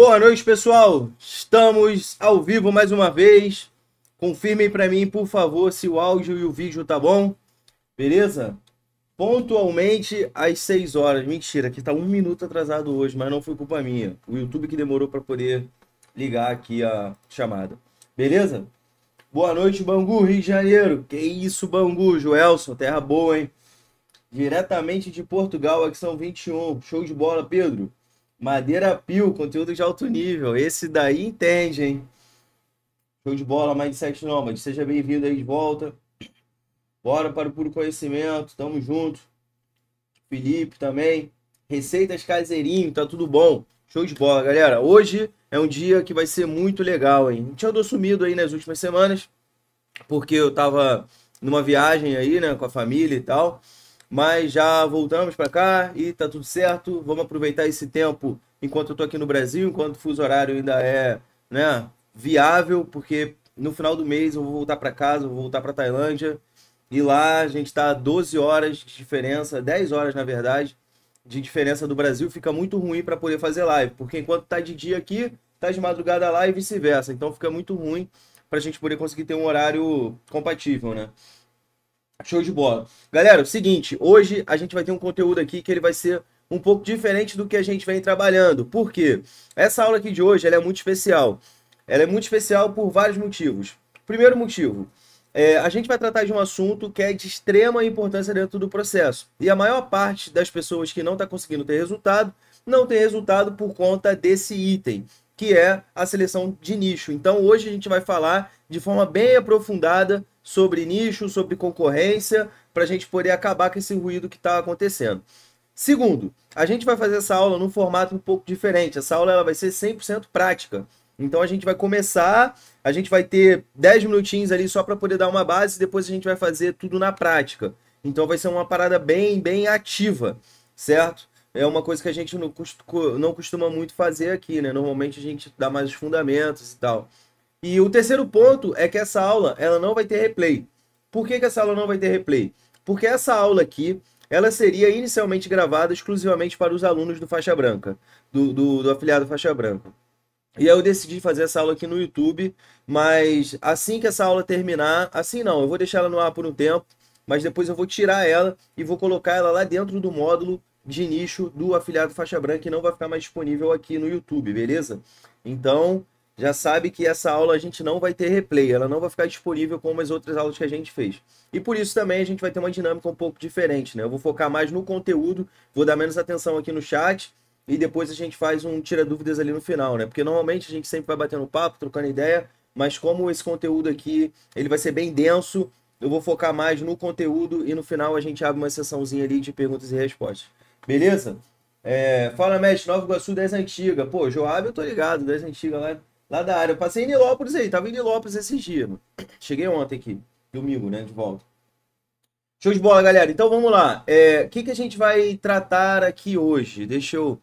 Boa noite, pessoal. Estamos ao vivo mais uma vez. Confirmem para mim, por favor, se o áudio e o vídeo tá bom. Beleza? Pontualmente às 6 horas. Mentira, que tá um minuto atrasado hoje, mas não foi culpa minha. O YouTube que demorou para poder ligar aqui a chamada. Beleza? Boa noite, Bangu, Rio de Janeiro. Que isso, Bangu, Joelson, terra boa, hein? Diretamente de Portugal, aqui são 21. Show de bola, Pedro. Madeira Pio, conteúdo de alto nível. Esse daí entende, hein? Show de bola, Mindset Nomad. Seja bem-vindo aí de volta. Bora para o puro conhecimento. Tamo junto. Felipe também. Receitas caseirinho, tá tudo bom. Show de bola, galera. Hoje é um dia que vai ser muito legal, hein? Tinha andou sumido aí nas últimas semanas, porque eu tava numa viagem aí, né, com a família e tal. Mas já voltamos para cá e tá tudo certo. Vamos aproveitar esse tempo enquanto eu tô aqui no Brasil, enquanto o fuso horário ainda é, né, viável, porque no final do mês eu vou voltar para casa, vou voltar para Tailândia. E lá a gente está 12 horas de diferença, 10 horas na verdade, de diferença do Brasil, fica muito ruim para poder fazer live, porque enquanto tá de dia aqui, tá de madrugada lá e vice-versa. Então fica muito ruim para a gente poder conseguir ter um horário compatível, né? Show de bola. Galera, seguinte, hoje a gente vai ter um conteúdo aqui que ele vai ser um pouco diferente do que a gente vem trabalhando. Por quê? Essa aula aqui de hoje ela é muito especial. Ela é muito especial por vários motivos. Primeiro motivo, é, a gente vai tratar de um assunto que é de extrema importância dentro do processo. E a maior parte das pessoas que não está conseguindo ter resultado, não tem resultado por conta desse item, que é a seleção de nicho. Então hoje a gente vai falar de forma bem aprofundada sobre nicho, sobre concorrência, para a gente poder acabar com esse ruído que está acontecendo. Segundo, a gente vai fazer essa aula num formato um pouco diferente. Essa aula ela vai ser 100% prática. Então a gente vai começar, a gente vai ter 10 minutinhos ali só para poder dar uma base e depois a gente vai fazer tudo na prática. Então vai ser uma parada bem, bem ativa, certo? É uma coisa que a gente não costuma muito fazer aqui, né? Normalmente a gente dá mais os fundamentos e tal. E o terceiro ponto é que essa aula ela não vai ter replay. Por que, que essa aula não vai ter replay? Porque essa aula aqui ela seria inicialmente gravada exclusivamente para os alunos do Faixa Branca, do, do, do afiliado Faixa Branca. E aí eu decidi fazer essa aula aqui no YouTube, mas assim que essa aula terminar, assim não, eu vou deixar ela no ar por um tempo, mas depois eu vou tirar ela e vou colocar ela lá dentro do módulo de nicho do afiliado faixa branca e não vai ficar mais disponível aqui no YouTube, beleza? Então, já sabe que essa aula a gente não vai ter replay, ela não vai ficar disponível como as outras aulas que a gente fez. E por isso também a gente vai ter uma dinâmica um pouco diferente, né? Eu vou focar mais no conteúdo, vou dar menos atenção aqui no chat e depois a gente faz um tira dúvidas ali no final, né? Porque normalmente a gente sempre vai batendo papo, trocando ideia, mas como esse conteúdo aqui, ele vai ser bem denso, eu vou focar mais no conteúdo e no final a gente abre uma sessãozinha ali de perguntas e respostas. Beleza? É... fala, mestre, Nova Iguaçu 10 Antiga. Pô, Joab eu tô ligado, 10 Antiga lá. Lá da área. Eu passei em Nilópolis aí, tava em Nilópolis esses dias. Cheguei ontem aqui, domingo, né? De volta. Show de bola, galera. Então vamos lá. É, o é, que, que a gente vai tratar aqui hoje? Deixa eu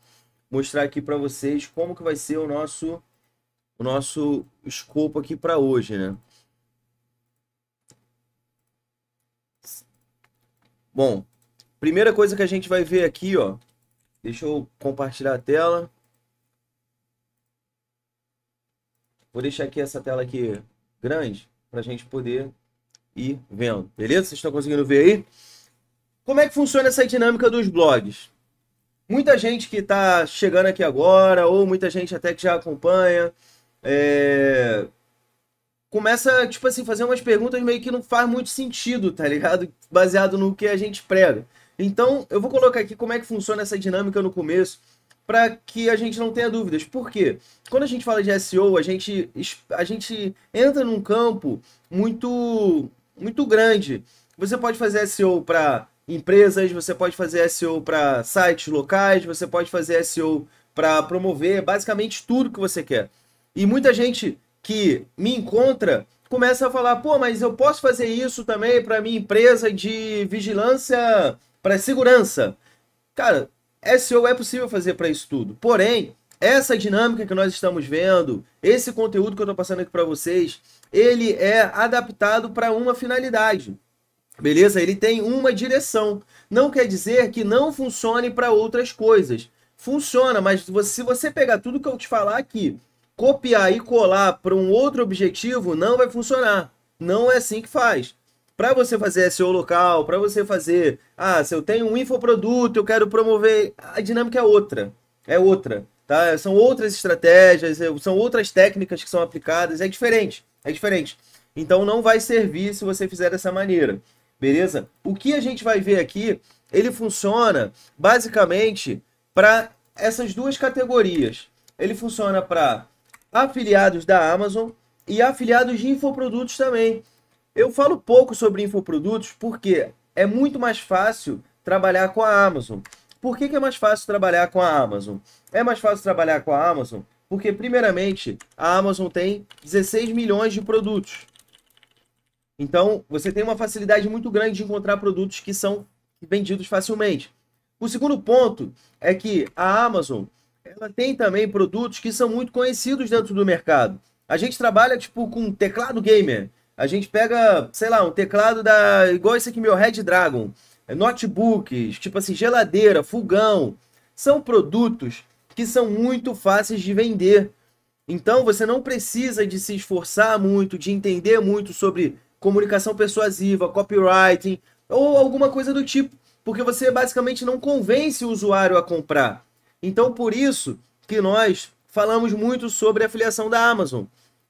mostrar aqui para vocês como que vai ser o nosso o nosso escopo aqui para hoje, né? Bom, primeira coisa que a gente vai ver aqui, ó. Deixa eu compartilhar a tela. Vou deixar aqui essa tela aqui grande para a gente poder ir vendo. Beleza? Vocês estão conseguindo ver aí? Como é que funciona essa dinâmica dos blogs? Muita gente que está chegando aqui agora, ou muita gente até que já acompanha, é... começa, tipo assim, fazer umas perguntas meio que não faz muito sentido, tá ligado? Baseado no que a gente prega. Então, eu vou colocar aqui como é que funciona essa dinâmica no começo para que a gente não tenha dúvidas. Por quê? Quando a gente fala de SEO, a gente, a gente entra num campo muito, muito grande. Você pode fazer SEO para empresas, você pode fazer SEO para sites locais, você pode fazer SEO para promover basicamente tudo que você quer. E muita gente que me encontra começa a falar: pô, mas eu posso fazer isso também para minha empresa de vigilância para segurança. Cara, SEO é possível fazer para isso tudo. Porém, essa dinâmica que nós estamos vendo, esse conteúdo que eu estou passando aqui para vocês, ele é adaptado para uma finalidade. Beleza? Ele tem uma direção. Não quer dizer que não funcione para outras coisas. Funciona, mas se você pegar tudo que eu te falar aqui, copiar e colar para um outro objetivo, não vai funcionar. Não é assim que faz. Para você fazer SEO local, para você fazer, ah, se eu tenho um infoproduto, eu quero promover, a dinâmica é outra. É outra, tá? São outras estratégias, são outras técnicas que são aplicadas, é diferente, é diferente. Então não vai servir se você fizer dessa maneira. Beleza? O que a gente vai ver aqui, ele funciona basicamente para essas duas categorias. Ele funciona para afiliados da Amazon e afiliados de infoprodutos também. Eu falo pouco sobre infoprodutos porque é muito mais fácil trabalhar com a Amazon. Por que, que é mais fácil trabalhar com a Amazon? É mais fácil trabalhar com a Amazon porque, primeiramente, a Amazon tem 16 milhões de produtos. Então, você tem uma facilidade muito grande de encontrar produtos que são vendidos facilmente. O segundo ponto é que a Amazon ela tem também produtos que são muito conhecidos dentro do mercado. A gente trabalha tipo com teclado gamer. A gente pega, sei lá, um teclado da. igual esse aqui, meu Red Dragon, é notebooks, tipo assim, geladeira, fogão. São produtos que são muito fáceis de vender. Então você não precisa de se esforçar muito, de entender muito sobre comunicação persuasiva, copywriting ou alguma coisa do tipo, porque você basicamente não convence o usuário a comprar. Então por isso que nós falamos muito sobre a afiliação da Amazon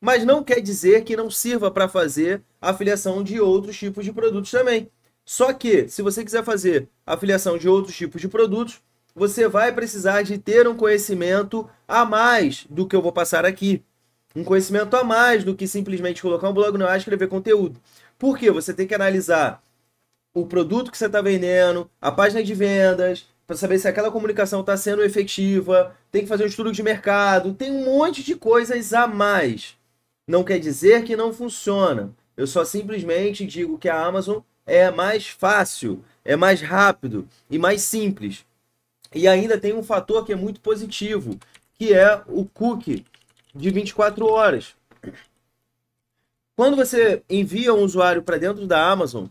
mas não quer dizer que não sirva para fazer afiliação de outros tipos de produtos também. Só que, se você quiser fazer afiliação de outros tipos de produtos, você vai precisar de ter um conhecimento a mais do que eu vou passar aqui. Um conhecimento a mais do que simplesmente colocar um blog no ar e escrever conteúdo. Por quê? Você tem que analisar o produto que você está vendendo, a página de vendas, para saber se aquela comunicação está sendo efetiva, tem que fazer um estudo de mercado, tem um monte de coisas a mais não quer dizer que não funciona. Eu só simplesmente digo que a Amazon é mais fácil, é mais rápido e mais simples. E ainda tem um fator que é muito positivo, que é o cookie de 24 horas. Quando você envia um usuário para dentro da Amazon,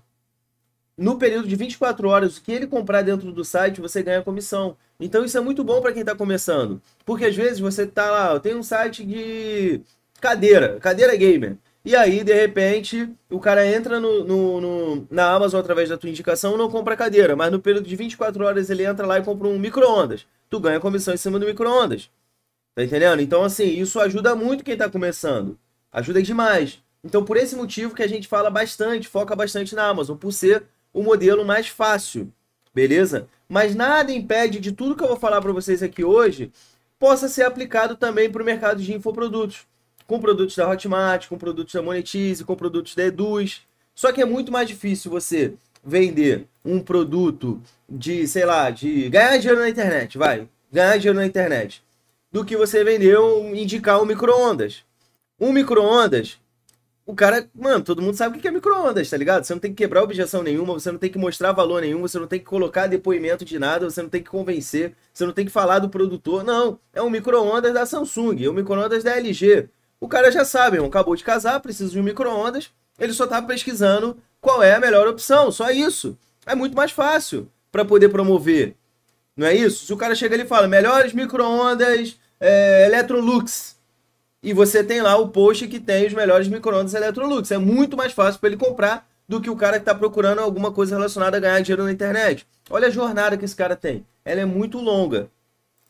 no período de 24 horas, o que ele comprar dentro do site, você ganha comissão. Então isso é muito bom para quem está começando. Porque às vezes você está lá, tem um site de cadeira, cadeira gamer. E aí, de repente, o cara entra no, no, no, na Amazon através da tua indicação não compra cadeira, mas no período de 24 horas ele entra lá e compra um micro-ondas. Tu ganha comissão em cima do micro-ondas. Tá entendendo? Então, assim, isso ajuda muito quem tá começando. Ajuda demais. Então, por esse motivo que a gente fala bastante, foca bastante na Amazon, por ser o modelo mais fácil, beleza? Mas nada impede de tudo que eu vou falar para vocês aqui hoje possa ser aplicado também para o mercado de infoprodutos com produtos da Hotmart, com produtos da Monetize, com produtos da Eduz. Só que é muito mais difícil você vender um produto de, sei lá, de ganhar dinheiro na internet, vai, ganhar dinheiro na internet, do que você vender um, indicar um micro-ondas. Um micro-ondas, o cara, mano, todo mundo sabe o que é micro-ondas, tá ligado? Você não tem que quebrar objeção nenhuma, você não tem que mostrar valor nenhum, você não tem que colocar depoimento de nada, você não tem que convencer, você não tem que falar do produtor, não. É um micro-ondas da Samsung, é um micro-ondas da LG, o cara já sabe, irmão, acabou de casar, precisa de um micro-ondas, ele só tá pesquisando qual é a melhor opção, só isso. É muito mais fácil para poder promover. Não é isso? Se o cara chega ali e fala, melhores micro-ondas é, Electrolux. E você tem lá o post que tem os melhores micro-ondas Electrolux. É muito mais fácil para ele comprar do que o cara que está procurando alguma coisa relacionada a ganhar dinheiro na internet. Olha a jornada que esse cara tem. Ela é muito longa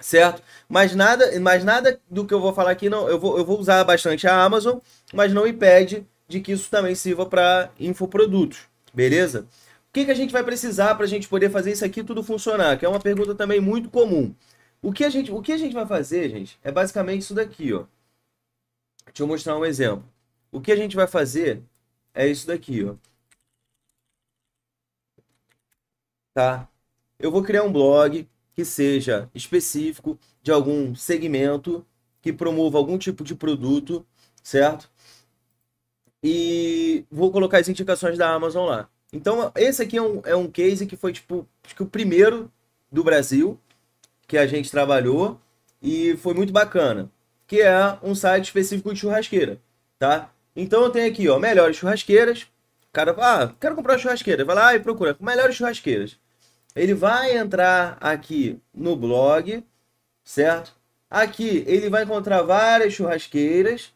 certo? Mas nada, mas nada do que eu vou falar aqui não, eu vou, eu vou usar bastante a Amazon, mas não impede de que isso também sirva para infoprodutos, beleza? O que, que a gente vai precisar para a gente poder fazer isso aqui tudo funcionar? Que é uma pergunta também muito comum. O que a gente, o que a gente vai fazer, gente, é basicamente isso daqui, ó. Deixa eu mostrar um exemplo. O que a gente vai fazer é isso daqui, ó. Tá? Eu vou criar um blog, que seja específico de algum segmento, que promova algum tipo de produto, certo? E vou colocar as indicações da Amazon lá. Então, esse aqui é um, é um case que foi, tipo, acho que o primeiro do Brasil que a gente trabalhou e foi muito bacana, que é um site específico de churrasqueira, tá? Então eu tenho aqui, ó, melhores churrasqueiras. O cara, ah, quero comprar uma churrasqueira. Vai lá e procura melhores churrasqueiras. Ele vai entrar aqui no blog, certo? Aqui ele vai encontrar várias churrasqueiras.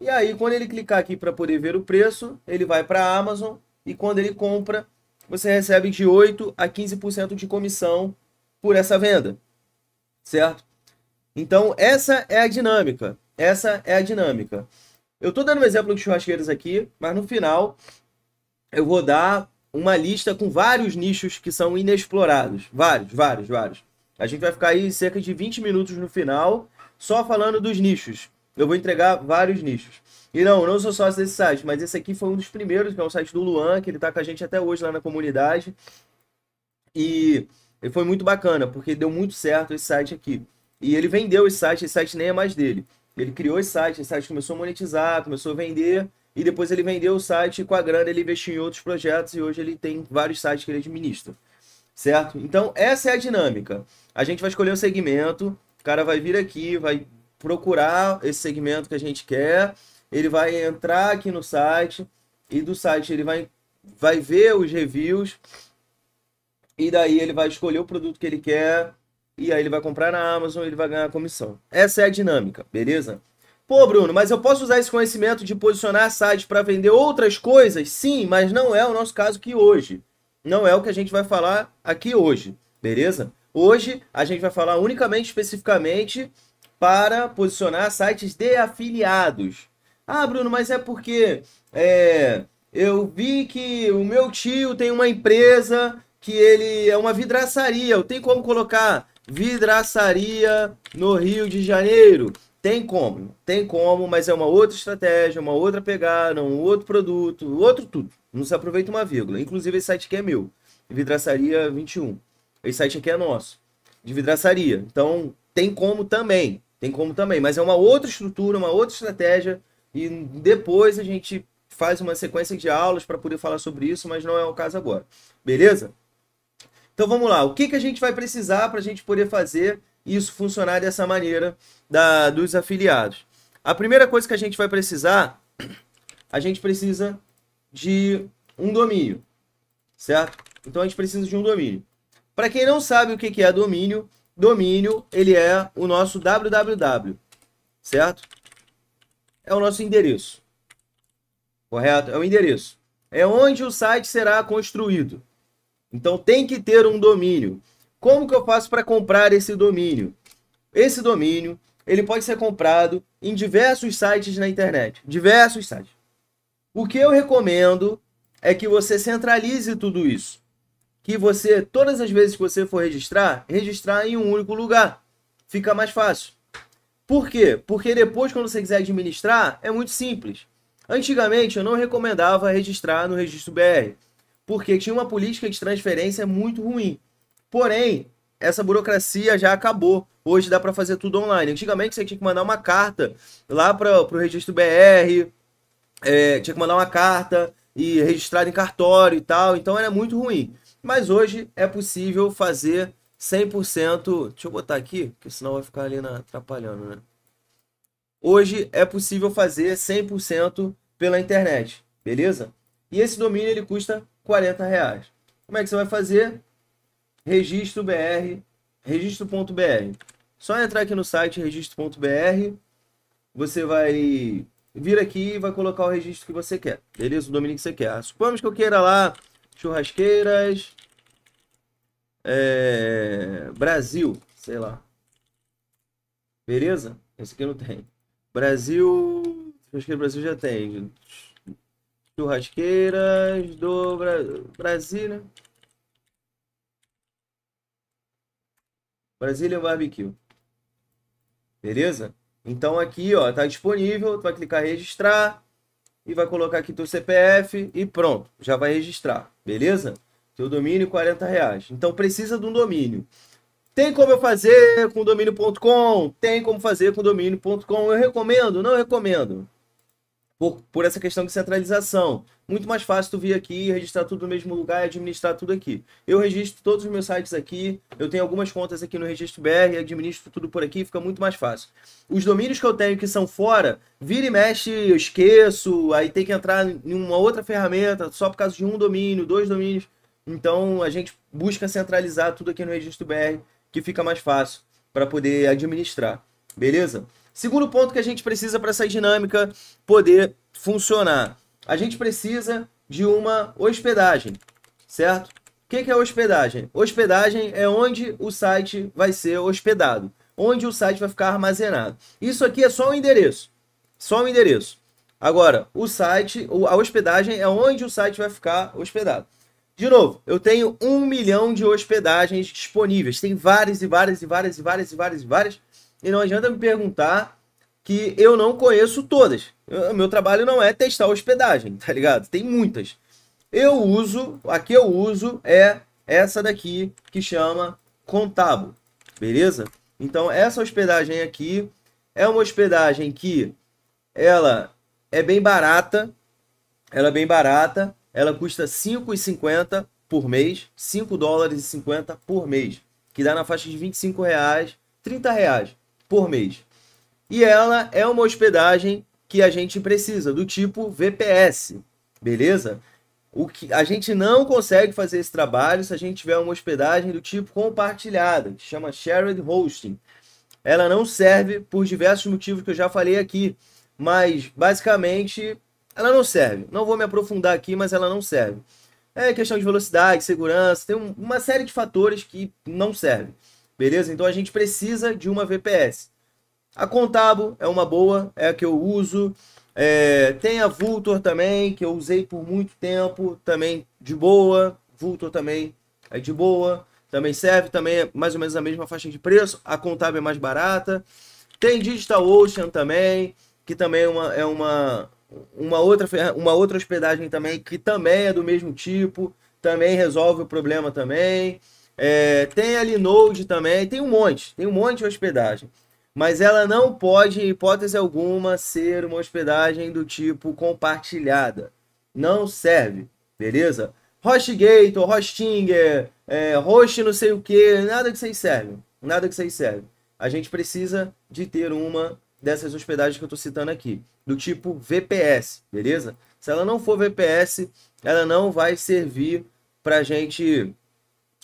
E aí, quando ele clicar aqui para poder ver o preço, ele vai para a Amazon. E quando ele compra, você recebe de 8 a 15% de comissão por essa venda, certo? Então, essa é a dinâmica. Essa é a dinâmica. Eu estou dando um exemplo de churrasqueiras aqui, mas no final eu vou dar uma lista com vários nichos que são inexplorados. Vários, vários, vários. A gente vai ficar aí cerca de 20 minutos no final só falando dos nichos. Eu vou entregar vários nichos. E não, não sou sócio desse site, mas esse aqui foi um dos primeiros, que é o site do Luan, que ele está com a gente até hoje lá na comunidade. E ele foi muito bacana, porque deu muito certo esse site aqui. E ele vendeu esse site, esse site nem é mais dele. Ele criou esse site, esse site começou a monetizar, começou a vender. E depois ele vendeu o site e com a grana ele investiu em outros projetos e hoje ele tem vários sites que ele administra. Certo? Então, essa é a dinâmica. A gente vai escolher o segmento, o cara vai vir aqui, vai procurar esse segmento que a gente quer, ele vai entrar aqui no site e do site ele vai, vai ver os reviews e daí ele vai escolher o produto que ele quer e aí ele vai comprar na Amazon e ele vai ganhar comissão. Essa é a dinâmica, beleza? Pô, Bruno, mas eu posso usar esse conhecimento de posicionar sites para vender outras coisas? Sim, mas não é o nosso caso aqui hoje. Não é o que a gente vai falar aqui hoje, beleza? Hoje a gente vai falar unicamente, especificamente, para posicionar sites de afiliados. Ah, Bruno, mas é porque é, eu vi que o meu tio tem uma empresa que ele é uma vidraçaria. Eu tenho como colocar vidraçaria no Rio de Janeiro. Tem como, tem como, mas é uma outra estratégia, uma outra pegada, um outro produto, outro tudo. Não se aproveita uma vírgula. Inclusive, esse site aqui é meu, Vidraçaria 21. Esse site aqui é nosso, de vidraçaria. Então, tem como também, tem como também, mas é uma outra estrutura, uma outra estratégia. E depois a gente faz uma sequência de aulas para poder falar sobre isso, mas não é o caso agora. Beleza? Então vamos lá. O que, que a gente vai precisar para a gente poder fazer isso funcionar dessa maneira da, dos afiliados. A primeira coisa que a gente vai precisar, a gente precisa de um domínio, certo? Então a gente precisa de um domínio. Para quem não sabe o que é domínio, domínio ele é o nosso www, certo? É o nosso endereço, correto? É o endereço. É onde o site será construído. Então tem que ter um domínio. Como que eu faço para comprar esse domínio? Esse domínio, ele pode ser comprado em diversos sites na internet, diversos sites. O que eu recomendo é que você centralize tudo isso. Que você, todas as vezes que você for registrar, registrar em um único lugar. Fica mais fácil. Por quê? Porque depois, quando você quiser administrar, é muito simples. Antigamente, eu não recomendava registrar no Registro BR, porque tinha uma política de transferência muito ruim. Porém, essa burocracia já acabou. Hoje dá para fazer tudo online. Antigamente você tinha que mandar uma carta lá para o registro BR, é, tinha que mandar uma carta e registrar em cartório e tal, então era muito ruim. Mas hoje é possível fazer 100%. Deixa eu botar aqui, porque senão vai ficar ali na, atrapalhando, né? Hoje é possível fazer 100% pela internet, beleza? E esse domínio ele custa 40 reais. Como é que você vai fazer? registro.br, registro.br. Só entrar aqui no site registro.br, você vai vir aqui e vai colocar o registro que você quer, beleza? O domínio que você quer. suponhamos que eu queira lá churrasqueiras é, Brasil, sei lá. Beleza? Esse aqui não tem. Brasil, churrasqueira Brasil já tem. Churrasqueiras do Brasil, né? Brasília Barbecue. Beleza? Então aqui, ó, tá disponível, tu vai clicar registrar e vai colocar aqui teu CPF e pronto, já vai registrar, beleza? Teu domínio 40 reais. Então precisa de um domínio. Tem como eu fazer com domínio.com? Tem como fazer com domínio.com? Eu recomendo? Não recomendo por, por essa questão de centralização. Muito mais fácil tu vir aqui registrar tudo no mesmo lugar e administrar tudo aqui. Eu registro todos os meus sites aqui, eu tenho algumas contas aqui no Registro BR, administro tudo por aqui, fica muito mais fácil. Os domínios que eu tenho que são fora, vira e mexe, eu esqueço, aí tem que entrar em uma outra ferramenta só por causa de um domínio, dois domínios. Então a gente busca centralizar tudo aqui no Registro BR, que fica mais fácil para poder administrar. Beleza? Segundo ponto que a gente precisa para essa dinâmica poder funcionar: a gente precisa de uma hospedagem, certo? O que é hospedagem? Hospedagem é onde o site vai ser hospedado, onde o site vai ficar armazenado. Isso aqui é só um endereço, só um endereço. Agora, o site, a hospedagem é onde o site vai ficar hospedado. De novo, eu tenho um milhão de hospedagens disponíveis. Tem várias e várias e várias e várias e várias e várias e não adianta me perguntar que eu não conheço todas. meu trabalho não é testar hospedagem, tá ligado? Tem muitas. Eu uso, a que eu uso é essa daqui que chama Contabo, beleza? Então essa hospedagem aqui é uma hospedagem que ela é bem barata, ela é bem barata, ela custa 5,50 por mês, 5 dólares e 50 por mês, que dá na faixa de 25 reais, 30 reais por mês. E ela é uma hospedagem que a gente precisa, do tipo VPS, beleza? O que a gente não consegue fazer esse trabalho se a gente tiver uma hospedagem do tipo compartilhada, que chama shared hosting. Ela não serve por diversos motivos que eu já falei aqui, mas basicamente ela não serve. Não vou me aprofundar aqui, mas ela não serve. É questão de velocidade, segurança, tem uma série de fatores que não servem. Beleza? Então a gente precisa de uma VPS. A Contabo é uma boa, é a que eu uso. É, tem a Vultor também, que eu usei por muito tempo, também de boa. Vultor também é de boa. Também serve, também é mais ou menos a mesma faixa de preço. A Contabo é mais barata. Tem Digital Ocean também, que também é uma, é uma, uma, outra, uma outra hospedagem também, que também é do mesmo tipo. Também resolve o problema também. É, tem ali Node também, tem um monte, tem um monte de hospedagem. Mas ela não pode, em hipótese alguma, ser uma hospedagem do tipo compartilhada. Não serve, beleza? HostGator, Hostinger, é, host não sei o que, nada que vocês servem. Nada que vocês servem. A gente precisa de ter uma dessas hospedagens que eu estou citando aqui, do tipo VPS, beleza? Se ela não for VPS, ela não vai servir para a gente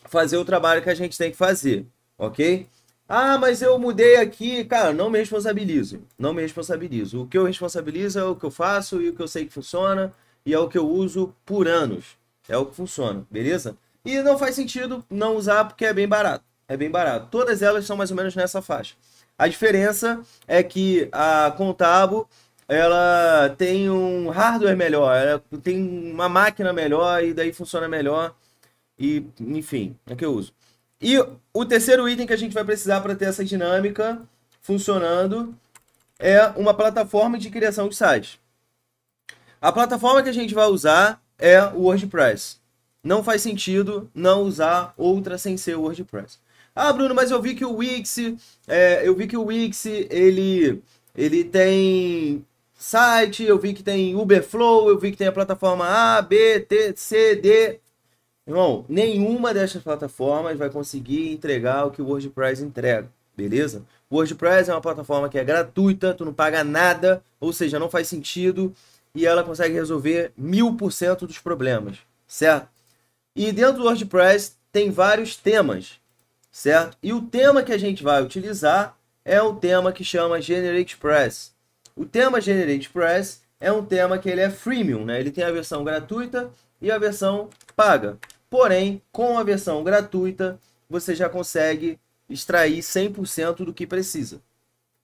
fazer o trabalho que a gente tem que fazer, ok? Ah, mas eu mudei aqui. Cara, não me responsabilizo. Não me responsabilizo. O que eu responsabilizo é o que eu faço e o que eu sei que funciona e é o que eu uso por anos. É o que funciona, beleza? E não faz sentido não usar porque é bem barato. É bem barato. Todas elas são mais ou menos nessa faixa. A diferença é que a Contabo ela tem um hardware melhor, ela tem uma máquina melhor e daí funciona melhor e, enfim, é que eu uso. E o terceiro item que a gente vai precisar para ter essa dinâmica funcionando é uma plataforma de criação de site. A plataforma que a gente vai usar é o WordPress. Não faz sentido não usar outra sem ser o WordPress. Ah, Bruno, mas eu vi que o Wix, é, eu vi que o Wix ele ele tem site, eu vi que tem Uberflow, eu vi que tem a plataforma A, B, T, C, D. Irmão, nenhuma dessas plataformas vai conseguir entregar o que o WordPress entrega, beleza? O WordPress é uma plataforma que é gratuita, tu não paga nada, ou seja, não faz sentido e ela consegue resolver mil por cento dos problemas, certo? E dentro do WordPress tem vários temas, certo? E o tema que a gente vai utilizar é um tema que chama GeneratePress. O tema GeneratePress é um tema que ele é freemium, né? Ele tem a versão gratuita e a versão paga. Porém, com a versão gratuita, você já consegue extrair 100% do que precisa.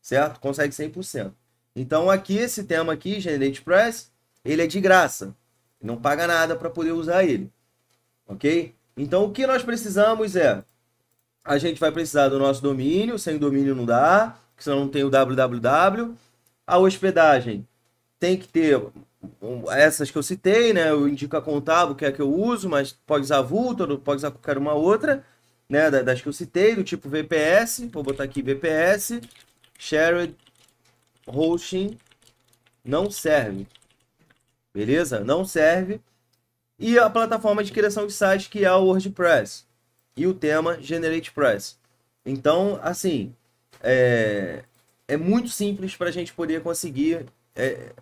Certo? Consegue 100%. Então aqui esse tema aqui, Generate Press, ele é de graça. Não paga nada para poder usar ele. OK? Então o que nós precisamos é a gente vai precisar do nosso domínio, sem domínio não dá, porque senão não tem o www. A hospedagem tem que ter essas que eu citei, né? Eu indico a contábil, que é a que eu uso, mas pode usar Vultor, pode usar qualquer uma outra, né? Das que eu citei, do tipo VPS, vou botar aqui VPS, Shared Hosting, não serve. Beleza? Não serve. E a plataforma de criação de site, que é o WordPress. E o tema GeneratePress. Então, assim, é, é muito simples para a gente poder conseguir é,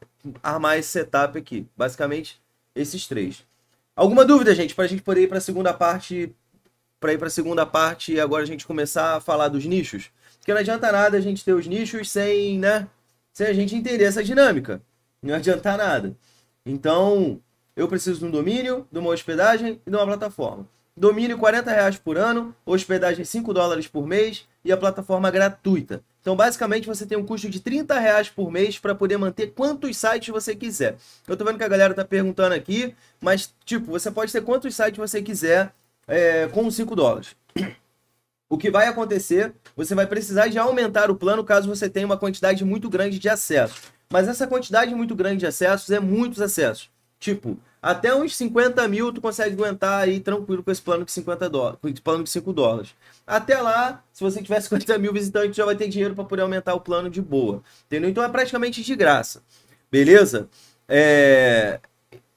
armar esse setup aqui. Basicamente, esses três. Alguma dúvida, gente, para a gente poder ir para a segunda parte, para ir para a segunda parte e agora a gente começar a falar dos nichos? Porque não adianta nada a gente ter os nichos sem, né, sem a gente entender essa dinâmica. Não adianta nada. Então, eu preciso de um domínio, de uma hospedagem e de uma plataforma. Domínio 40 reais por ano, hospedagem 5 dólares por mês e a plataforma gratuita. Então, basicamente, você tem um custo de 30 reais por mês para poder manter quantos sites você quiser. Eu estou vendo que a galera está perguntando aqui, mas, tipo, você pode ter quantos sites você quiser é, com 5 dólares. O que vai acontecer, você vai precisar de aumentar o plano caso você tenha uma quantidade muito grande de acessos. Mas essa quantidade muito grande de acessos é muitos acessos. Tipo, até uns 50 mil tu consegue aguentar aí tranquilo com esse plano de 50 dólares, com esse plano de 5 dólares. Até lá, se você tiver 50 mil visitantes, já vai ter dinheiro para poder aumentar o plano de boa. Entendeu? Então é praticamente de graça. Beleza? É...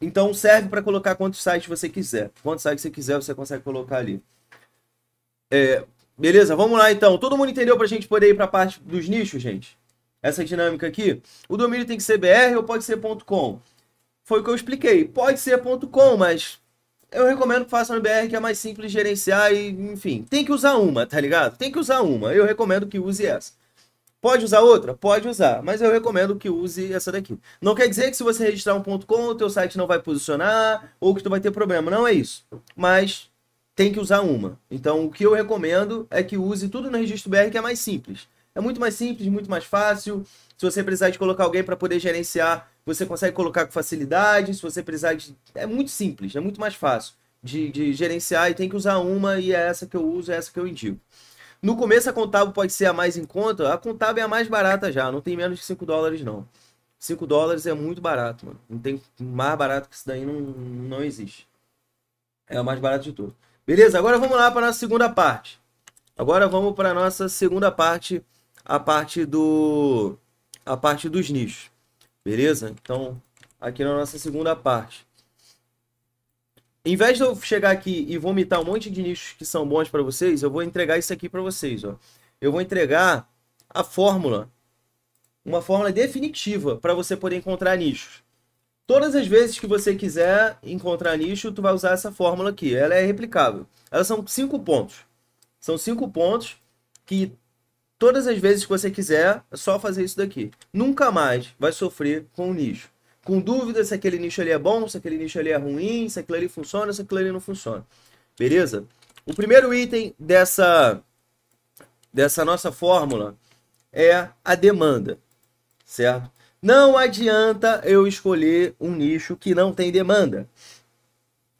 Então serve para colocar quantos sites você quiser. Quantos sites você quiser, você consegue colocar ali. É... Beleza? Vamos lá então. Todo mundo entendeu para a gente poder ir para a parte dos nichos, gente? Essa dinâmica aqui? O domínio tem que ser BR ou pode ser .com? Foi o que eu expliquei. Pode ser .com, mas eu recomendo que faça no BR, que é mais simples gerenciar e, enfim, tem que usar uma, tá ligado? Tem que usar uma. Eu recomendo que use essa. Pode usar outra? Pode usar, mas eu recomendo que use essa daqui. Não quer dizer que se você registrar um .com, o teu site não vai posicionar ou que tu vai ter problema, não é isso. Mas tem que usar uma. Então, o que eu recomendo é que use tudo no registro BR, que é mais simples. É muito mais simples, muito mais fácil. Se você precisar de colocar alguém para poder gerenciar você consegue colocar com facilidade. Se você precisar, de... é muito simples, é muito mais fácil de, de gerenciar e tem que usar uma e é essa que eu uso, é essa que eu indico. No começo a contábil pode ser a mais em conta, a contábil é a mais barata já, não tem menos de 5 dólares não. 5 dólares é muito barato, mano. Não tem mais barato que isso daí, não, não existe. É o mais barato de tudo. Beleza, agora vamos lá para a nossa segunda parte. Agora vamos para a nossa segunda parte, a parte do a parte dos nichos. Beleza? Então, aqui na nossa segunda parte. Em vez de eu chegar aqui e vomitar um monte de nichos que são bons para vocês, eu vou entregar isso aqui para vocês. Ó. Eu vou entregar a fórmula, uma fórmula definitiva para você poder encontrar nichos. Todas as vezes que você quiser encontrar nicho, tu vai usar essa fórmula aqui. Ela é replicável. Elas são cinco pontos. São cinco pontos que Todas as vezes que você quiser, é só fazer isso daqui. Nunca mais vai sofrer com o nicho. Com dúvida se aquele nicho ali é bom, se aquele nicho ali é ruim, se aquele ali funciona, se aquele ali não funciona. Beleza? O primeiro item dessa, dessa nossa fórmula é a demanda, certo? Não adianta eu escolher um nicho que não tem demanda.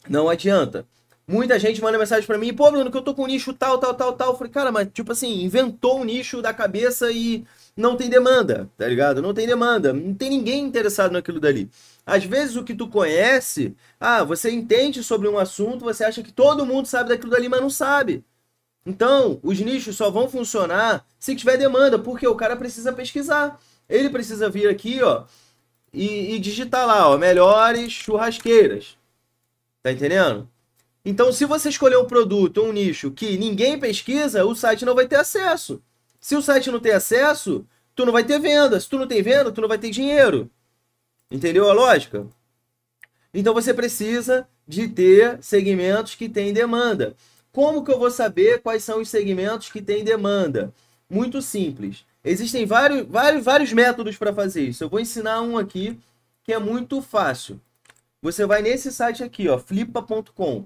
Não adianta. Muita gente manda mensagem para mim, pô, Bruno, que eu tô com um nicho tal, tal, tal, tal. Eu falei, cara, mas tipo assim, inventou um nicho da cabeça e não tem demanda, tá ligado? Não tem demanda, não tem ninguém interessado naquilo dali. Às vezes o que tu conhece, ah, você entende sobre um assunto, você acha que todo mundo sabe daquilo dali, mas não sabe. Então, os nichos só vão funcionar se tiver demanda, porque o cara precisa pesquisar. Ele precisa vir aqui, ó, e, e digitar lá, ó, melhores churrasqueiras. Tá entendendo? Então, se você escolher um produto ou um nicho que ninguém pesquisa, o site não vai ter acesso. Se o site não tem acesso, tu não vai ter venda. Se tu não tem venda, tu não vai ter dinheiro. Entendeu a lógica? Então você precisa de ter segmentos que têm demanda. Como que eu vou saber quais são os segmentos que têm demanda? Muito simples. Existem vários, vários, vários métodos para fazer isso. Eu vou ensinar um aqui que é muito fácil. Você vai nesse site aqui, ó, flipa.com.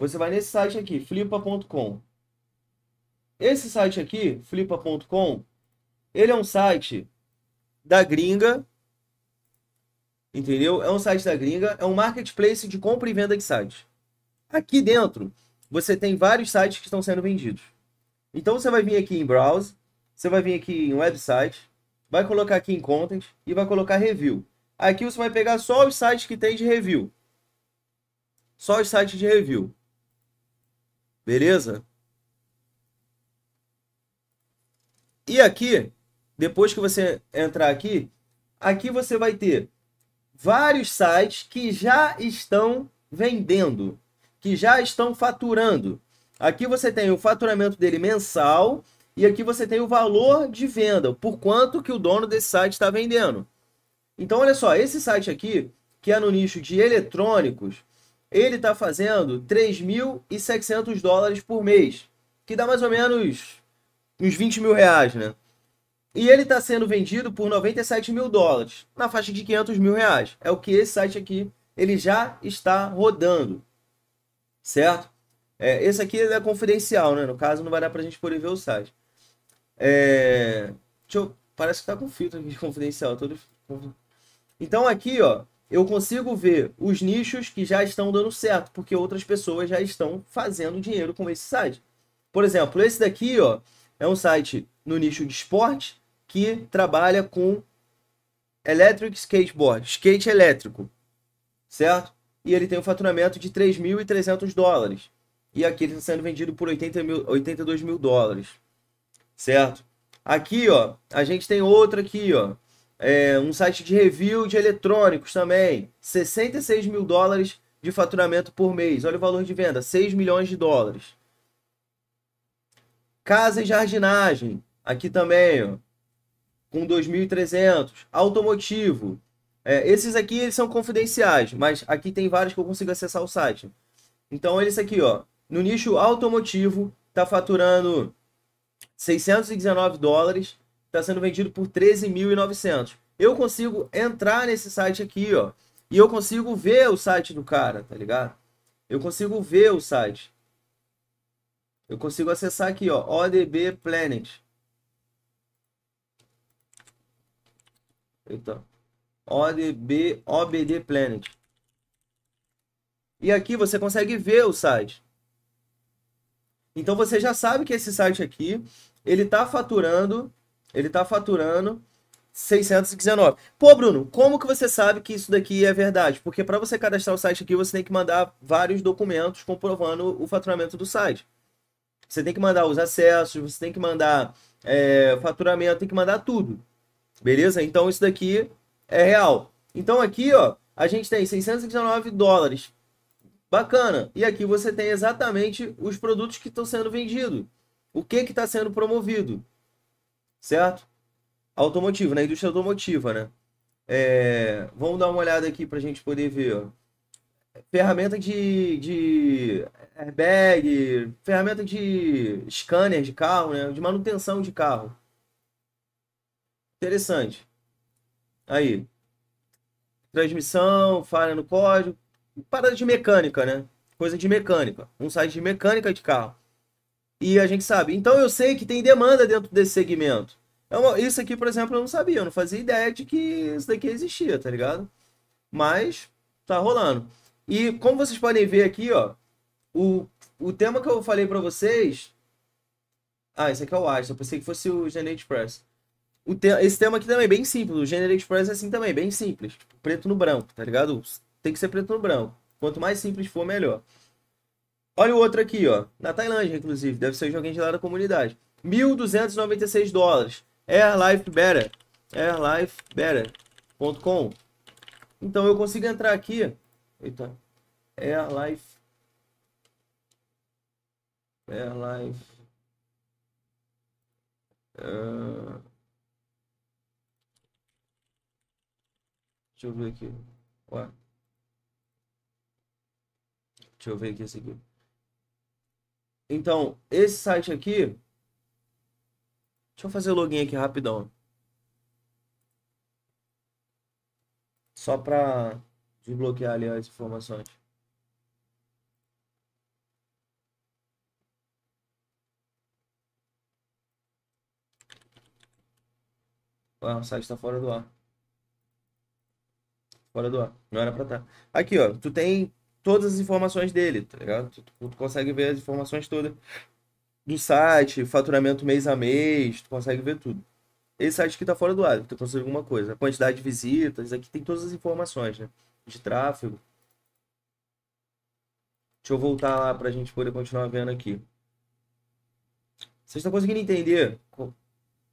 Você vai nesse site aqui, flipa.com. Esse site aqui, flipa.com, ele é um site da gringa, entendeu? É um site da gringa, é um marketplace de compra e venda de sites. Aqui dentro, você tem vários sites que estão sendo vendidos. Então você vai vir aqui em browse, você vai vir aqui em website, vai colocar aqui em content e vai colocar review. Aqui você vai pegar só os sites que tem de review. Só os sites de review. Beleza? E aqui, depois que você entrar aqui, aqui você vai ter vários sites que já estão vendendo, que já estão faturando. Aqui você tem o faturamento dele mensal e aqui você tem o valor de venda, por quanto que o dono desse site está vendendo. Então, olha só, esse site aqui, que é no nicho de eletrônicos, ele está fazendo 3.700 dólares por mês, que dá mais ou menos uns 20 mil reais, né? E ele está sendo vendido por 97 mil dólares, na faixa de 500 mil reais. É o que esse site aqui ele já está rodando, certo? É, esse aqui é confidencial, né? No caso, não vai dar para a gente poder ver o site. É... Eu... Parece que está com filtro aqui de confidencial. Todo... Então aqui, ó, eu consigo ver os nichos que já estão dando certo, porque outras pessoas já estão fazendo dinheiro com esse site. Por exemplo, esse daqui ó, é um site no nicho de esporte que trabalha com electric skateboard, skate elétrico, certo? E ele tem um faturamento de 3.300 dólares. E aqui ele está sendo vendido por 80 mil, 82 mil dólares, certo? Aqui, ó, a gente tem outro aqui, ó, é, um site de review de eletrônicos também, 66 mil dólares de faturamento por mês. Olha o valor de venda, 6 milhões de dólares. Casa e jardinagem, aqui também, ó, com 2.300. Automotivo, é, esses aqui eles são confidenciais, mas aqui tem vários que eu consigo acessar o site. Então, eles aqui, ó, no nicho automotivo, está faturando 619 dólares está sendo vendido por 13.900. Eu consigo entrar nesse site aqui, ó, e eu consigo ver o site do cara, tá ligado? Eu consigo ver o site. Eu consigo acessar aqui, ó, ODB Planet. Então, ODB, OBD Planet. E aqui você consegue ver o site. Então você já sabe que esse site aqui, ele tá faturando ele está faturando 619. Pô, Bruno, como que você sabe que isso daqui é verdade? Porque para você cadastrar o site aqui, você tem que mandar vários documentos comprovando o faturamento do site. Você tem que mandar os acessos, você tem que mandar é, faturamento, tem que mandar tudo. Beleza? Então isso daqui é real. Então aqui, ó, a gente tem 619 dólares. Bacana. E aqui você tem exatamente os produtos que estão sendo vendidos. O que que está sendo promovido? certo? Automotivo, na indústria automotiva, né? É, vamos dar uma olhada aqui para a gente poder ver. Ferramenta de, de airbag, ferramenta de scanner de carro, né? de manutenção de carro. Interessante. Aí. Transmissão, falha no código. Parada de mecânica, né? Coisa de mecânica. Um site de mecânica de carro. E a gente sabe. Então eu sei que tem demanda dentro desse segmento. Eu, é isso aqui, por exemplo, eu não sabia, eu não fazia ideia de que isso daqui existia, tá ligado? Mas tá rolando. E como vocês podem ver aqui, ó, o, o tema que eu falei para vocês. Ah, esse aqui é o Asta, eu pensei que fosse o Generate Press. O te... Esse tema aqui também é bem simples. O Generate Press é assim também, bem simples. Tipo, preto no branco, tá ligado? Tem que ser preto no branco. Quanto mais simples for, melhor. Olha o outro aqui, ó. Na Tailândia, inclusive. Deve ser de alguém de lá da comunidade. 1.296 dólares. Airlife Better. Airlifebetter.com Então eu consigo entrar aqui. Eita. Airlife. Airlife. Uh... Deixa eu ver aqui. Ué. Deixa eu ver aqui esse aqui. Então, esse site aqui. Deixa eu fazer o login aqui rapidão. Só para desbloquear ali as informações. Ah, o site está fora do ar. Fora do ar. Não era para estar. Tá. Aqui, ó. Tu tem todas as informações dele, tá ligado? Tu, tu, consegue ver as informações todas do site, faturamento mês a mês, tu consegue ver tudo. Esse site aqui tá fora do ar, tu consegue alguma coisa. A quantidade de visitas, aqui tem todas as informações, né? De tráfego. Deixa eu voltar lá pra gente poder continuar vendo aqui. Vocês estão conseguindo entender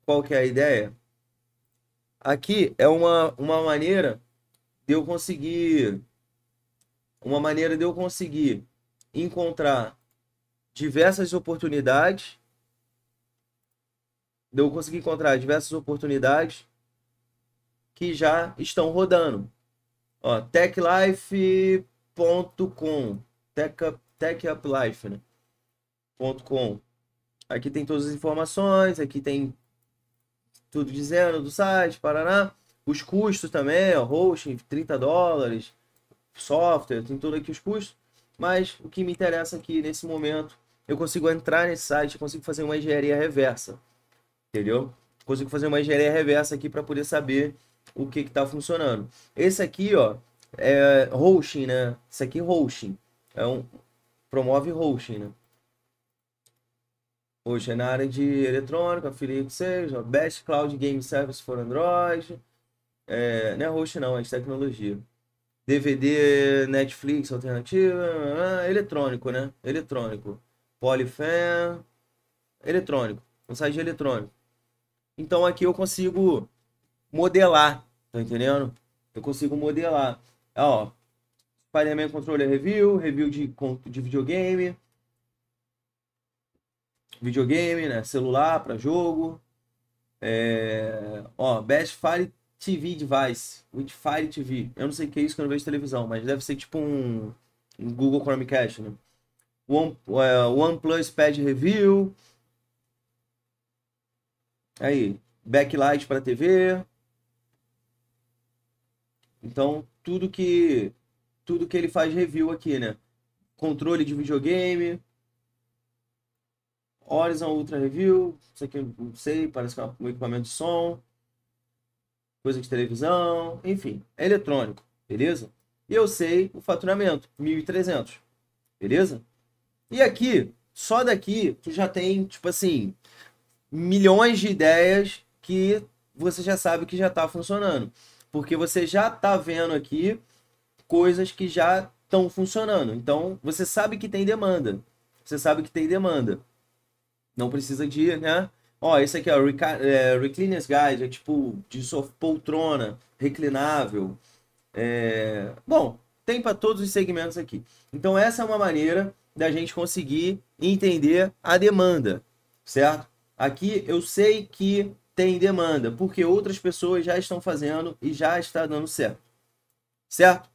qual que é a ideia? Aqui é uma, uma maneira de eu conseguir uma maneira de eu conseguir encontrar diversas oportunidades, de eu conseguir encontrar diversas oportunidades que já estão rodando. Ó, techlife.com, tech, tech né? .com. Aqui tem todas as informações, aqui tem tudo dizendo do site, Paraná. Os custos também, ó, hosting, 30 dólares, software, tem tudo aqui os custos, mas o que me interessa aqui nesse momento, eu consigo entrar nesse site, consigo fazer uma engenharia reversa, entendeu? Consigo fazer uma engenharia reversa aqui para poder saber o que está funcionando. Esse aqui, ó, é hosting, né? esse aqui é hosting, é um promove hosting, né? Hoje é na área de eletrônica, afiliado seja, Best Cloud Game Service for Android. É, não é host não, é de tecnologia. DVD, Netflix, alternativa, ah, eletrônico, né? Eletrônico. Polifan, eletrônico. Um site eletrônico. Então aqui eu consigo modelar, tá entendendo? Eu consigo modelar. Ó, Spider-Man Controller Review, review de, de videogame. Videogame, né? Celular para jogo. É... Ó, Best Fire TV Device, Wi-Fi TV. Eu não sei o que é isso que eu vejo televisão, mas deve ser tipo um, Google Chromecast, né? One, uh, OnePlus Pad Review. Aí, backlight para TV. Então, tudo que tudo que ele faz review aqui, né? Controle de videogame. Horizon Ultra Review, isso aqui eu não sei, parece que é um equipamento de som coisa de televisão, enfim, é eletrônico, beleza? E eu sei o faturamento, 1.300, beleza? E aqui, só daqui, tu já tem, tipo assim, milhões de ideias que você já sabe que já está funcionando. Porque você já está vendo aqui coisas que já estão funcionando. Então, você sabe que tem demanda. Você sabe que tem demanda. Não precisa de, né? Ó, esse aqui, ó, é, Recliner's Guide, é tipo de poltrona, reclinável. É... Bom, tem para todos os segmentos aqui. Então, essa é uma maneira da gente conseguir entender a demanda, certo? Aqui eu sei que tem demanda, porque outras pessoas já estão fazendo e já está dando certo, certo?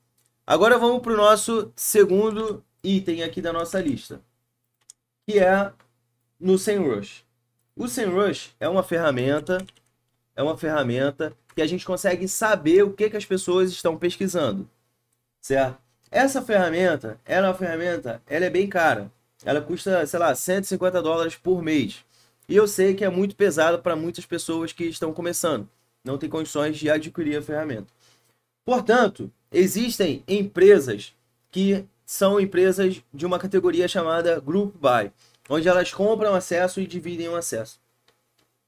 Agora vamos para o nosso segundo item aqui da nossa lista, que é no Sem Rush. O SEMrush é uma ferramenta, é uma ferramenta que a gente consegue saber o que, que as pessoas estão pesquisando, certo? Essa ferramenta, ela é uma ferramenta, ela é bem cara. Ela custa, sei lá, 150 dólares por mês. E eu sei que é muito pesada para muitas pessoas que estão começando, não têm condições de adquirir a ferramenta. Portanto, existem empresas que são empresas de uma categoria chamada Group Buy onde elas compram acesso e dividem o acesso.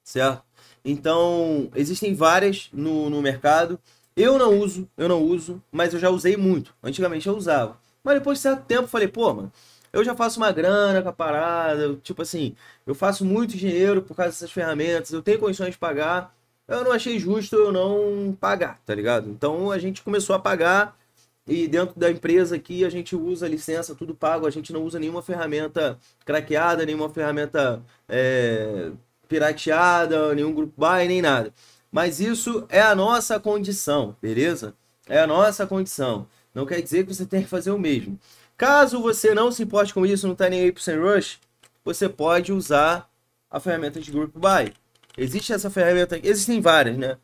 Certo? Então, existem várias no, no mercado. Eu não uso, eu não uso, mas eu já usei muito. Antigamente eu usava. Mas depois de certo tempo falei, pô, mano, eu já faço uma grana com a parada. Tipo assim, eu faço muito dinheiro por causa dessas ferramentas, eu tenho condições de pagar. Eu não achei justo eu não pagar, tá ligado? Então a gente começou a pagar e dentro da empresa aqui a gente usa licença, tudo pago, a gente não usa nenhuma ferramenta craqueada, nenhuma ferramenta é, pirateada, nenhum grupo buy, nem nada. Mas isso é a nossa condição, beleza? É a nossa condição. Não quer dizer que você tem que fazer o mesmo. Caso você não se importe com isso, não tá nem aí para o Rush, você pode usar a ferramenta de Group Buy. Existe essa ferramenta, existem várias, né?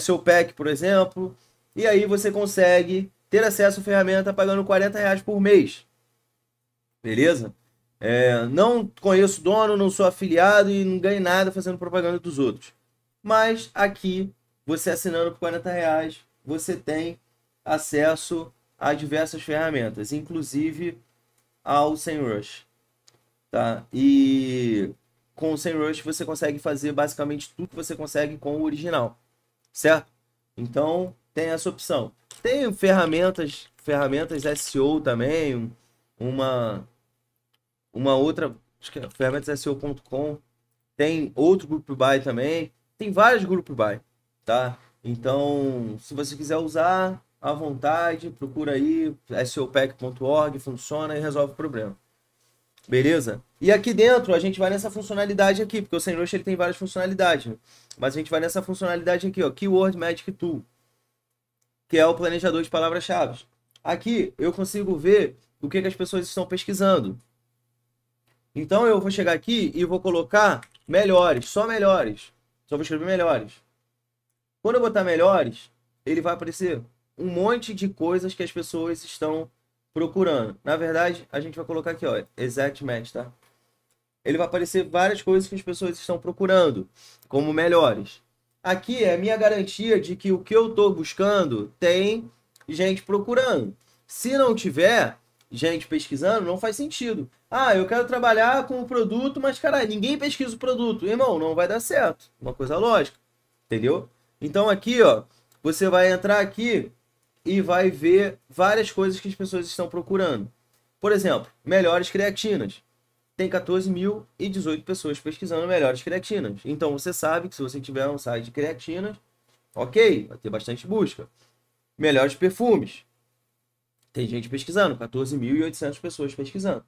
seu Pack, por exemplo, e aí você consegue ter acesso à ferramenta pagando 40 reais por mês. Beleza? É, não conheço o dono, não sou afiliado e não ganho nada fazendo propaganda dos outros. Mas aqui, você assinando por 40 reais, você tem acesso a diversas ferramentas, inclusive ao SEMrush. Tá? E com o SEMrush você consegue fazer basicamente tudo que você consegue com o original, certo? Então, tem essa opção. Tem ferramentas, ferramentas SEO também, uma uma outra, acho que é ferramentasSEO.com, tem outro grupo buy também, tem vários grupos buy, tá? Então, se você quiser usar à vontade, procura aí seopack.org, funciona e resolve o problema. Beleza? E aqui dentro a gente vai nessa funcionalidade aqui, porque o Semrush ele tem várias funcionalidades, né? mas a gente vai nessa funcionalidade aqui, ó, Keyword Magic Tool que é o planejador de palavras-chave. Aqui eu consigo ver o que, que as pessoas estão pesquisando. Então eu vou chegar aqui e vou colocar melhores, só melhores. Só vou escrever melhores. Quando eu botar melhores, ele vai aparecer um monte de coisas que as pessoas estão procurando. Na verdade, a gente vai colocar aqui, ó, exact match, tá? Ele vai aparecer várias coisas que as pessoas estão procurando, como melhores aqui é a minha garantia de que o que eu estou buscando tem gente procurando. Se não tiver gente pesquisando, não faz sentido. Ah, eu quero trabalhar com o produto, mas caralho, ninguém pesquisa o produto. Irmão, não vai dar certo. Uma coisa lógica. Entendeu? Então aqui, ó, você vai entrar aqui e vai ver várias coisas que as pessoas estão procurando. Por exemplo, melhores creatinas tem 14.018 pessoas pesquisando melhores creatinas. Então você sabe que se você tiver um site de creatinas, ok, vai ter bastante busca. Melhores perfumes. Tem gente pesquisando, 14.800 pessoas pesquisando.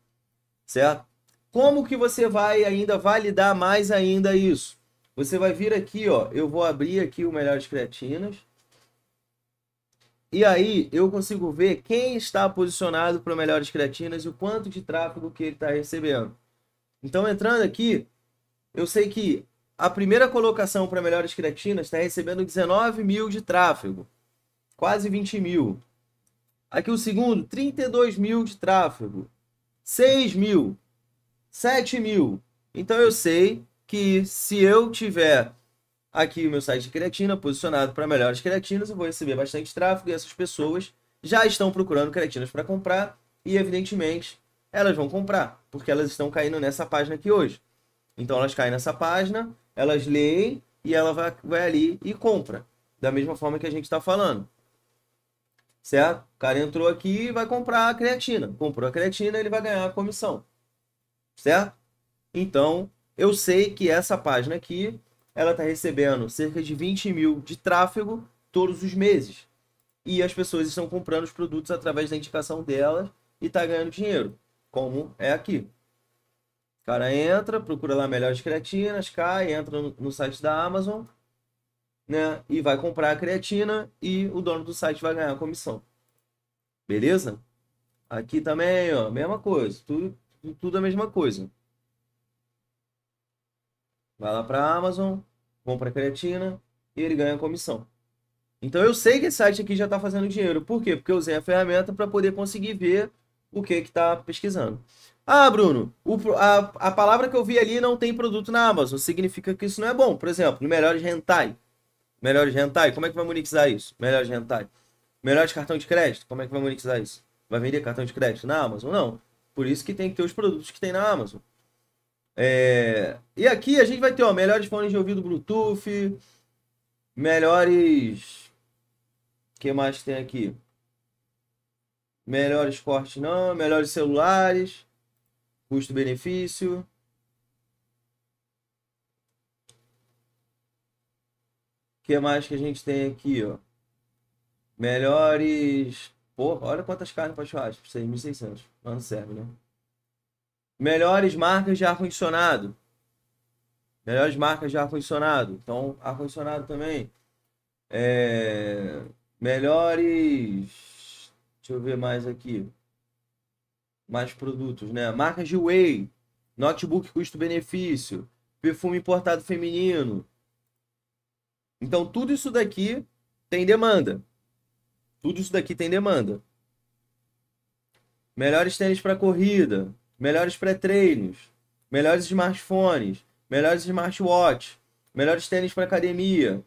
Certo? Como que você vai ainda validar mais ainda isso? Você vai vir aqui, ó, eu vou abrir aqui o melhores creatinas e aí eu consigo ver quem está posicionado para melhores creatinas e o quanto de tráfego que ele está recebendo. Então entrando aqui, eu sei que a primeira colocação para melhores creatinas está recebendo 19 mil de tráfego, quase 20 mil. Aqui o segundo, 32 mil de tráfego, 6 mil, 7 mil. Então eu sei que se eu tiver aqui o meu site de é creatina, posicionado para melhores creatinas, eu vou receber bastante tráfego e essas pessoas já estão procurando creatinas para comprar e, evidentemente, elas vão comprar, porque elas estão caindo nessa página aqui hoje. Então elas caem nessa página, elas leem e ela vai, vai ali e compra. Da mesma forma que a gente está falando. Certo? O cara entrou aqui e vai comprar a creatina. Comprou a creatina, ele vai ganhar a comissão. Certo? Então, eu sei que essa página aqui ela está recebendo cerca de 20 mil de tráfego todos os meses. E as pessoas estão comprando os produtos através da indicação delas e está ganhando dinheiro, como é aqui. O cara entra, procura lá melhores creatinas, cai, entra no site da Amazon, né? E vai comprar a creatina e o dono do site vai ganhar a comissão. Beleza? Aqui também, ó, mesma coisa. Tudo, tudo a mesma coisa. Vai lá para a Amazon, compra creatina e ele ganha comissão. Então eu sei que esse site aqui já está fazendo dinheiro. Por quê? Porque eu usei a ferramenta para poder conseguir ver o que está pesquisando. Ah, Bruno, o, a, a palavra que eu vi ali não tem produto na Amazon. Significa que isso não é bom. Por exemplo, no Melhores Hentai. Melhores Hentai, como é que vai monetizar isso? Melhores rentai Melhores cartão de crédito, como é que vai monetizar isso? Vai vender cartão de crédito na Amazon? Não. Por isso que tem que ter os produtos que tem na Amazon. É... E aqui a gente vai ter ó, melhores fones de ouvido Bluetooth, melhores. O que mais tem aqui? Melhores cortes não, melhores celulares, custo-benefício. O que mais que a gente tem aqui, ó? Melhores. Porra, olha quantas carnes para churrasco, 6.600. Mas não serve, né? Melhores marcas de ar-condicionado. Melhores marcas de ar-condicionado. Então, ar-condicionado também. É... Melhores. Deixa eu ver mais aqui. Mais produtos, né? Marcas de Whey. Notebook custo-benefício. Perfume importado feminino. Então, tudo isso daqui tem demanda. Tudo isso daqui tem demanda. Melhores tênis para corrida melhores pré-treinos, melhores smartphones, melhores smartwatch, melhores tênis para academia.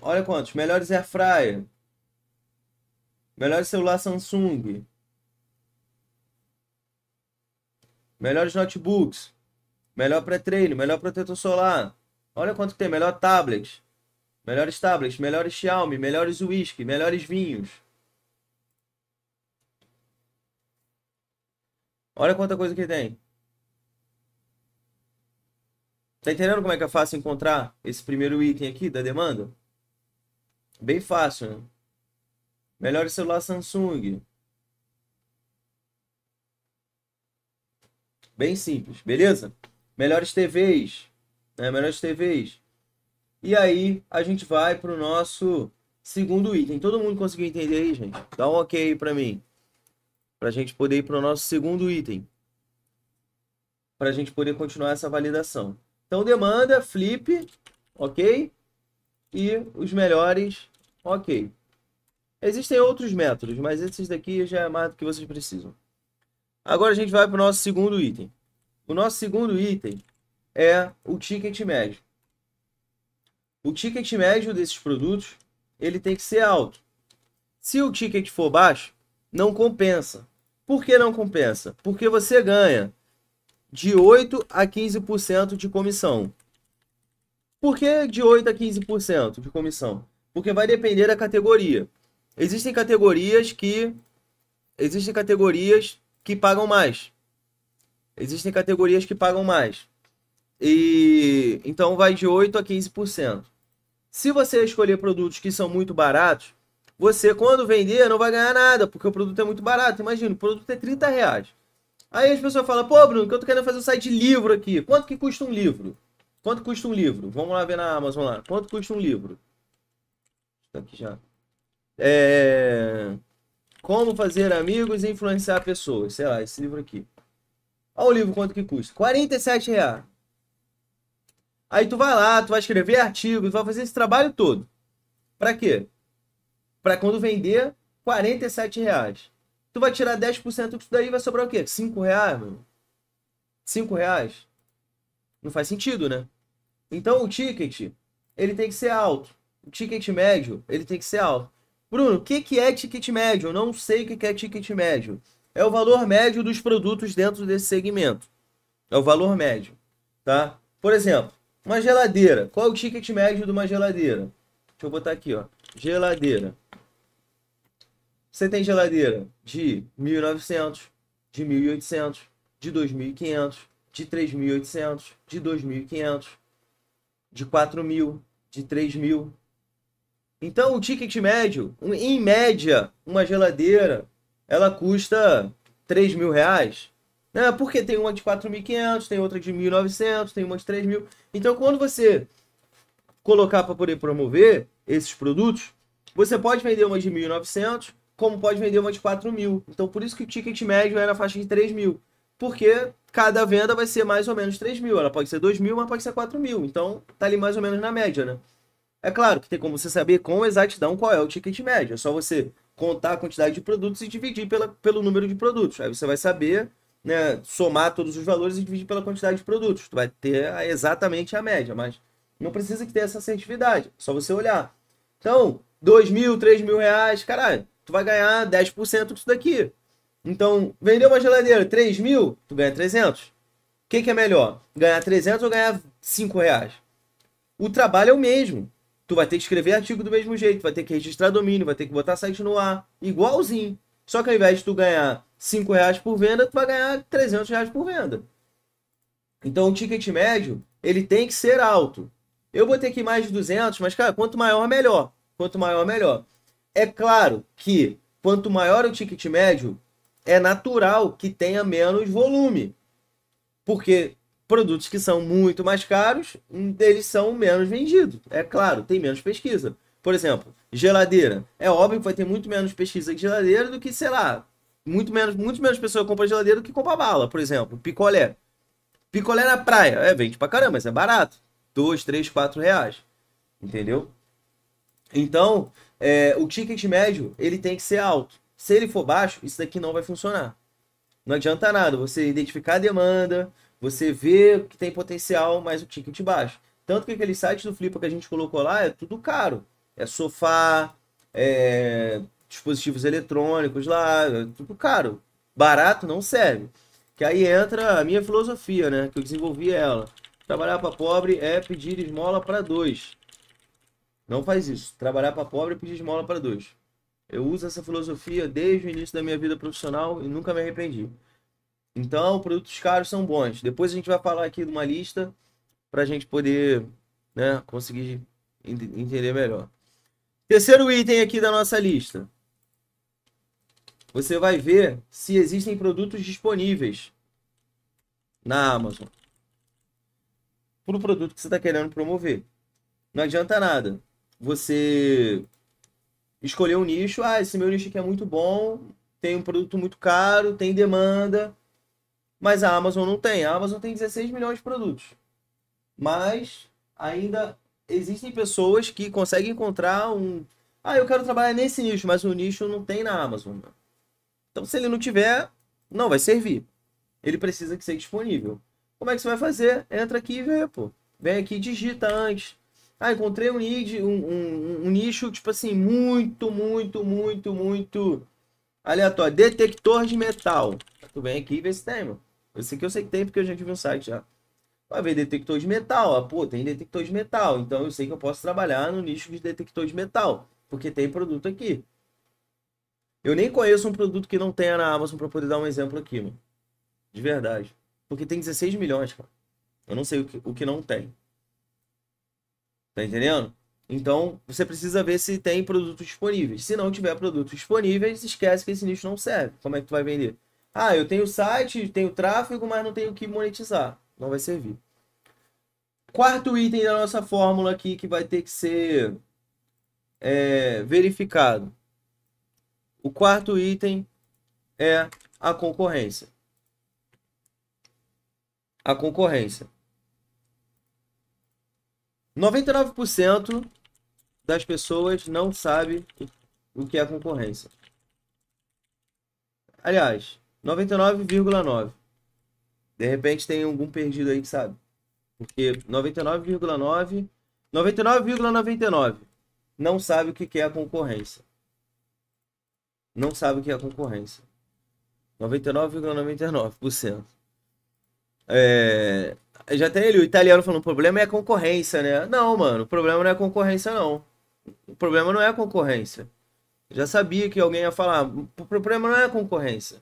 Olha quantos, melhores airfryer, melhores celular Samsung, melhores notebooks, melhor pré-treino, melhor protetor solar. Olha quanto tem, melhor tablets, melhores tablets, melhores Xiaomi, melhores whisky, melhores vinhos. Olha quanta coisa que tem. Tá entendendo como é que é fácil encontrar esse primeiro item aqui da demanda? Bem fácil, né? Melhor celular Samsung. Bem simples, beleza? Melhores TVs, né? Melhores TVs. E aí a gente vai para o nosso segundo item. Todo mundo conseguiu entender aí, gente? Dá um ok aí mim para a gente poder ir para o nosso segundo item, para a gente poder continuar essa validação. Então, demanda, flip, ok? E os melhores, ok. Existem outros métodos, mas esses daqui já é mais do que vocês precisam. Agora a gente vai para o nosso segundo item. O nosso segundo item é o ticket médio. O ticket médio desses produtos ele tem que ser alto. Se o ticket for baixo, não compensa. Por que não compensa? Porque você ganha de 8 a 15% de comissão. Por que de 8 a 15% de comissão? Porque vai depender da categoria. Existem categorias que existem categorias que pagam mais. Existem categorias que pagam mais. E então vai de 8 a 15%. Se você escolher produtos que são muito baratos, você, quando vender, não vai ganhar nada, porque o produto é muito barato. Imagina, o produto é 30 reais. Aí as pessoas falam, pô, Bruno, que eu tô querendo fazer um site de livro aqui. Quanto que custa um livro? Quanto custa um livro? Vamos lá ver na Amazon lá. Quanto custa um livro? Tá aqui já. É... Como fazer amigos e influenciar pessoas. Sei lá, esse livro aqui. Olha o livro quanto que custa. 47 reais. Aí tu vai lá, tu vai escrever artigos, vai fazer esse trabalho todo. Para quê? para quando vender, 47 reais. Tu vai tirar 10% disso daí, vai sobrar o quê? 5 reais, mano? 5 reais? Não faz sentido, né? Então o ticket, ele tem que ser alto. O ticket médio, ele tem que ser alto. Bruno, o que, que é ticket médio? Eu não sei o que, que é ticket médio. É o valor médio dos produtos dentro desse segmento. É o valor médio, tá? Por exemplo, uma geladeira. Qual é o ticket médio de uma geladeira? Deixa eu botar aqui, ó. Geladeira. Você tem geladeira de 1900, de 1800, de 2500, de 3800, de 2500, de 4000, de 3000. Então, o ticket médio, em média, uma geladeira, ela custa 3 mil reais. Né? Porque tem uma de 4.500, tem outra de 1.900, tem uma de 3.000. Então, quando você colocar para poder promover esses produtos, você pode vender uma de 1.900, como pode vender uma de 4 mil. Então, por isso que o ticket médio é na faixa de 3 mil. Porque cada venda vai ser mais ou menos 3 mil. Ela pode ser 2 mil, mas pode ser 4 mil. Então, tá ali mais ou menos na média, né? É claro que tem como você saber com exatidão qual é o ticket médio. É só você contar a quantidade de produtos e dividir pela, pelo número de produtos. Aí você vai saber, né, somar todos os valores e dividir pela quantidade de produtos. Tu vai ter exatamente a média, mas não precisa que tenha essa assertividade. É só você olhar. Então, 2 mil, 3 mil reais, caralho tu vai ganhar 10% disso daqui. Então, vendeu uma geladeira, 3 mil, tu ganha 300. O que, que é melhor? Ganhar 300 ou ganhar 5 reais? O trabalho é o mesmo. Tu vai ter que escrever artigo do mesmo jeito, vai ter que registrar domínio, vai ter que botar site no ar, igualzinho. Só que ao invés de tu ganhar 5 reais por venda, tu vai ganhar 300 reais por venda. Então, o ticket médio, ele tem que ser alto. Eu botei aqui mais de 200, mas, cara, quanto maior, melhor. Quanto maior, melhor. É claro que quanto maior o ticket médio, é natural que tenha menos volume. Porque produtos que são muito mais caros, hum, eles são menos vendidos. É claro, tem menos pesquisa. Por exemplo, geladeira. É óbvio que vai ter muito menos pesquisa de geladeira do que, sei lá, muito menos, muito menos pessoas compram geladeira do que compra bala, por exemplo. Picolé. Picolé na praia. É, vende pra caramba, mas é barato. Dois, três, quatro reais. Entendeu? Então, é, o ticket médio ele tem que ser alto. Se ele for baixo, isso daqui não vai funcionar. Não adianta nada você identificar a demanda, você ver que tem potencial, mas o ticket baixo. Tanto que aquele site do Flipa que a gente colocou lá é tudo caro. É sofá, é dispositivos eletrônicos lá, é tudo caro. Barato não serve. Que aí entra a minha filosofia, né? Que eu desenvolvi ela. Trabalhar para pobre é pedir esmola para dois. Não faz isso. Trabalhar para pobre e pedir esmola para dois. Eu uso essa filosofia desde o início da minha vida profissional e nunca me arrependi. Então, produtos caros são bons. Depois a gente vai falar aqui de uma lista para a gente poder né, conseguir ent entender melhor. Terceiro item aqui da nossa lista. Você vai ver se existem produtos disponíveis na Amazon para o produto que você está querendo promover. Não adianta nada você escolher um nicho. Ah, esse meu nicho aqui é muito bom, tem um produto muito caro, tem demanda. Mas a Amazon não tem. A Amazon tem 16 milhões de produtos. Mas ainda existem pessoas que conseguem encontrar um. Ah, eu quero trabalhar nesse nicho, mas o nicho não tem na Amazon. Né? Então, se ele não tiver, não vai servir. Ele precisa que seja disponível. Como é que você vai fazer? Entra aqui e vê, pô. Vem aqui e digita antes. Ah, encontrei um, nicho, um, um, um nicho, tipo assim, muito, muito, muito, muito aleatório. Detector de metal. Tu vem aqui e vê se tem, mano. Esse aqui eu sei que tem, porque eu já tive um site já. Vai ver detector de metal. Ah, pô, tem detector de metal. Então eu sei que eu posso trabalhar no nicho de detector de metal. Porque tem produto aqui. Eu nem conheço um produto que não tenha na Amazon pra poder dar um exemplo aqui, mano. De verdade. Porque tem 16 milhões, cara. Eu não sei o que, o que não tem. Tá entendendo? Então, você precisa ver se tem produtos disponíveis. Se não tiver produtos disponíveis, esquece que esse nicho não serve. Como é que tu vai vender? Ah, eu tenho site, tenho tráfego, mas não tenho que monetizar. Não vai servir. Quarto item da nossa fórmula aqui que vai ter que ser é, verificado. O quarto item é a concorrência. A concorrência. 99% das pessoas não sabe o que é concorrência. Aliás, 99,9. De repente tem algum perdido aí que sabe. Porque 99,9 99,99 ,99 não sabe o que é a concorrência. Não sabe o que é a concorrência. 99,99%. ,99%. É... Já tem ele, o italiano falando, o problema é a concorrência, né? Não, mano, o problema não é a concorrência, não. O problema não é a concorrência. Já sabia que alguém ia falar, o problema não é a concorrência.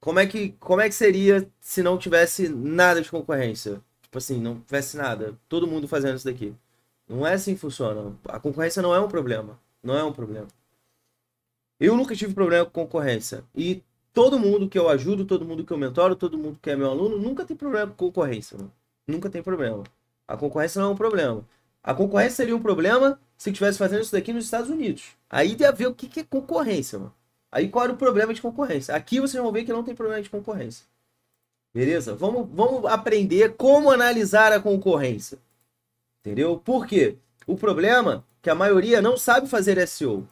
Como é que, como é que seria se não tivesse nada de concorrência? Tipo assim, não tivesse nada, todo mundo fazendo isso daqui. Não é assim que funciona. A concorrência não é um problema, não é um problema. Eu nunca tive problema com concorrência e todo mundo que eu ajudo, todo mundo que eu mentoro, todo mundo que é meu aluno, nunca tem problema com concorrência, mano. Nunca tem problema. A concorrência não é um problema. A concorrência seria um problema se estivesse fazendo isso daqui nos Estados Unidos. Aí deve ver o que, é concorrência, mano. Aí qual era o problema de concorrência? Aqui vocês vão ver que não tem problema de concorrência. Beleza? Vamos, vamos aprender como analisar a concorrência. Entendeu? Por quê? O problema é que a maioria não sabe fazer SEO.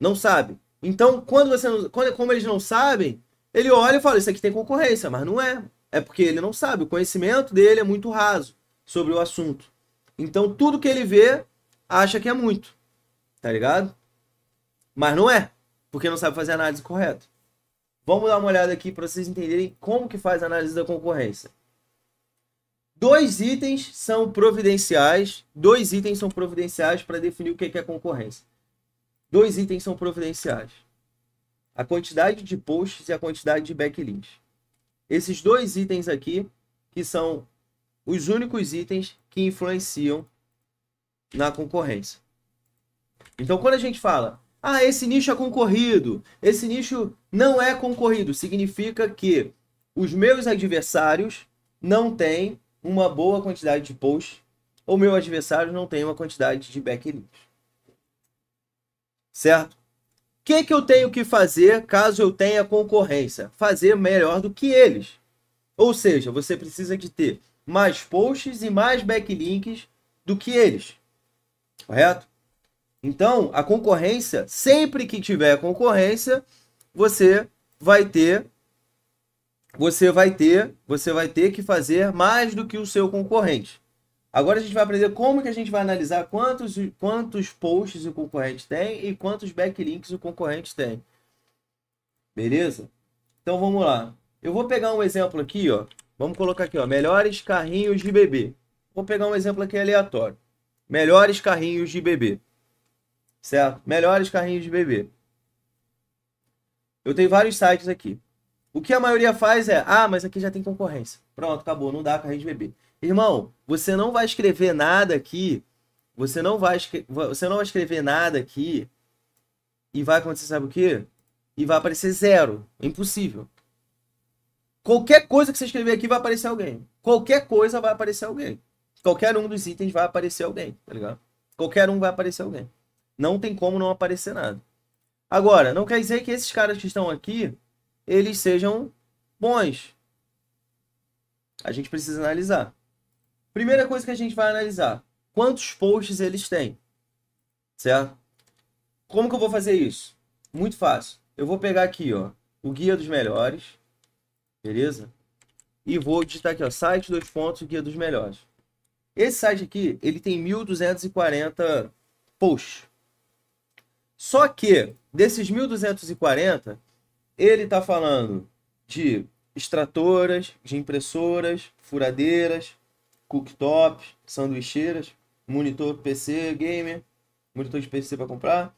Não sabe. Então, quando você não, quando, como eles não sabem, ele olha e fala: Isso aqui tem concorrência, mas não é. É porque ele não sabe. O conhecimento dele é muito raso sobre o assunto. Então, tudo que ele vê, acha que é muito. Tá ligado? Mas não é, porque não sabe fazer análise correta. Vamos dar uma olhada aqui para vocês entenderem como que faz a análise da concorrência. Dois itens são providenciais, dois itens são providenciais para definir o que é concorrência. Dois itens são providenciais: a quantidade de posts e a quantidade de backlinks. Esses dois itens aqui, que são os únicos itens que influenciam na concorrência. Então, quando a gente fala, ah, esse nicho é concorrido, esse nicho não é concorrido, significa que os meus adversários não têm uma boa quantidade de posts, ou meu adversário não tem uma quantidade de backlinks certo? O que, que eu tenho que fazer caso eu tenha concorrência? Fazer melhor do que eles. Ou seja, você precisa de ter mais posts e mais backlinks do que eles. Correto? Então, a concorrência, sempre que tiver concorrência, você vai ter você vai ter, você vai ter que fazer mais do que o seu concorrente. Agora a gente vai aprender como que a gente vai analisar quantos, quantos posts o concorrente tem e quantos backlinks o concorrente tem. Beleza? Então vamos lá. Eu vou pegar um exemplo aqui, ó. Vamos colocar aqui, ó, melhores carrinhos de bebê. Vou pegar um exemplo aqui aleatório. Melhores carrinhos de bebê. Certo? Melhores carrinhos de bebê. Eu tenho vários sites aqui. O que a maioria faz é, ah, mas aqui já tem concorrência. Pronto, acabou, não dá carrinho de bebê. Irmão, você não vai escrever nada aqui. Você não vai, você não vai escrever nada aqui. E vai acontecer, sabe o quê? E vai aparecer zero. impossível. Qualquer coisa que você escrever aqui vai aparecer alguém. Qualquer coisa vai aparecer alguém. Qualquer um dos itens vai aparecer alguém, tá ligado? Qualquer um vai aparecer alguém. Não tem como não aparecer nada. Agora, não quer dizer que esses caras que estão aqui, eles sejam bons. A gente precisa analisar. Primeira coisa que a gente vai analisar: quantos posts eles têm, certo? Como que eu vou fazer isso? Muito fácil. Eu vou pegar aqui, ó, o guia dos melhores, beleza? E vou digitar aqui, ó, site dois pontos, guia dos melhores. Esse site aqui, ele tem 1240 posts. Só que desses 1240, ele tá falando de extratoras, de impressoras, furadeiras, cooktop, sanduicheiras, monitor PC gamer, monitor de PC para comprar,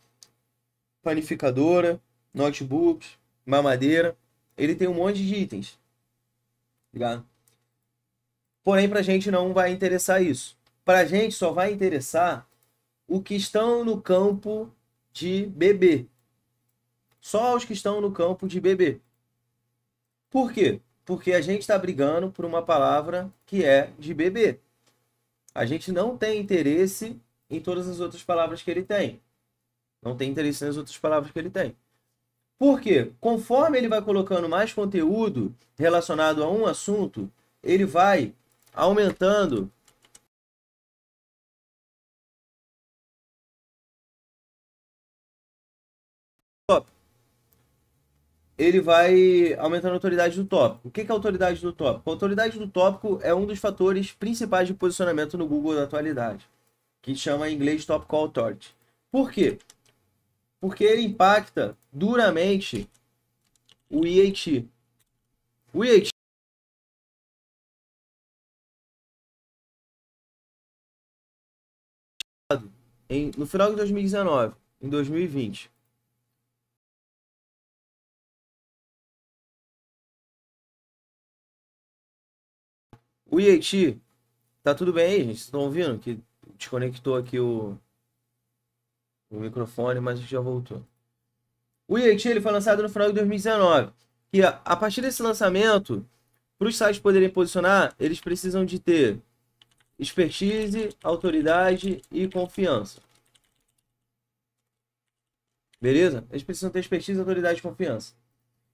panificadora, notebooks, mamadeira. Ele tem um monte de itens. Tá ligado? Porém, pra gente não vai interessar isso. Pra gente só vai interessar o que estão no campo de bebê. Só os que estão no campo de bebê. Por quê? porque a gente está brigando por uma palavra que é de bebê. A gente não tem interesse em todas as outras palavras que ele tem. Não tem interesse nas outras palavras que ele tem. Por quê? Conforme ele vai colocando mais conteúdo relacionado a um assunto, ele vai aumentando tópico ele vai aumentando a autoridade do tópico. O que é a autoridade do tópico? A autoridade do tópico é um dos fatores principais de posicionamento no Google na atualidade, que chama em inglês Topical Authority. Por quê? Porque ele impacta duramente o IAT. O IAT no final de 2019, em 2020 O Yeti, tá tudo bem aí, gente? Vocês estão ouvindo? Que desconectou aqui o, o microfone, mas já voltou. O Yeti ele foi lançado no final de 2019. E a, a partir desse lançamento, para os sites poderem posicionar, eles precisam de ter expertise, autoridade e confiança. Beleza? Eles precisam ter expertise, autoridade e confiança.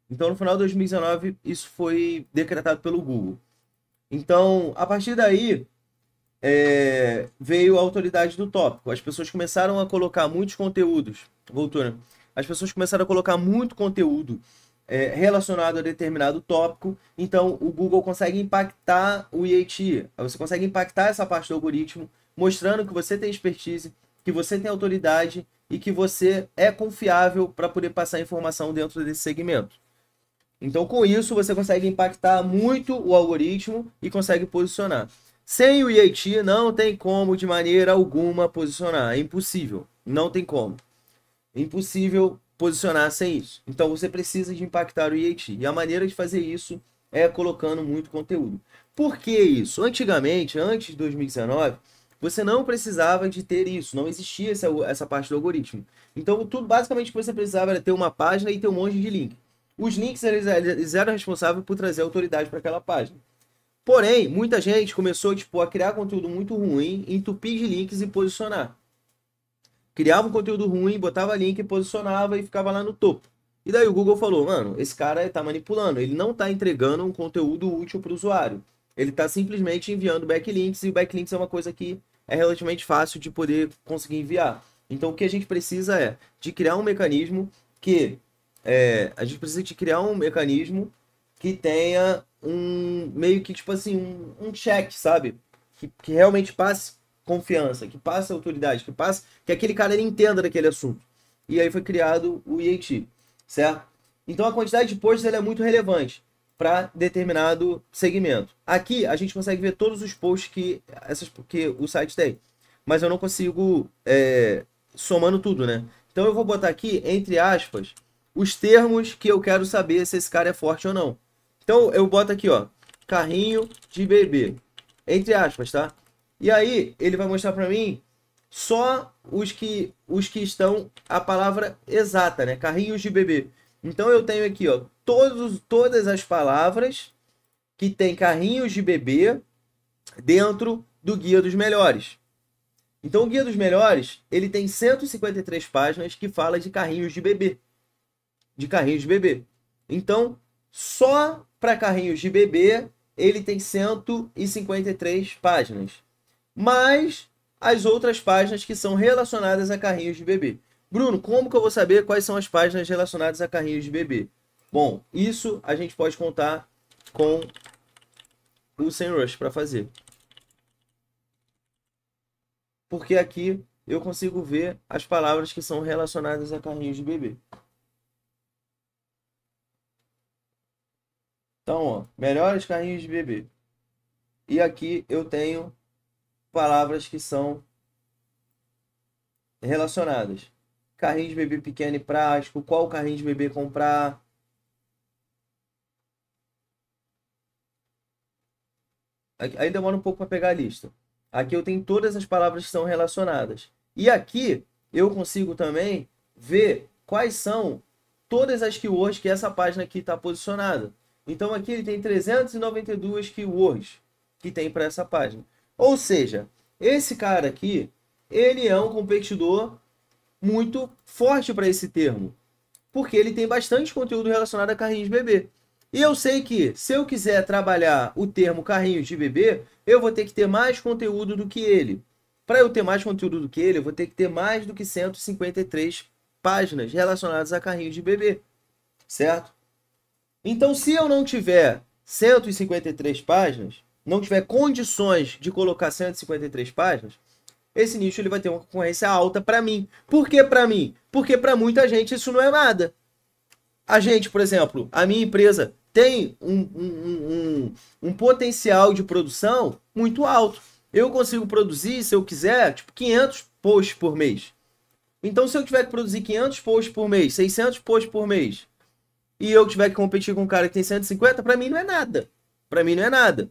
Então, no final de 2019, isso foi decretado pelo Google. Então, a partir daí, é, veio a autoridade do tópico. As pessoas começaram a colocar muitos conteúdos. Voltou, né? As pessoas começaram a colocar muito conteúdo é, relacionado a determinado tópico. Então, o Google consegue impactar o IAT. Você consegue impactar essa parte do algoritmo, mostrando que você tem expertise, que você tem autoridade e que você é confiável para poder passar informação dentro desse segmento. Então, com isso, você consegue impactar muito o algoritmo e consegue posicionar. Sem o IAT, não tem como de maneira alguma posicionar. É impossível. Não tem como. É impossível posicionar sem isso. Então, você precisa de impactar o IAT. E a maneira de fazer isso é colocando muito conteúdo. Por que isso? Antigamente, antes de 2019, você não precisava de ter isso, não existia essa, essa parte do algoritmo. Então, tudo basicamente que você precisava era ter uma página e ter um monte de link. Os links eles, eles eram responsáveis por trazer autoridade para aquela página. Porém, muita gente começou tipo, a criar conteúdo muito ruim, entupir de links e posicionar. Criava um conteúdo ruim, botava link, posicionava e ficava lá no topo. E daí o Google falou, mano, esse cara está manipulando, ele não está entregando um conteúdo útil para o usuário. Ele está simplesmente enviando backlinks e o backlinks é uma coisa que é relativamente fácil de poder conseguir enviar. Então o que a gente precisa é de criar um mecanismo que é, a gente precisa de criar um mecanismo que tenha um meio que tipo assim um, um check, sabe? Que, que realmente passe confiança, que passe autoridade, que passe que aquele cara ele entenda daquele assunto. E aí foi criado o IAT, certo? Então a quantidade de posts é muito relevante para determinado segmento. Aqui a gente consegue ver todos os posts que essas que o site tem, mas eu não consigo é, somando tudo, né? Então eu vou botar aqui entre aspas os termos que eu quero saber se esse cara é forte ou não. Então eu boto aqui, ó, carrinho de bebê, entre aspas, tá? E aí ele vai mostrar para mim só os que os que estão a palavra exata, né? Carrinhos de bebê. Então eu tenho aqui, ó, todos todas as palavras que tem carrinhos de bebê dentro do guia dos melhores. Então o guia dos melhores, ele tem 153 páginas que fala de carrinhos de bebê de carrinhos de bebê. Então, só para carrinhos de bebê, ele tem 153 páginas. Mais as outras páginas que são relacionadas a carrinhos de bebê. Bruno, como que eu vou saber quais são as páginas relacionadas a carrinhos de bebê? Bom, isso a gente pode contar com o Rush para fazer. Porque aqui eu consigo ver as palavras que são relacionadas a carrinhos de bebê. Então, ó, melhores carrinhos de bebê. E aqui eu tenho palavras que são relacionadas. Carrinho de bebê pequeno e prático, qual carrinho de bebê comprar. Aí demora um pouco para pegar a lista. Aqui eu tenho todas as palavras que são relacionadas. E aqui eu consigo também ver quais são todas as keywords que essa página aqui está posicionada. Então aqui ele tem 392 keywords que tem para essa página. Ou seja, esse cara aqui, ele é um competidor muito forte para esse termo, porque ele tem bastante conteúdo relacionado a carrinhos de bebê. E eu sei que se eu quiser trabalhar o termo carrinhos de bebê, eu vou ter que ter mais conteúdo do que ele. Para eu ter mais conteúdo do que ele, eu vou ter que ter mais do que 153 páginas relacionadas a carrinhos de bebê, certo? Então, se eu não tiver 153 páginas, não tiver condições de colocar 153 páginas, esse nicho ele vai ter uma concorrência alta para mim. Por que para mim? Porque para muita gente isso não é nada. A gente, por exemplo, a minha empresa tem um, um, um, um potencial de produção muito alto. Eu consigo produzir, se eu quiser, tipo 500 posts por mês. Então, se eu tiver que produzir 500 posts por mês, 600 posts por mês, e eu tiver que competir com um cara que tem 150, para mim não é nada. Para mim não é nada.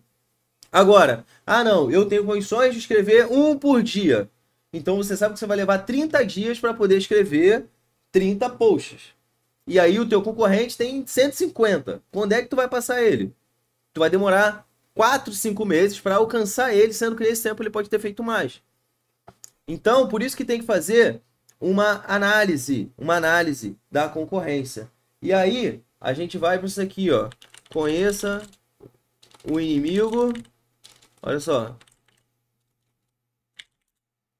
Agora, ah não, eu tenho condições de escrever um por dia. Então você sabe que você vai levar 30 dias para poder escrever 30 posts. E aí o teu concorrente tem 150. Quando é que tu vai passar ele? Tu vai demorar 4, 5 meses para alcançar ele, sendo que nesse tempo ele pode ter feito mais. Então, por isso que tem que fazer uma análise, uma análise da concorrência. E aí, a gente vai para isso aqui, ó. Conheça o inimigo. Olha só.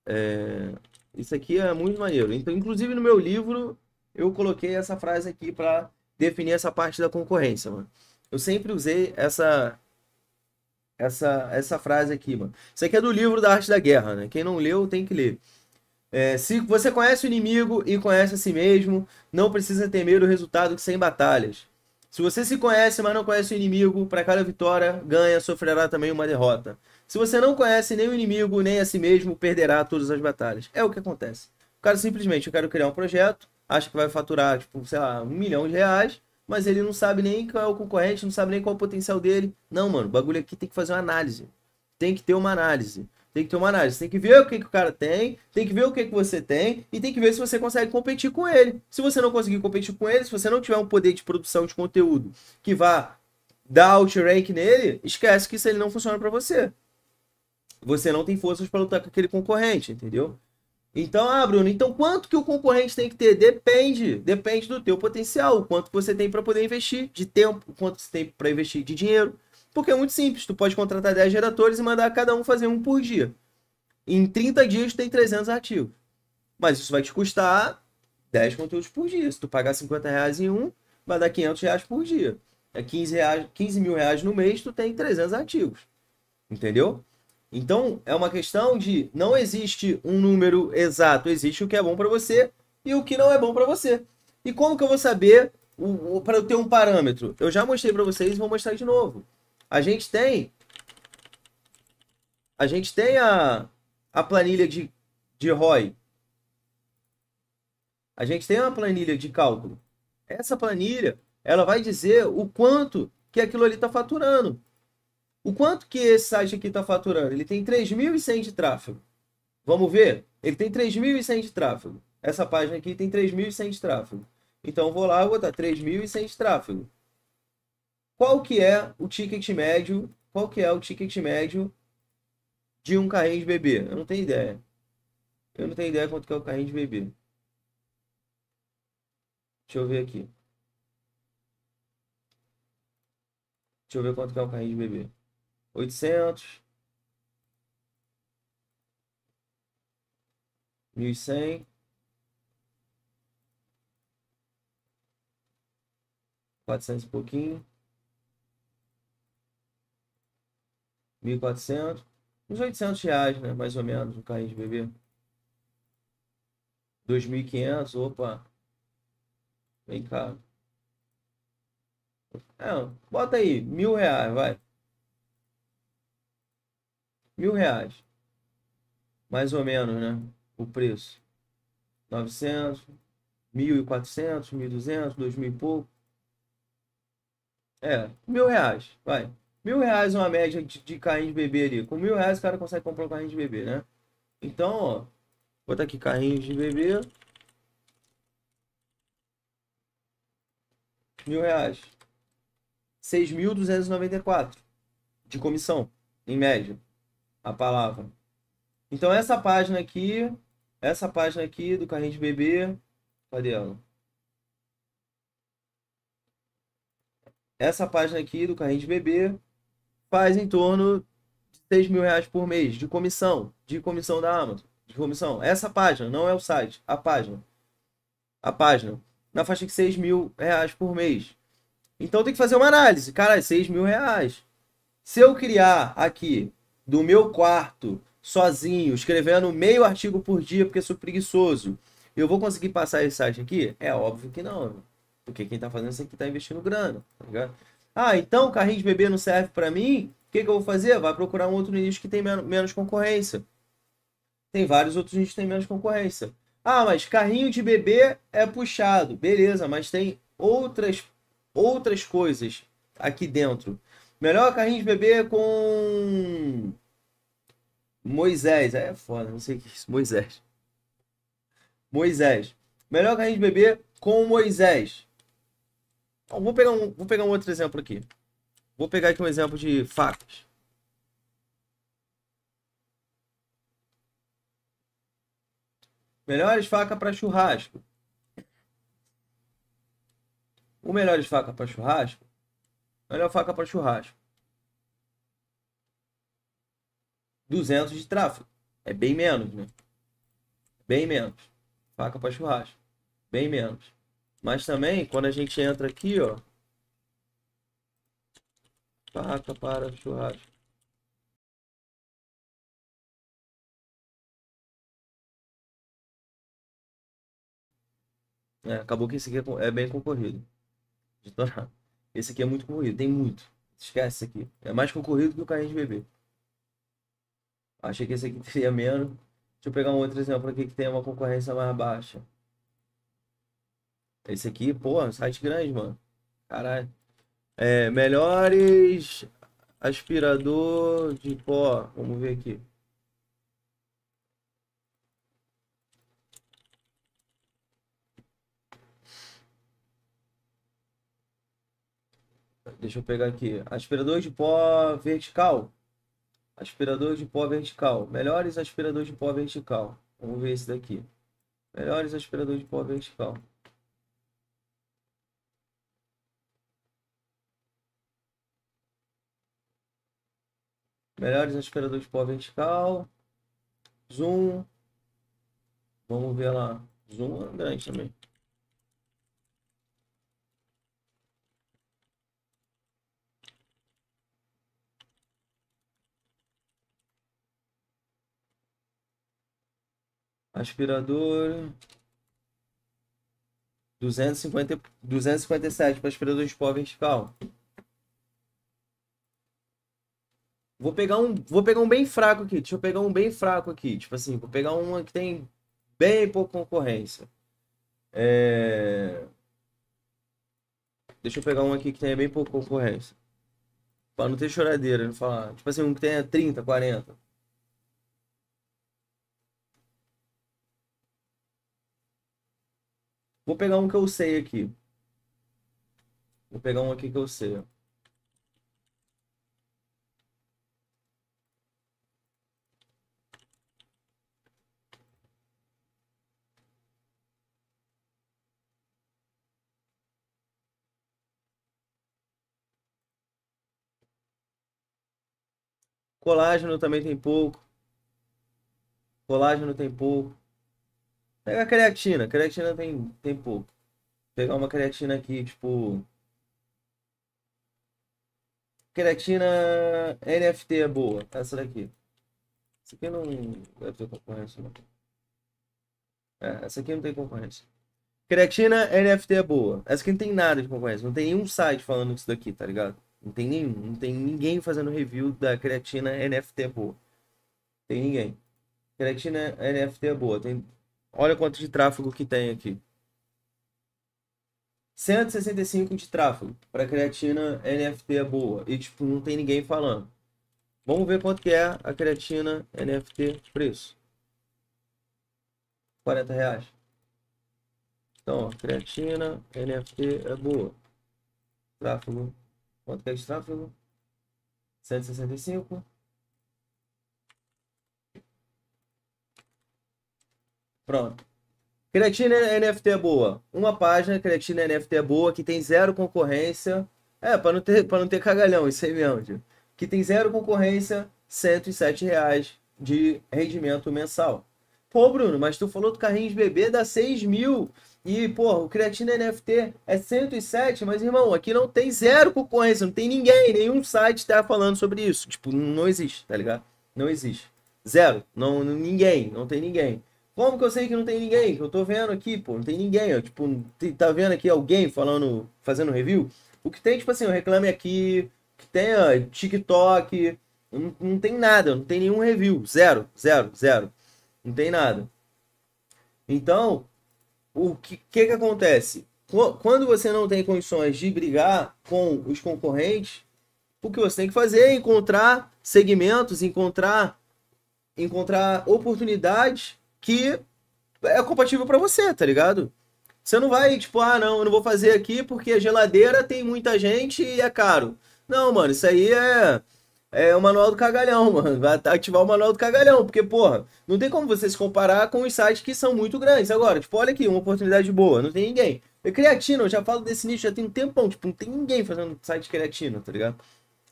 É... Isso aqui é muito maneiro. Então, inclusive no meu livro, eu coloquei essa frase aqui para definir essa parte da concorrência, mano. Eu sempre usei essa essa essa frase aqui, mano. Isso aqui é do livro da Arte da Guerra, né? Quem não leu tem que ler. É, se você conhece o inimigo e conhece a si mesmo, não precisa temer o resultado que sem batalhas. Se você se conhece, mas não conhece o inimigo, para cada vitória ganha, sofrerá também uma derrota. Se você não conhece nem o inimigo, nem a si mesmo, perderá todas as batalhas. É o que acontece. O cara simplesmente, eu quero criar um projeto, acha que vai faturar, tipo, sei lá, um milhão de reais, mas ele não sabe nem qual é o concorrente, não sabe nem qual é o potencial dele. Não, mano, o bagulho aqui tem que fazer uma análise. Tem que ter uma análise. Tem que ter uma análise, tem que ver o que, que o cara tem, tem que ver o que, que você tem e tem que ver se você consegue competir com ele. Se você não conseguir competir com ele, se você não tiver um poder de produção de conteúdo que vá dar outrank nele, esquece que isso ele não funciona para você. Você não tem forças para lutar com aquele concorrente, entendeu? Então, ah, Bruno, então quanto que o concorrente tem que ter? Depende, depende do teu potencial, o quanto você tem para poder investir de tempo, o quanto você tem para investir de dinheiro, porque é muito simples, tu pode contratar 10 redatores e mandar cada um fazer um por dia. Em 30 dias tu tem 300 artigos. Mas isso vai te custar 10 conteúdos por dia. Se tu pagar 50 reais em um, vai dar 500 reais por dia. É 15, reais, 15 mil reais no mês, tu tem 300 artigos. Entendeu? Então, é uma questão de não existe um número exato. Existe o que é bom para você e o que não é bom para você. E como que eu vou saber para eu ter um parâmetro? Eu já mostrei para vocês e vou mostrar de novo a gente tem a gente tem a, a planilha de, de ROI. A gente tem uma planilha de cálculo. Essa planilha, ela vai dizer o quanto que aquilo ali está faturando. O quanto que esse site aqui está faturando? Ele tem 3.100 de tráfego. Vamos ver? Ele tem 3.100 de tráfego. Essa página aqui tem 3.100 de tráfego. Então, vou lá, e vou botar 3.100 de tráfego qual que é o ticket médio, qual que é o ticket médio de um carrinho de bebê? Eu não tenho ideia. Eu não tenho ideia quanto que é o carrinho de bebê. Deixa eu ver aqui. Deixa eu ver quanto que é o carrinho de bebê. 800. 1100. 400 e pouquinho. 1.400, uns 800 reais, né? Mais ou menos, um carrinho de bebê. 2.500, opa. Bem caro. É, bota aí, mil reais, vai. Mil reais. Mais ou menos, né? O preço. 900, 1.400, 1.200, 2.000 e pouco. É, mil reais, vai. Mil reais uma média de, de carrinho de bebê ali. Com mil reais o cara consegue comprar um carrinho de bebê, né? Então, ó. botar aqui carrinho de bebê. Mil reais. 6.294 de comissão, em média, a palavra. Então essa página aqui, essa página aqui do carrinho de bebê, cadê ela? Essa página aqui do carrinho de bebê faz em torno de 6 mil reais por mês de comissão, de comissão da Amazon, de comissão. Essa página, não é o site, a página. A página. Na faixa de 6 mil reais por mês. Então tem que fazer uma análise. Cara, 6 mil reais. Se eu criar aqui do meu quarto, sozinho, escrevendo meio artigo por dia, porque sou preguiçoso, eu vou conseguir passar esse site aqui? É óbvio que não. Porque quem está fazendo isso aqui está investindo grana, tá ligado? Ah, então o carrinho de bebê não serve para mim? O que, que, eu vou fazer? Vai procurar um outro nicho que tem men menos concorrência. Tem vários outros nichos que tem menos concorrência. Ah, mas carrinho de bebê é puxado. Beleza, mas tem outras, outras coisas aqui dentro. Melhor carrinho de bebê com Moisés. É foda, não sei o que é isso. Moisés. Moisés. Melhor carrinho de bebê com Moisés. Então, vou pegar um, vou pegar um outro exemplo aqui. Vou pegar aqui um exemplo de facas. Melhores facas para churrasco. O melhores faca para churrasco. Melhor faca para churrasco. 200 de tráfego. É bem menos, né? Bem menos. Faca para churrasco. Bem menos. Mas também, quando a gente entra aqui, ó. Faca para churrasco. É, acabou que esse aqui é, é bem concorrido. Esse aqui é muito concorrido, tem muito. Esquece esse aqui. É mais concorrido que o carrinho de bebê. Achei que esse aqui teria menos. Deixa eu pegar um outro exemplo aqui que tem uma concorrência mais baixa. Esse aqui, pô, é um site grande, mano. Caralho. É, melhores aspirador de pó. Vamos ver aqui. Deixa eu pegar aqui. Aspirador de pó vertical. Aspirador de pó vertical. Melhores aspirador de pó vertical. Vamos ver esse daqui. Melhores aspirador de pó vertical. Melhores aspiradores pó vertical. Zoom. Vamos ver lá. Zoom é grande também. Aspirador. 250, 257 para aspirador de pó vertical. Vou pegar um, vou pegar um bem fraco aqui. Deixa eu pegar um bem fraco aqui. Tipo assim, vou pegar uma que tem bem pouca concorrência. É... Deixa eu pegar um aqui que tem bem pouca concorrência. Pra não ter choradeira, não falar. Tipo assim, um que tenha 30, 40. Vou pegar um que eu sei aqui. Vou pegar um aqui que eu sei. Colágeno também tem pouco. Colágeno tem pouco. Pega a creatina. Creatina tem, tem pouco. Vou pegar uma creatina aqui, tipo. Creatina NFT é boa. Essa daqui. Essa aqui não vai ter concorrência. Não. É, essa aqui não tem concorrência. Creatina NFT é boa. Essa aqui não tem nada de concorrência. Não tem nenhum site falando isso daqui, tá ligado? Não tem nenhum. Não tem ninguém fazendo review da creatina NFT boa. Tem ninguém. Creatina NFT é boa. Tem... Olha quanto de tráfego que tem aqui. 165 de tráfego para creatina NFT é boa. E tipo, não tem ninguém falando. Vamos ver quanto que é a creatina NFT preço. 40 reais. Então, ó, creatina NFT é boa. Tráfego Quanto que é de tráfego? 165. Pronto. Creatina NFT é boa. Uma página, Creatina NFT é boa, que tem zero concorrência. É, para não ter, para não ter cagalhão, isso aí mesmo, tio. Que tem zero concorrência, 107 reais de rendimento mensal. Pô, Bruno, mas tu falou do carrinho de bebê dá 6 mil. E, pô, o Creatina NFT é 107, mas, irmão, aqui não tem zero concorrência, não tem ninguém, nenhum site tá falando sobre isso. Tipo, não existe, tá ligado? Não existe. Zero. Não, ninguém, não tem ninguém. Como que eu sei que não tem ninguém? Eu tô vendo aqui, pô, não tem ninguém. ó tipo, tá vendo aqui alguém falando, fazendo review? O que tem, tipo assim, o Reclame Aqui, que tem ó, TikTok, não, não, tem nada, não tem nenhum review. Zero, zero, zero. Não tem nada. Então, o que, que, que acontece? Quando você não tem condições de brigar com os concorrentes, o que você tem que fazer é encontrar segmentos, encontrar, encontrar oportunidades que é compatível para você, tá ligado? Você não vai, tipo, ah, não, eu não vou fazer aqui porque a geladeira tem muita gente e é caro. Não, mano, isso aí é é o manual do cagalhão, mano. Vai ativar o manual do cagalhão, porque, porra, não tem como você se comparar com os sites que são muito grandes. Agora, tipo, olha aqui, uma oportunidade boa, não tem ninguém. E creatina, eu já falo desse nicho já tem um tempão, tipo, não tem ninguém fazendo site creatina, tá ligado?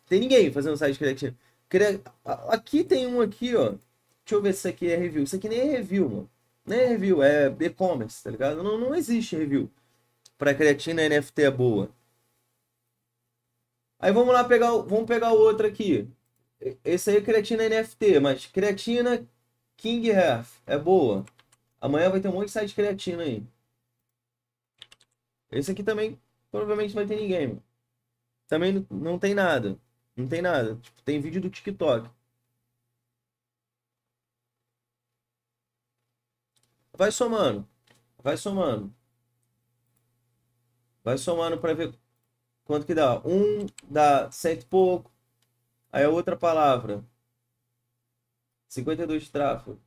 tem ninguém fazendo site creatina. Cre... Aqui tem um aqui, ó. Deixa eu ver se isso aqui é review. Isso aqui nem é review, mano. Nem é review, é e-commerce, tá ligado? Não, não existe review. Pra creatina NFT é boa. Aí vamos lá pegar, vamos pegar outro aqui. Esse aí é creatina NFT, mas creatina King Health é boa. Amanhã vai ter um monte de site de creatina aí. Esse aqui também provavelmente não vai ter ninguém. Também não tem nada. Não tem nada. Tipo, tem vídeo do TikTok. Vai somando. Vai somando. Vai somando para ver Quanto que dá? Um dá cento e pouco. Aí a é outra palavra. 52 dois tráfego.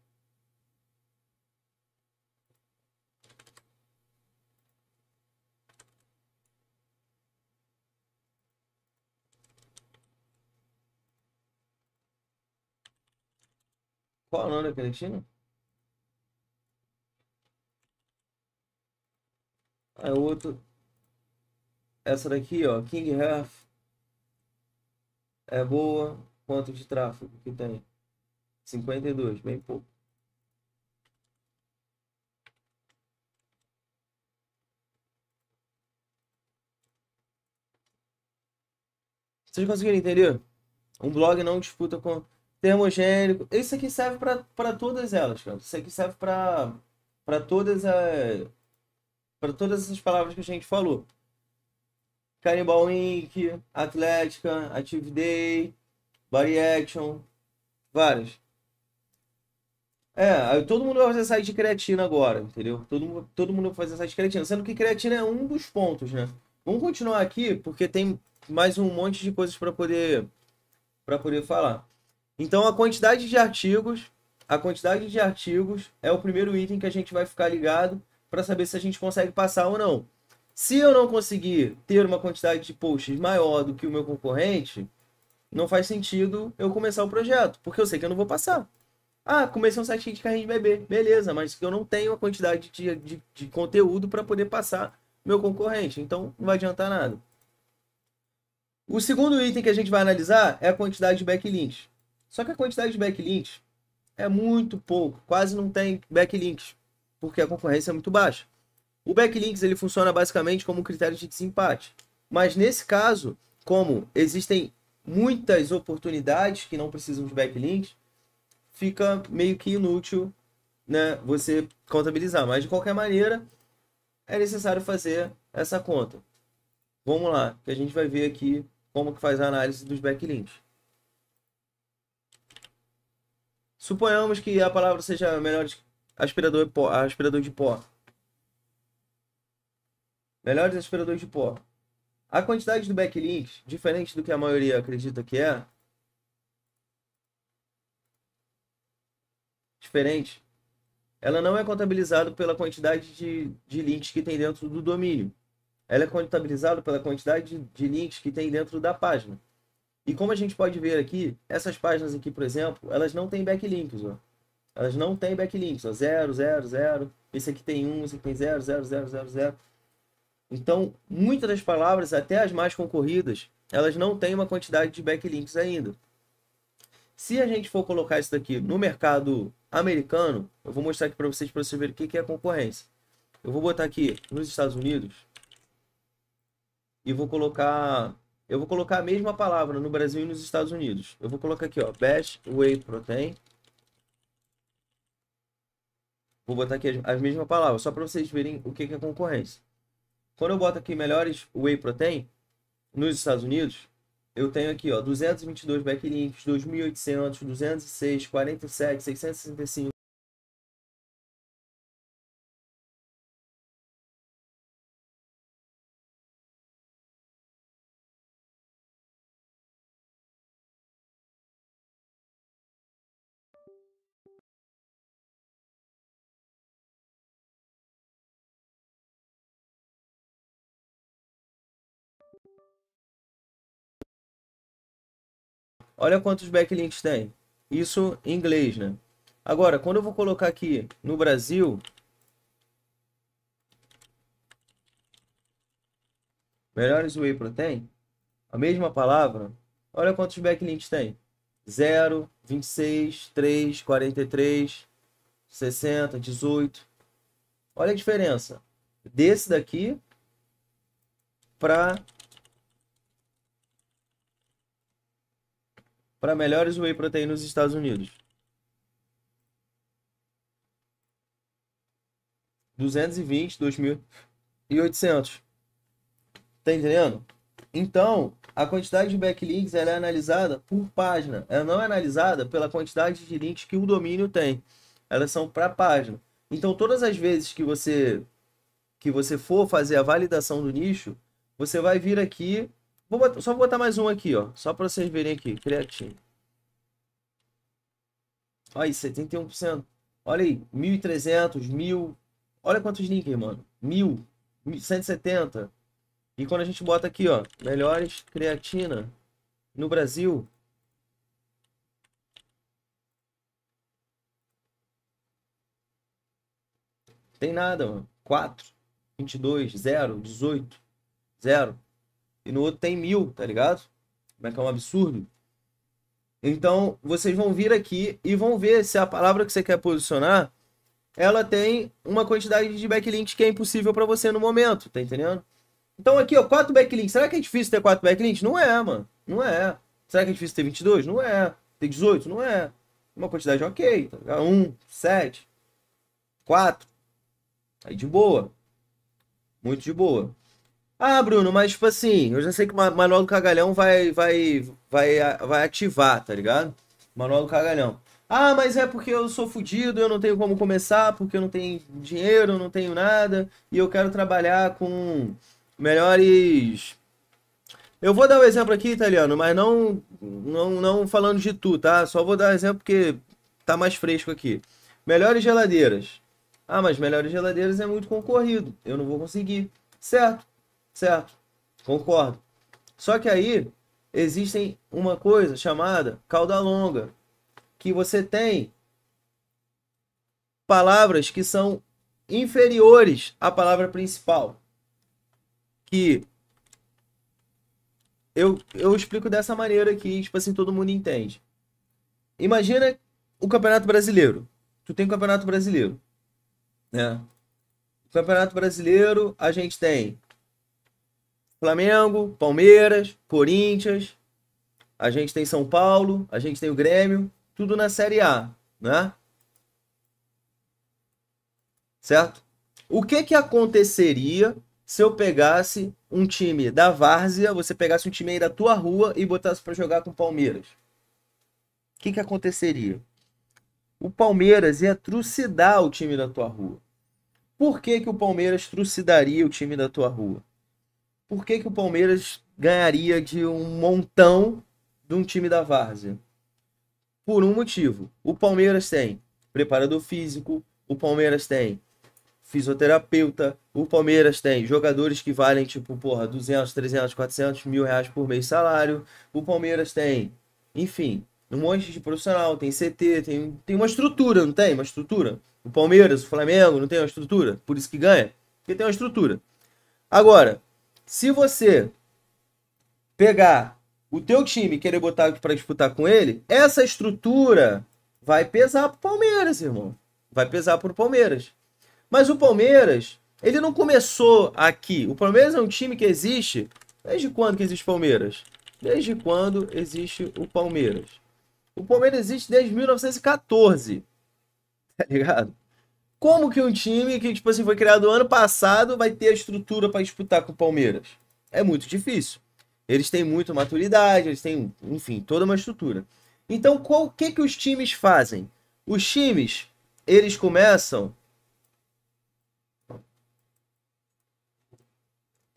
Qual é o nome daquele destino? Aí o outro essa daqui, ó, King Half. É boa. Quanto de tráfego que tem? 52, bem pouco. Vocês conseguiram entender? Um blog não disputa com termogênico. Isso aqui serve para todas elas, cara. Isso aqui serve para todas as eh, para todas essas palavras que a gente falou. Cannibal Inc., Atlética, Active Day, Body Action, várias. É, todo mundo vai fazer site de creatina agora, entendeu? Todo, todo mundo vai fazer site de creatina, sendo que creatina é um dos pontos, né? Vamos continuar aqui, porque tem mais um monte de coisas para poder para poder falar. Então a quantidade de artigos, a quantidade de artigos é o primeiro item que a gente vai ficar ligado para saber se a gente consegue passar ou não. Se eu não conseguir ter uma quantidade de posts maior do que o meu concorrente, não faz sentido eu começar o projeto, porque eu sei que eu não vou passar. Ah, comecei um site de carrinho de bebê, beleza, mas eu não tenho a quantidade de, de, de conteúdo para poder passar meu concorrente, então não vai adiantar nada. O segundo item que a gente vai analisar é a quantidade de backlinks. Só que a quantidade de backlinks é muito pouco, quase não tem backlinks, porque a concorrência é muito baixa. O backlinks ele funciona basicamente como um critério de desempate. Mas nesse caso, como existem muitas oportunidades que não precisam de backlinks, fica meio que inútil né, você contabilizar. Mas de qualquer maneira, é necessário fazer essa conta. Vamos lá, que a gente vai ver aqui como que faz a análise dos backlinks. Suponhamos que a palavra seja melhor aspirador, aspirador de pó. Melhores aspiradores de pó. A quantidade do backlinks, diferente do que a maioria acredita que é, diferente, ela não é contabilizada pela quantidade de, de links que tem dentro do domínio. Ela é contabilizada pela quantidade de, de links que tem dentro da página. E como a gente pode ver aqui, essas páginas aqui, por exemplo, elas não têm backlinks. Ó. Elas não têm backlinks. Ó. Zero, zero, zero. Esse aqui tem 1, um, esse aqui tem zero, zero, zero, zero, zero. Então, muitas das palavras, até as mais concorridas, elas não têm uma quantidade de backlinks ainda. Se a gente for colocar isso daqui no mercado americano, eu vou mostrar aqui para vocês para vocês verem o que é a concorrência. Eu vou botar aqui nos Estados Unidos e vou colocar eu vou colocar a mesma palavra no Brasil e nos Estados Unidos. Eu vou colocar aqui, ó, Best Whey Protein. Vou botar aqui as, as mesmas palavras, só para vocês verem o que é a concorrência. Quando eu boto aqui melhores whey protein nos Estados Unidos, eu tenho aqui, ó, 222 backlinks, 2.800, 206, 47, 665, Olha quantos backlinks tem. Isso em inglês, né? Agora, quando eu vou colocar aqui no Brasil... Melhores Whey Protein, a mesma palavra, olha quantos backlinks tem. 0, 26, 3, 43, 60, 18. Olha a diferença desse daqui para para melhores whey protein nos Estados Unidos. 220, 2.800. Tá entendendo? Então, a quantidade de backlinks ela é analisada por página. Ela não é analisada pela quantidade de links que o domínio tem. Elas são para página. Então, todas as vezes que você que você for fazer a validação do nicho, você vai vir aqui Vou botar, só vou botar mais um aqui, ó. Só pra vocês verem aqui. Creatina. Olha aí, 71%. Olha aí, 1.300, 1.000. Olha quantos links, mano. 1.000, 1.170. E quando a gente bota aqui, ó, melhores creatina no Brasil. Tem nada, mano. 4, 22, 0, 18, 0 e no outro tem mil, tá ligado? Como é que é um absurdo? Então, vocês vão vir aqui e vão ver se a palavra que você quer posicionar, ela tem uma quantidade de backlinks que é impossível para você no momento, tá entendendo? Então aqui, ó, quatro backlinks. Será que é difícil ter quatro backlinks? Não é, mano. Não é. Será que é difícil ter 22? Não é. Ter 18? Não é. Uma quantidade ok, tá ligado? 1, 4. Aí de boa. Muito de boa. Ah, Bruno, mas tipo assim, eu já sei que o Manuel do Cagalhão vai, vai, vai, vai ativar, tá ligado? Manuel do Cagalhão. Ah, mas é porque eu sou fudido, eu não tenho como começar, porque eu não tenho dinheiro, eu não tenho nada, e eu quero trabalhar com melhores. Eu vou dar um exemplo aqui, italiano, mas não, não, não falando de tu, tá? Só vou dar um exemplo porque tá mais fresco aqui. Melhores geladeiras. Ah, mas melhores geladeiras é muito concorrido. Eu não vou conseguir. Certo? Certo? Concordo. Só que aí existem uma coisa chamada cauda longa, que você tem palavras que são inferiores à palavra principal. Que eu, eu explico dessa maneira que, tipo assim, todo mundo entende. Imagina o Campeonato Brasileiro. Tu tem o Campeonato Brasileiro, né? O Campeonato Brasileiro, a gente tem Flamengo, Palmeiras, Corinthians, a gente tem São Paulo, a gente tem o Grêmio, tudo na Série A, né? Certo? O que que aconteceria se eu pegasse um time da Várzea, você pegasse um time aí da tua rua e botasse para jogar com o Palmeiras? O que que aconteceria? O Palmeiras ia trucidar o time da tua rua. Por que que o Palmeiras trucidaria o time da tua rua? por que, que o Palmeiras ganharia de um montão de um time da várzea? Por um motivo. O Palmeiras tem preparador físico, o Palmeiras tem fisioterapeuta, o Palmeiras tem jogadores que valem tipo, porra, 200, 300, 400 mil reais por mês salário, o Palmeiras tem, enfim, um monte de profissional, tem CT, tem, tem uma estrutura, não tem? Uma estrutura. O Palmeiras, o Flamengo, não tem uma estrutura, por isso que ganha, porque tem uma estrutura. Agora, se você pegar o teu time e querer botar para disputar com ele, essa estrutura vai pesar pro Palmeiras, irmão. Vai pesar pro Palmeiras. Mas o Palmeiras, ele não começou aqui. O Palmeiras é um time que existe. Desde quando que existe o Palmeiras? Desde quando existe o Palmeiras? O Palmeiras existe desde 1914. Tá ligado? Como que um time que, tipo assim, foi criado ano passado vai ter a estrutura para disputar com o Palmeiras? É muito difícil. Eles têm muita maturidade, eles têm, enfim, toda uma estrutura. Então, o que, que os times fazem? Os times, eles começam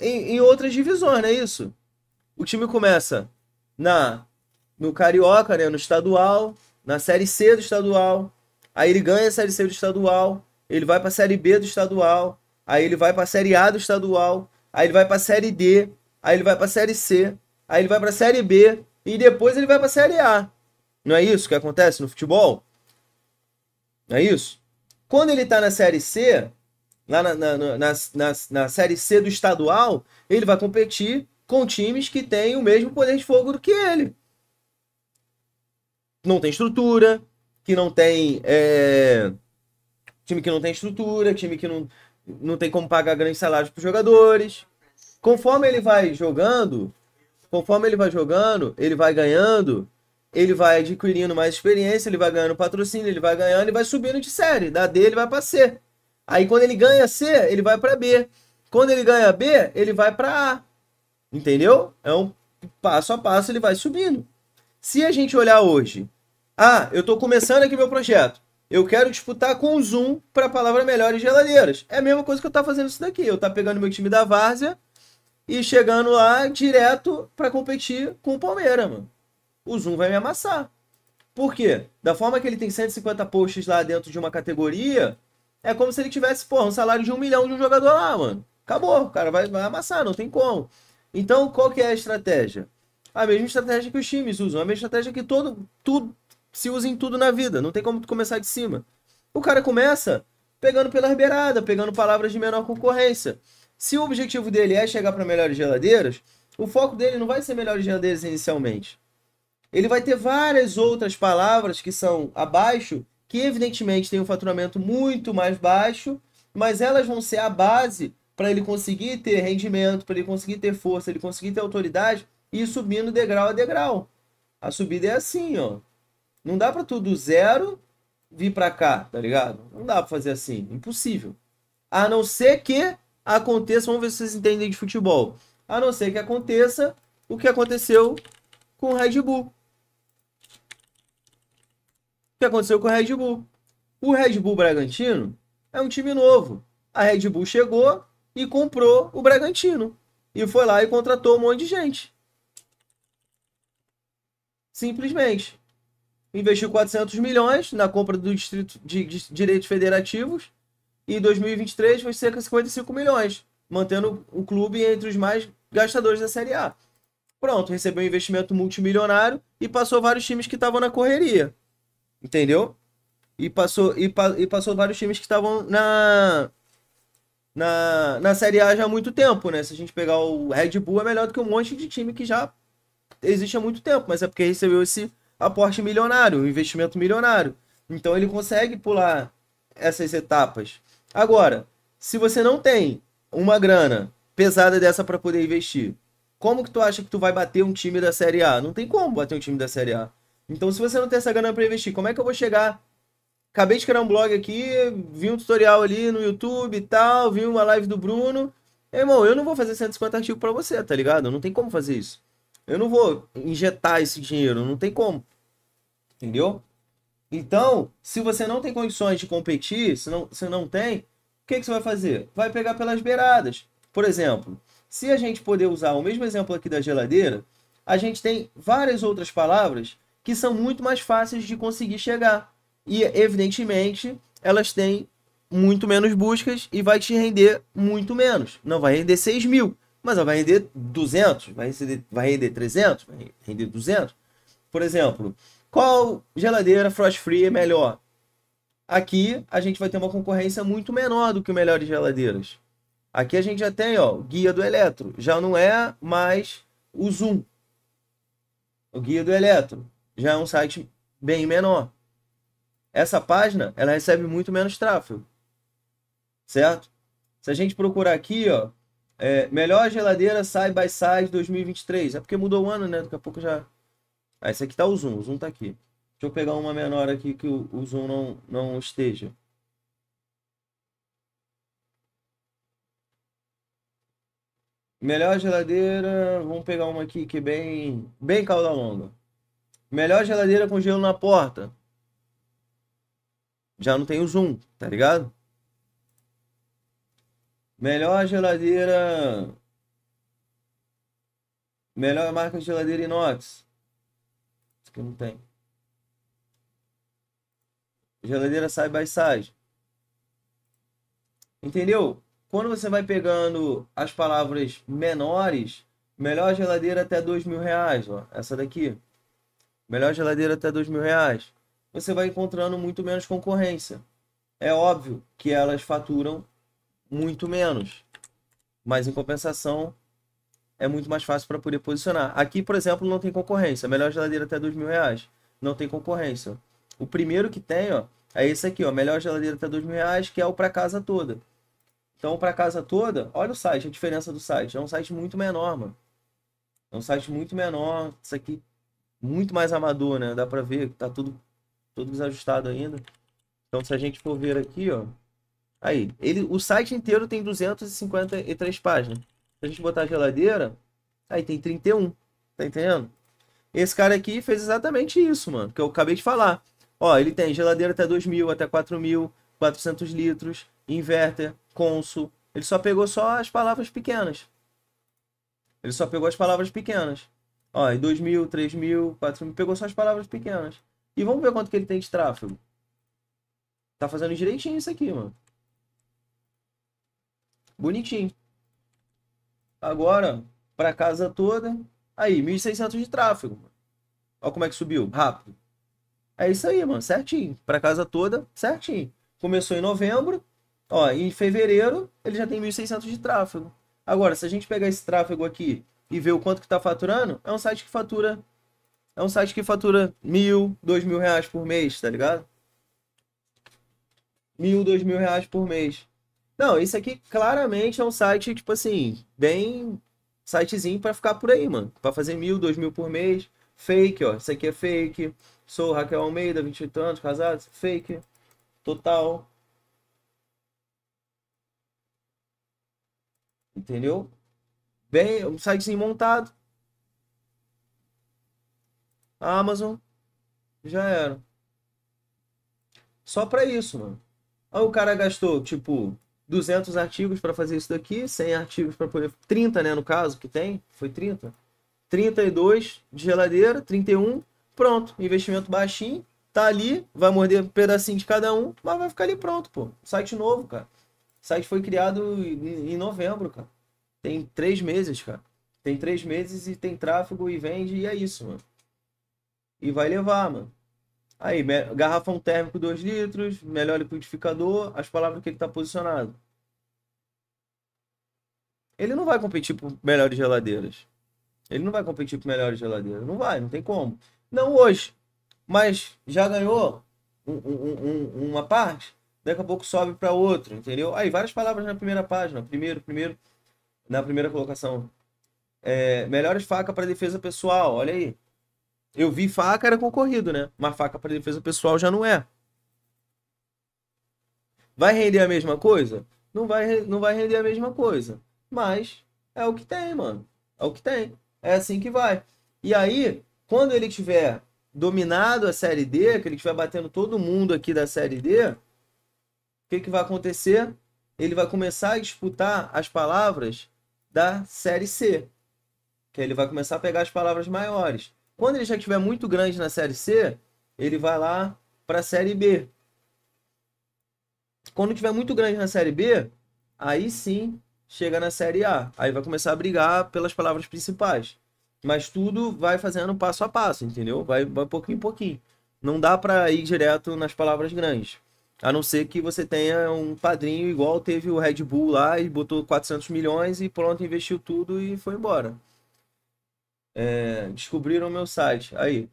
em, em outras divisões, não é isso? O time começa na no Carioca, né, no estadual, na Série C do estadual, aí ele ganha a Série C do estadual, ele vai para a Série B do estadual, aí ele vai para a Série A do estadual, aí ele vai para a Série D, aí ele vai para a Série C, aí ele vai para a Série B e depois ele vai para a Série A. Não é isso que acontece no futebol? Não é isso? Quando ele está na Série C, lá na, na, na, na, na Série C do estadual, ele vai competir com times que têm o mesmo poder de fogo do que ele. Não tem estrutura, que não tem é, Time que não tem estrutura, time que não, não tem como pagar grandes salários para os jogadores. Conforme ele vai jogando, conforme ele vai jogando, ele vai ganhando, ele vai adquirindo mais experiência, ele vai ganhando patrocínio, ele vai ganhando e vai subindo de série. Da D ele vai para C. Aí quando ele ganha C, ele vai para B. Quando ele ganha B, ele vai para A. Entendeu? É um passo a passo ele vai subindo. Se a gente olhar hoje, ah, eu estou começando aqui meu projeto. Eu quero disputar com o Zoom para a palavra melhores geladeiras. É a mesma coisa que eu estou tá fazendo isso daqui. Eu estou tá pegando meu time da Várzea e chegando lá direto para competir com o Palmeiras, mano. O Zoom vai me amassar. Por quê? Da forma que ele tem 150 posts lá dentro de uma categoria, é como se ele tivesse, porra, um salário de um milhão de um jogador lá, mano. Acabou, o cara vai, vai amassar, não tem como. Então, qual que é a estratégia? A mesma estratégia que os times usam, a mesma estratégia que todo, tudo, se usa em tudo na vida, não tem como tu começar de cima. O cara começa pegando pela beirada, pegando palavras de menor concorrência. Se o objetivo dele é chegar para melhores geladeiras, o foco dele não vai ser melhores geladeiras inicialmente. Ele vai ter várias outras palavras que são abaixo, que evidentemente tem um faturamento muito mais baixo, mas elas vão ser a base para ele conseguir ter rendimento, para ele conseguir ter força, ele conseguir ter autoridade e ir subindo degrau a degrau. A subida é assim, ó. Não dá para tudo zero vir para cá, tá ligado? Não dá para fazer assim, impossível. A não ser que aconteça, vamos ver se vocês entendem de futebol. A não ser que aconteça o que aconteceu com o Red Bull. O que aconteceu com o Red Bull? O Red Bull Bragantino é um time novo. A Red Bull chegou e comprou o Bragantino. E foi lá e contratou um monte de gente. Simplesmente investiu 400 milhões na compra do distrito de, de direitos federativos e em 2023 foi cerca de 55 milhões, mantendo o clube entre os mais gastadores da Série A. Pronto, recebeu um investimento multimilionário e passou vários times que estavam na correria. Entendeu? E passou, e, e passou vários times que estavam na, na, na Série A já há muito tempo, né? Se a gente pegar o Red Bull, é melhor do que um monte de time que já existe há muito tempo, mas é porque recebeu esse aporte milionário, um investimento milionário. Então ele consegue pular essas etapas. Agora, se você não tem uma grana pesada dessa para poder investir, como que tu acha que tu vai bater um time da Série A? Não tem como bater um time da Série A. Então, se você não tem essa grana para investir, como é que eu vou chegar? Acabei de criar um blog aqui, vi um tutorial ali no YouTube e tal, vi uma live do Bruno. Irmão, eu não vou fazer 150 artigos para você, tá ligado? Não tem como fazer isso. Eu não vou injetar esse dinheiro, não tem como. Entendeu? Então, se você não tem condições de competir, se não, se não tem, o que, que você vai fazer? Vai pegar pelas beiradas. Por exemplo, se a gente poder usar o mesmo exemplo aqui da geladeira, a gente tem várias outras palavras que são muito mais fáceis de conseguir chegar. E, evidentemente, elas têm muito menos buscas e vai te render muito menos. Não vai render 6 mil, mas ela vai render 200, vai render, vai render 300, vai render 200. Por exemplo, qual geladeira frost free é melhor? Aqui a gente vai ter uma concorrência muito menor do que o melhor de geladeiras. Aqui a gente já tem ó, o guia do eletro, já não é mais o Zoom. O guia do eletro já é um site bem menor. Essa página ela recebe muito menos tráfego, certo? Se a gente procurar aqui, ó, é, melhor geladeira side by side 2023. É porque mudou o ano, né? Daqui a pouco já. Ah, esse aqui tá o zoom. O zoom tá aqui. Deixa eu pegar uma menor aqui que o, o zoom não, não esteja. Melhor geladeira, vamos pegar uma aqui que é bem, bem cauda longa. Melhor geladeira com gelo na porta. Já não tem o zoom, tá ligado? Melhor geladeira. Melhor marca de geladeira inox. Isso aqui não tem. Geladeira side by side. Entendeu? Quando você vai pegando as palavras menores, melhor geladeira até dois mil reais, ó, essa daqui. Melhor geladeira até dois mil reais. Você vai encontrando muito menos concorrência. É óbvio que elas faturam muito menos. Mas em compensação, é muito mais fácil para poder posicionar. Aqui, por exemplo, não tem concorrência. Melhor geladeira até dois mil reais. Não tem concorrência. O primeiro que tem, ó, é esse aqui, ó. Melhor geladeira até dois mil reais, que é o para casa toda. Então, para casa toda, olha o site, a diferença do site. É um site muito menor, mano. É um site muito menor. Isso aqui, muito mais amador, né? Dá para ver que tá tudo, tudo desajustado ainda. Então, se a gente for ver aqui, ó. Aí, ele, o site inteiro tem 253 páginas. Se a gente botar a geladeira, aí tem 31. Tá entendendo? Esse cara aqui fez exatamente isso, mano, que eu acabei de falar. Ó, ele tem geladeira até 2.000, até 4.400 litros, inverter, consul. Ele só pegou só as palavras pequenas. Ele só pegou as palavras pequenas. Ó, e 2.000, 3.000, 4.000, pegou só as palavras pequenas. E vamos ver quanto que ele tem de tráfego. Tá fazendo direitinho isso aqui, mano. Bonitinho. Agora, para casa toda, aí, 1.600 de tráfego. Olha como é que subiu, rápido. É isso aí, mano, certinho. Para casa toda, certinho. Começou em novembro, ó, em fevereiro ele já tem 1.600 de tráfego. Agora, se a gente pegar esse tráfego aqui e ver o quanto que está faturando, é um site que fatura é um site que fatura mil, dois mil reais por mês, tá ligado? Mil, dois mil reais por mês. Não, isso aqui claramente é um site, tipo assim, bem sitezinho para ficar por aí, mano. Para fazer mil, dois mil por mês. Fake, ó. Isso aqui é fake. Sou Raquel Almeida, 28 anos, casado. Fake. Total. Entendeu? Bem, um sitezinho montado. A Amazon. Já era. Só pra isso, mano. Aí o cara gastou, tipo, 200 artigos para fazer isso daqui, 100 artigos para poder. 30, né, no caso, que tem? Foi 30? 32 de geladeira, 31. Pronto. Investimento baixinho. Tá ali, vai morder um pedacinho de cada um, mas vai ficar ali pronto, pô. Site novo, cara. O site foi criado em novembro, cara. Tem três meses, cara. Tem três meses e tem tráfego e vende e é isso, mano. E vai levar, mano. Aí, garrafão térmico 2 litros, melhor liquidificador, as palavras que ele está posicionado. Ele não vai competir por melhores geladeiras. Ele não vai competir por melhores geladeiras. Não vai, não tem como. Não hoje. Mas já ganhou um, um, um, uma parte, daqui a pouco sobe para outra, entendeu? Aí, várias palavras na primeira página. Primeiro, primeiro, na primeira colocação. É, melhores faca para defesa pessoal, olha aí. Eu vi faca, era concorrido, né? Mas faca para defesa pessoal já não é. Vai render a mesma coisa? Não vai, não vai render a mesma coisa. Mas é o que tem, mano. É o que tem. É assim que vai. E aí, quando ele tiver dominado a Série D, que ele estiver batendo todo mundo aqui da Série D, o que, que vai acontecer? Ele vai começar a disputar as palavras da Série C. Que ele vai começar a pegar as palavras maiores. Quando ele já estiver muito grande na Série C, ele vai lá para a Série B. Quando tiver muito grande na Série B, aí sim chega na Série A. Aí vai começar a brigar pelas palavras principais. Mas tudo vai fazendo passo a passo, entendeu? Vai, vai pouquinho em pouquinho. Não dá para ir direto nas palavras grandes. A não ser que você tenha um padrinho igual teve o Red Bull lá e botou 400 milhões e pronto, investiu tudo e foi embora. É, descobriram o meu site. Aí.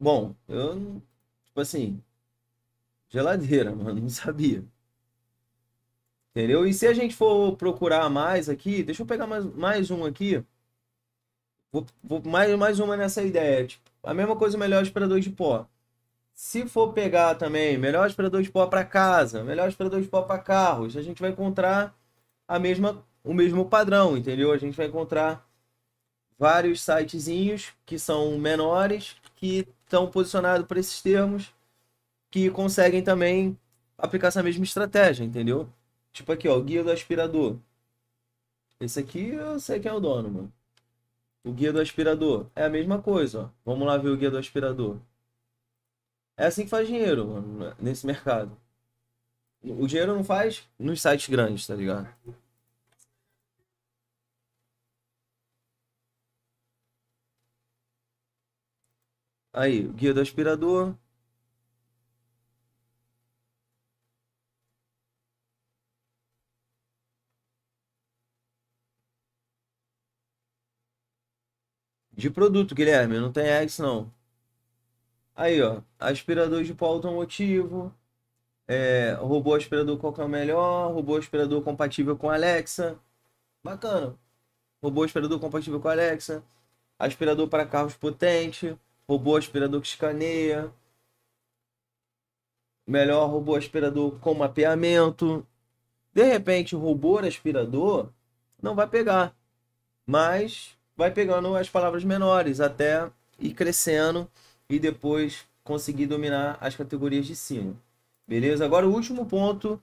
Bom, eu. Tipo assim. Geladeira, mano. Não sabia. Entendeu? E se a gente for procurar mais aqui, deixa eu pegar mais, mais um aqui. Vou, vou, mais, mais uma nessa ideia. Tipo, a mesma coisa, melhor aspirador de pó. Se for pegar também melhor aspirador de pó para casa, melhor aspirador de pó para carros, a gente vai encontrar a mesma o mesmo padrão, entendeu? A gente vai encontrar vários sitezinhos que são menores, que estão posicionados para esses termos, que conseguem também aplicar essa mesma estratégia, entendeu? Tipo aqui, ó, o guia do aspirador. Esse aqui eu sei quem é o dono, mano. O guia do aspirador é a mesma coisa, ó. Vamos lá ver o guia do aspirador. É assim que faz dinheiro, mano, nesse mercado. O dinheiro não faz nos sites grandes, tá ligado? Aí, guia do aspirador. De produto, Guilherme, não tem X não. Aí, ó, aspirador de pó automotivo, é, robô aspirador qual que é o melhor, robô aspirador compatível com Alexa. Bacana. Robô aspirador compatível com Alexa, aspirador para carros potente, robô aspirador que escaneia, melhor robô aspirador com mapeamento. De repente, o robô aspirador não vai pegar, mas vai pegando as palavras menores até ir crescendo e depois conseguir dominar as categorias de cima. Beleza? Agora, o último ponto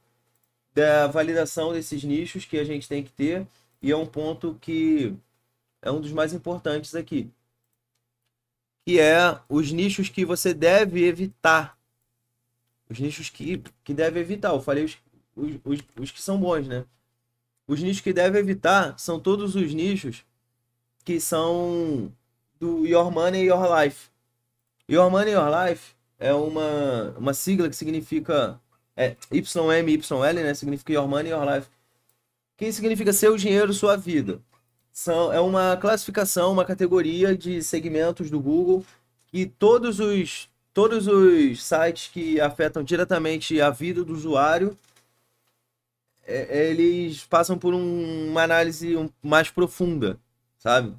da validação desses nichos que a gente tem que ter e é um ponto que é um dos mais importantes aqui que é os nichos que você deve evitar. Os nichos que, que deve evitar. Eu falei os, os, os, os que são bons, né? Os nichos que deve evitar são todos os nichos que são do Your Money Your Life. Your Money Your Life é uma, uma sigla que significa é, YMYL, né? Significa Your Money Your Life. Que significa seu dinheiro, sua vida são, é uma classificação, uma categoria de segmentos do Google e todos os, todos os sites que afetam diretamente a vida do usuário, é, é eles passam por um, uma análise mais profunda, sabe?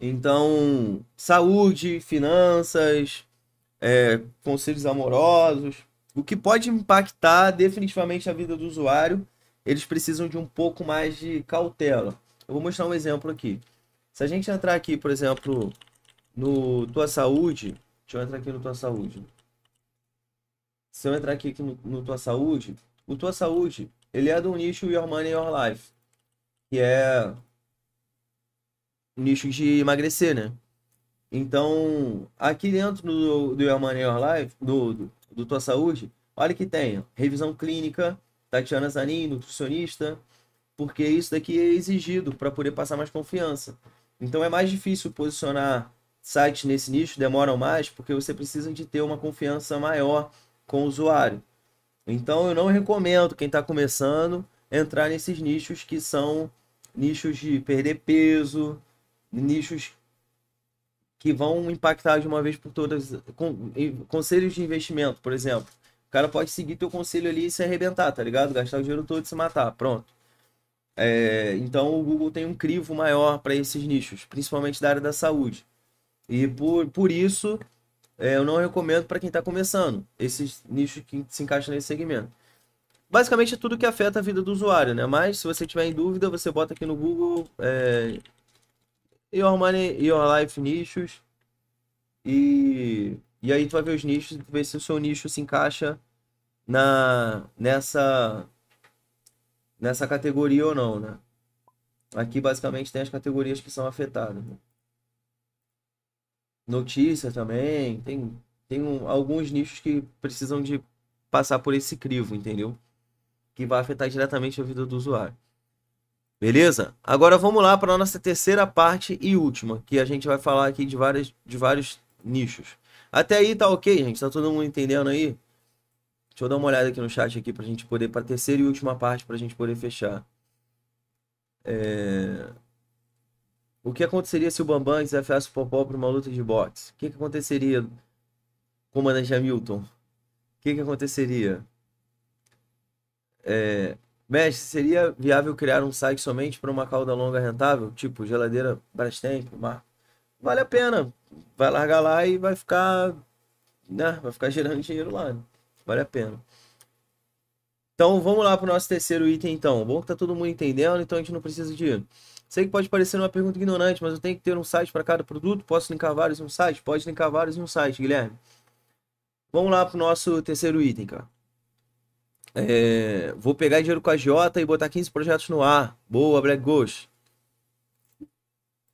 Então, saúde, finanças, é, conselhos amorosos, o que pode impactar definitivamente a vida do usuário, eles precisam de um pouco mais de cautela. Eu vou mostrar um exemplo aqui. Se a gente entrar aqui, por exemplo, no Tua Saúde, deixa eu entrar aqui no Tua Saúde. Se eu entrar aqui, aqui no, no Tua Saúde, o Tua Saúde, ele é do nicho Your Money Your Life, que é nicho de emagrecer, né? Então, aqui dentro do, do Your Money Your Life, do, do, do Tua Saúde, olha que tem, revisão clínica, Tatiana Zanin, nutricionista, porque isso daqui é exigido para poder passar mais confiança. Então é mais difícil posicionar sites nesse nicho, demoram mais, porque você precisa de ter uma confiança maior com o usuário. Então eu não recomendo quem está começando entrar nesses nichos que são nichos de perder peso, nichos que vão impactar de uma vez por todas. Conselhos de investimento, por exemplo. O cara pode seguir teu conselho ali e se arrebentar, tá ligado? Gastar o dinheiro todo e se matar. Pronto. É, então o Google tem um crivo maior para esses nichos, principalmente da área da saúde. E por, por isso é, eu não recomendo para quem está começando esses nichos que se encaixam nesse segmento. Basicamente é tudo que afeta a vida do usuário, né? Mas se você tiver em dúvida, você bota aqui no Google é, Your Money, Your Life Nichos e, e aí tu vai ver os nichos, ver se o seu nicho se encaixa na nessa nessa categoria ou não, né? Aqui basicamente tem as categorias que são afetadas. Né? Notícia também, tem, tem um, alguns nichos que precisam de passar por esse crivo, entendeu? Que vai afetar diretamente a vida do usuário. Beleza? Agora vamos lá para a nossa terceira parte e última, que a gente vai falar aqui de, várias, de vários nichos. Até aí tá ok, gente? Tá todo mundo entendendo aí? Deixa eu dar uma olhada aqui no chat aqui pra gente poder, pra terceira e última parte, pra gente poder fechar. É... O que aconteceria se o Bambam desafiasse o Popó para uma luta de boxe? O que, que aconteceria, comandante Hamilton? O que, que aconteceria? É... Mestre, seria viável criar um site somente para uma cauda longa rentável? Tipo, geladeira Brastemp, mar... Vale a pena. Vai largar lá e vai ficar... Né? Vai ficar gerando dinheiro lá. Né? Vale a pena. Então vamos lá para o nosso terceiro item, então. Bom que tá todo mundo entendendo, então a gente não precisa de. Sei que pode parecer uma pergunta ignorante, mas eu tenho que ter um site para cada produto. Posso linkar vários em um site? Pode linkar vários em um site, Guilherme. Vamos lá para o nosso terceiro item, cara. É... Vou pegar dinheiro com a Jota e botar 15 projetos no ar. Boa, Black Ghost.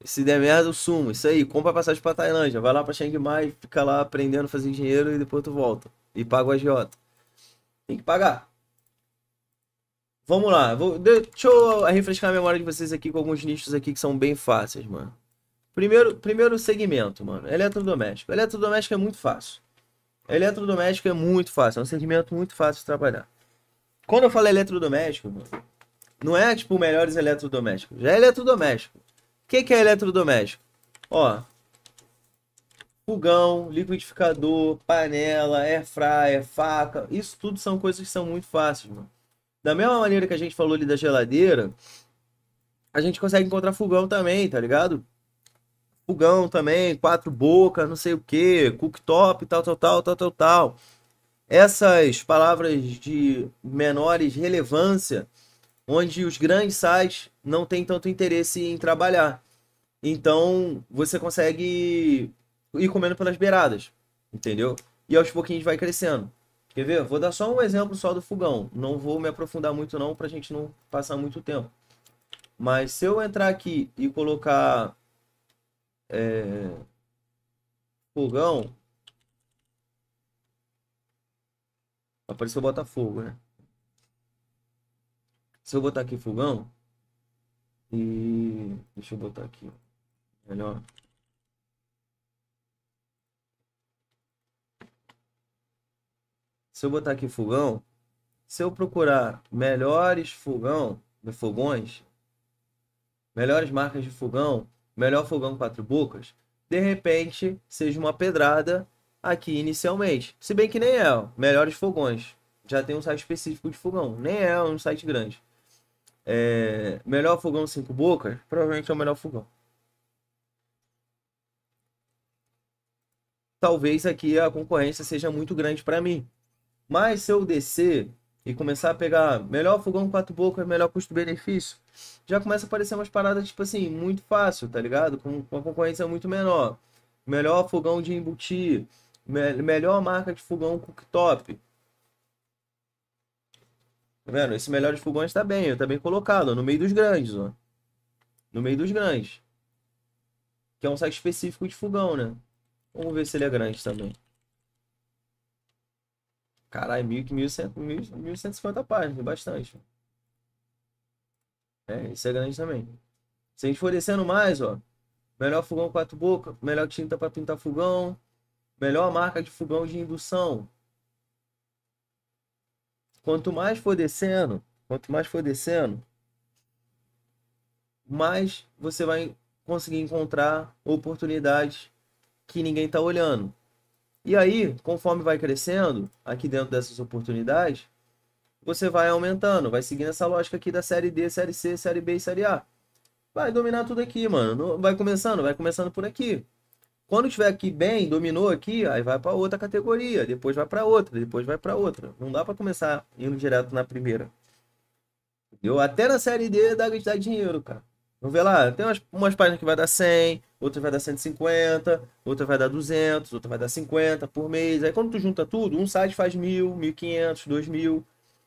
Se der merda, eu sumo. Isso aí, compra passagem para Tailândia. Vai lá para Chiang Mai, fica lá aprendendo, fazendo dinheiro e depois tu volta. E paga o agiota. Tem que pagar. Vamos lá. Vou, deixa eu refrescar a memória de vocês aqui com alguns nichos aqui que são bem fáceis, mano. Primeiro, primeiro segmento, mano. Eletrodoméstico. Eletrodoméstico é muito fácil. Eletrodoméstico é muito fácil. É um segmento muito fácil de trabalhar. Quando eu falo eletrodoméstico, mano, não é tipo melhores eletrodomésticos. Já é eletrodoméstico. O que, que é eletrodoméstico? Ó, Fogão, liquidificador, panela, air fryer, faca, isso tudo são coisas que são muito fáceis, mano. Da mesma maneira que a gente falou ali da geladeira, a gente consegue encontrar fogão também, tá ligado? Fogão também, quatro bocas, não sei o que, cooktop, tal, tal, tal, tal, tal, tal. Essas palavras de menores relevância, onde os grandes sites não têm tanto interesse em trabalhar. Então, você consegue e comendo pelas beiradas, entendeu? E aos pouquinhos vai crescendo. Quer ver? Vou dar só um exemplo só do fogão. Não vou me aprofundar muito não pra gente não passar muito tempo. Mas se eu entrar aqui e colocar é, fogão, apareceu Botafogo, né? Se eu botar aqui fogão e deixa eu botar aqui, melhor. se eu botar aqui fogão, se eu procurar melhores fogão, de fogões, melhores marcas de fogão, melhor fogão quatro bocas, de repente seja uma pedrada aqui inicialmente. Se bem que nem é, ó, melhores fogões. Já tem um site específico de fogão, nem é um site grande. É, melhor fogão cinco bocas, provavelmente é o melhor fogão. Talvez aqui a concorrência seja muito grande para mim. Mas se eu descer e começar a pegar melhor fogão quatro bocas, melhor custo-benefício, já começa a aparecer umas paradas, tipo assim, muito fácil, tá ligado? Com uma concorrência muito menor. Melhor fogão de embutir, me melhor marca de fogão cooktop. Tá vendo? Esse melhor de fogões tá bem, tá bem colocado, ó, no meio dos grandes, ó. No meio dos grandes. Que é um site específico de fogão, né? Vamos ver se ele é grande também. Caralho, 1.150 páginas, é bastante. É, isso é grande também. Se a gente for descendo mais, ó. Melhor fogão quatro bocas, melhor tinta para pintar fogão, melhor marca de fogão de indução. Quanto mais for descendo, quanto mais for descendo, mais você vai conseguir encontrar oportunidades que ninguém está olhando. E aí, conforme vai crescendo, aqui dentro dessas oportunidades, você vai aumentando, vai seguindo essa lógica aqui da série D, série C, série B e série A. Vai dominar tudo aqui, mano. Vai começando, vai começando por aqui. Quando tiver aqui bem, dominou aqui, aí vai para outra categoria, depois vai para outra, depois vai para outra. Não dá para começar indo direto na primeira. Entendeu? Até na série D dá, dá dinheiro, cara. Vamos ver lá, tem umas, umas páginas que vai dar 100, outra vai dar 150, outra vai dar 200, outra vai dar 50 por mês. Aí quando tu junta tudo, um site faz 1.000, 1.500, 2.000.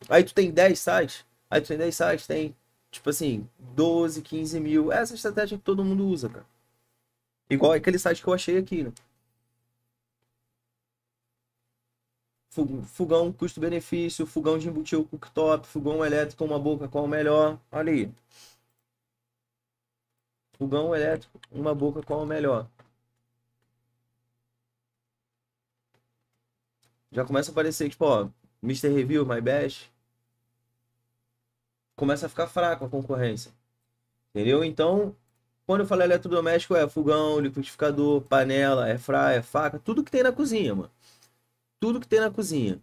Aí tu tem 10 sites, aí tu tem 10 sites, tem tipo assim, 12, 15 mil. É essa é estratégia que todo mundo usa, cara. Igual aquele site que eu achei aqui, né? Fogão custo-benefício, fogão de embutir o cooktop, fogão elétrico, uma boca, qual o melhor? Olha aí. Fogão elétrico, uma boca qual é o melhor? Já começa a aparecer, tipo, ó, Mr. Review, My Best. Começa a ficar fraco a concorrência. Entendeu? Então, quando eu falo eletrodoméstico, é fogão, liquidificador, panela, é fraia, faca, tudo que tem na cozinha, mano. Tudo que tem na cozinha.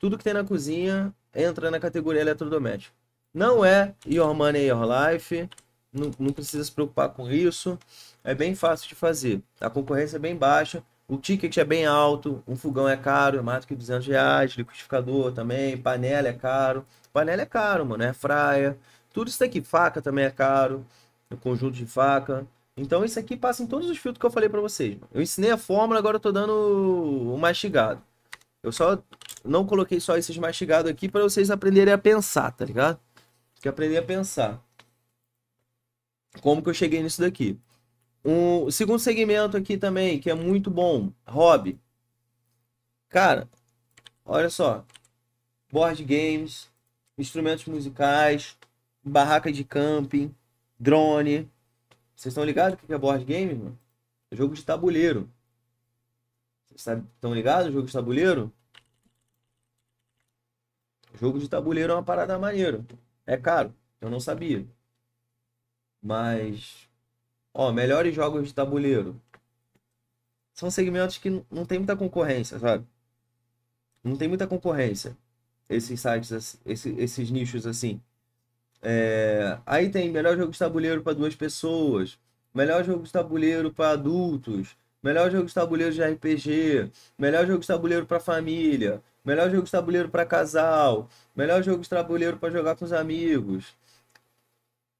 Tudo que tem na cozinha entra na categoria eletrodoméstico. Não é Your Money, Your Life não, não precisa se preocupar com isso. É bem fácil de fazer. A concorrência é bem baixa, o ticket é bem alto, um fogão é caro, é mais do que 200 reais, liquidificador também, panela é caro. Panela é caro, mano, é fraia. Tudo isso daqui, faca também é caro, o conjunto de faca. Então isso aqui passa em todos os filtros que eu falei para vocês. Eu ensinei a fórmula, agora eu tô dando o mastigado. Eu só não coloquei só esses mastigados aqui para vocês aprenderem a pensar, tá ligado? Tem que aprender a pensar como que eu cheguei nisso daqui. Um segundo segmento aqui também, que é muito bom, hobby. Cara, olha só. Board games, instrumentos musicais, barraca de camping, drone. Vocês estão ligados o que é board game, mano? É jogo de tabuleiro. Vocês estão ligados jogo de tabuleiro? Jogo de tabuleiro é uma parada maneira. É caro. Eu não sabia. Mas. Ó, melhores jogos de tabuleiro. São segmentos que não tem muita concorrência, sabe? Não tem muita concorrência. Esses sites, esses nichos assim. É... Aí tem melhor jogo de tabuleiro para duas pessoas. Melhor jogo de tabuleiro para adultos. Melhor jogo de tabuleiro de RPG. Melhor jogo de tabuleiro para família. Melhor jogo de tabuleiro para casal. Melhor jogo de tabuleiro para jogar com os amigos.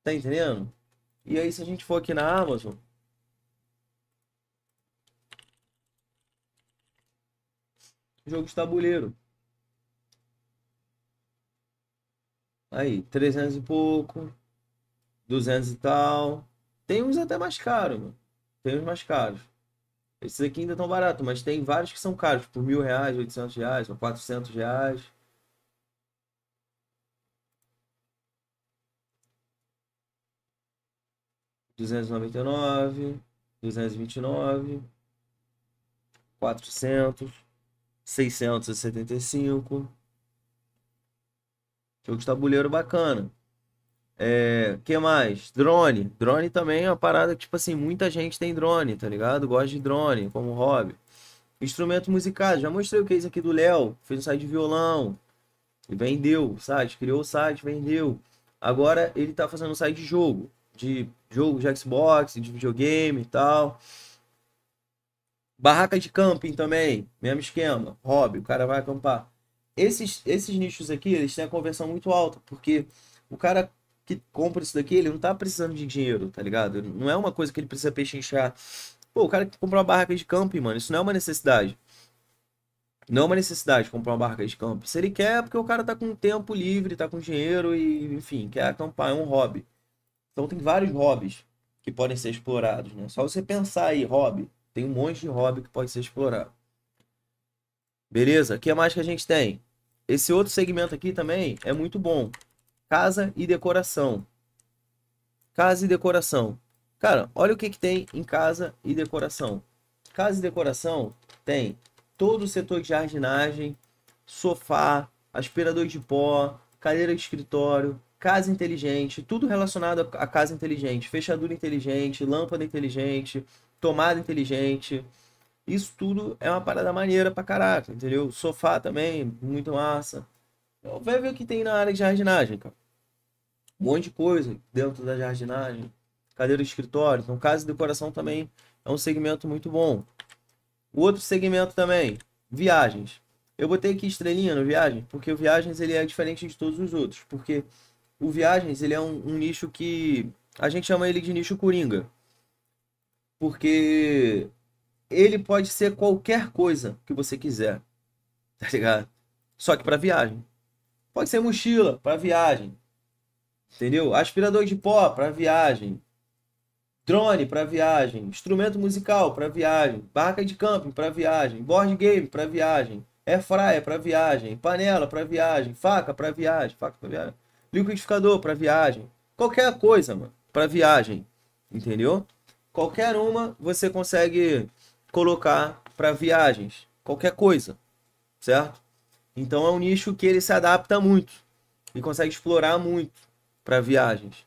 Tá entendendo? E aí, se a gente for aqui na Amazon. Jogo de tabuleiro. Aí, 300 e pouco. 200 e tal. Tem uns até mais caros, mano. Tem uns mais caros. Esses aqui ainda estão baratos, mas tem vários que são caros, por tipo, mil reais, oitocentos reais, ou quatrocentos reais. 299, 229, 400, 675. Jogo de tabuleiro bacana. É, que mais? Drone. Drone também é uma parada que, tipo assim, muita gente tem drone, tá ligado? Gosta de drone como hobby. Instrumento musical Já mostrei o case aqui do Léo. Fez um site de violão. E vendeu, site. Criou o site, vendeu. Agora ele tá fazendo um site de jogo de jogo de Xbox, de videogame e tal. Barraca de camping também, mesmo esquema, hobby, o cara vai acampar. Esses, esses nichos aqui, eles têm a conversão muito alta, porque o cara que compra isso daqui, ele não tá precisando de dinheiro, tá ligado? Não é uma coisa que ele precisa pechinchar. Pô, o cara que comprou uma barraca de camping, mano, isso não é uma necessidade. Não é uma necessidade comprar uma barraca de camping. Se ele quer, é porque o cara tá com tempo livre, tá com dinheiro e, enfim, quer acampar, é um hobby. Então tem vários hobbies que podem ser explorados, né? Só você pensar aí, hobby, tem um monte de hobby que pode ser explorado. Beleza? O que mais que a gente tem? Esse outro segmento aqui também é muito bom. Casa e decoração. Casa e decoração. Cara, olha o que, que tem em casa e decoração. Casa e decoração tem todo o setor de jardinagem, sofá, aspirador de pó, cadeira de escritório, casa inteligente, tudo relacionado a casa inteligente, fechadura inteligente, lâmpada inteligente, tomada inteligente. Isso tudo é uma parada maneira pra caraca, entendeu? Sofá também, muito massa. Então, vai ver o que tem na área de jardinagem, cara. Um monte de coisa dentro da jardinagem. Cadeira de escritório. Então, casa de decoração também é um segmento muito bom. O outro segmento também, viagens. Eu botei aqui estrelinha no viagem, porque o viagens ele é diferente de todos os outros. Porque o Viagens ele é um, um nicho que a gente chama ele de nicho coringa. Porque ele pode ser qualquer coisa que você quiser. Tá ligado? Só que para viagem. Pode ser mochila para viagem. Entendeu? Aspirador de pó para viagem. Drone para viagem, instrumento musical para viagem, barraca de camping para viagem, board game para viagem, airfryer para viagem, panela para viagem, faca para viagem, faca para viagem liquidificador para viagem, qualquer coisa, mano, para viagem, entendeu? Qualquer uma você consegue colocar para viagens, qualquer coisa, certo? Então é um nicho que ele se adapta muito e consegue explorar muito para viagens.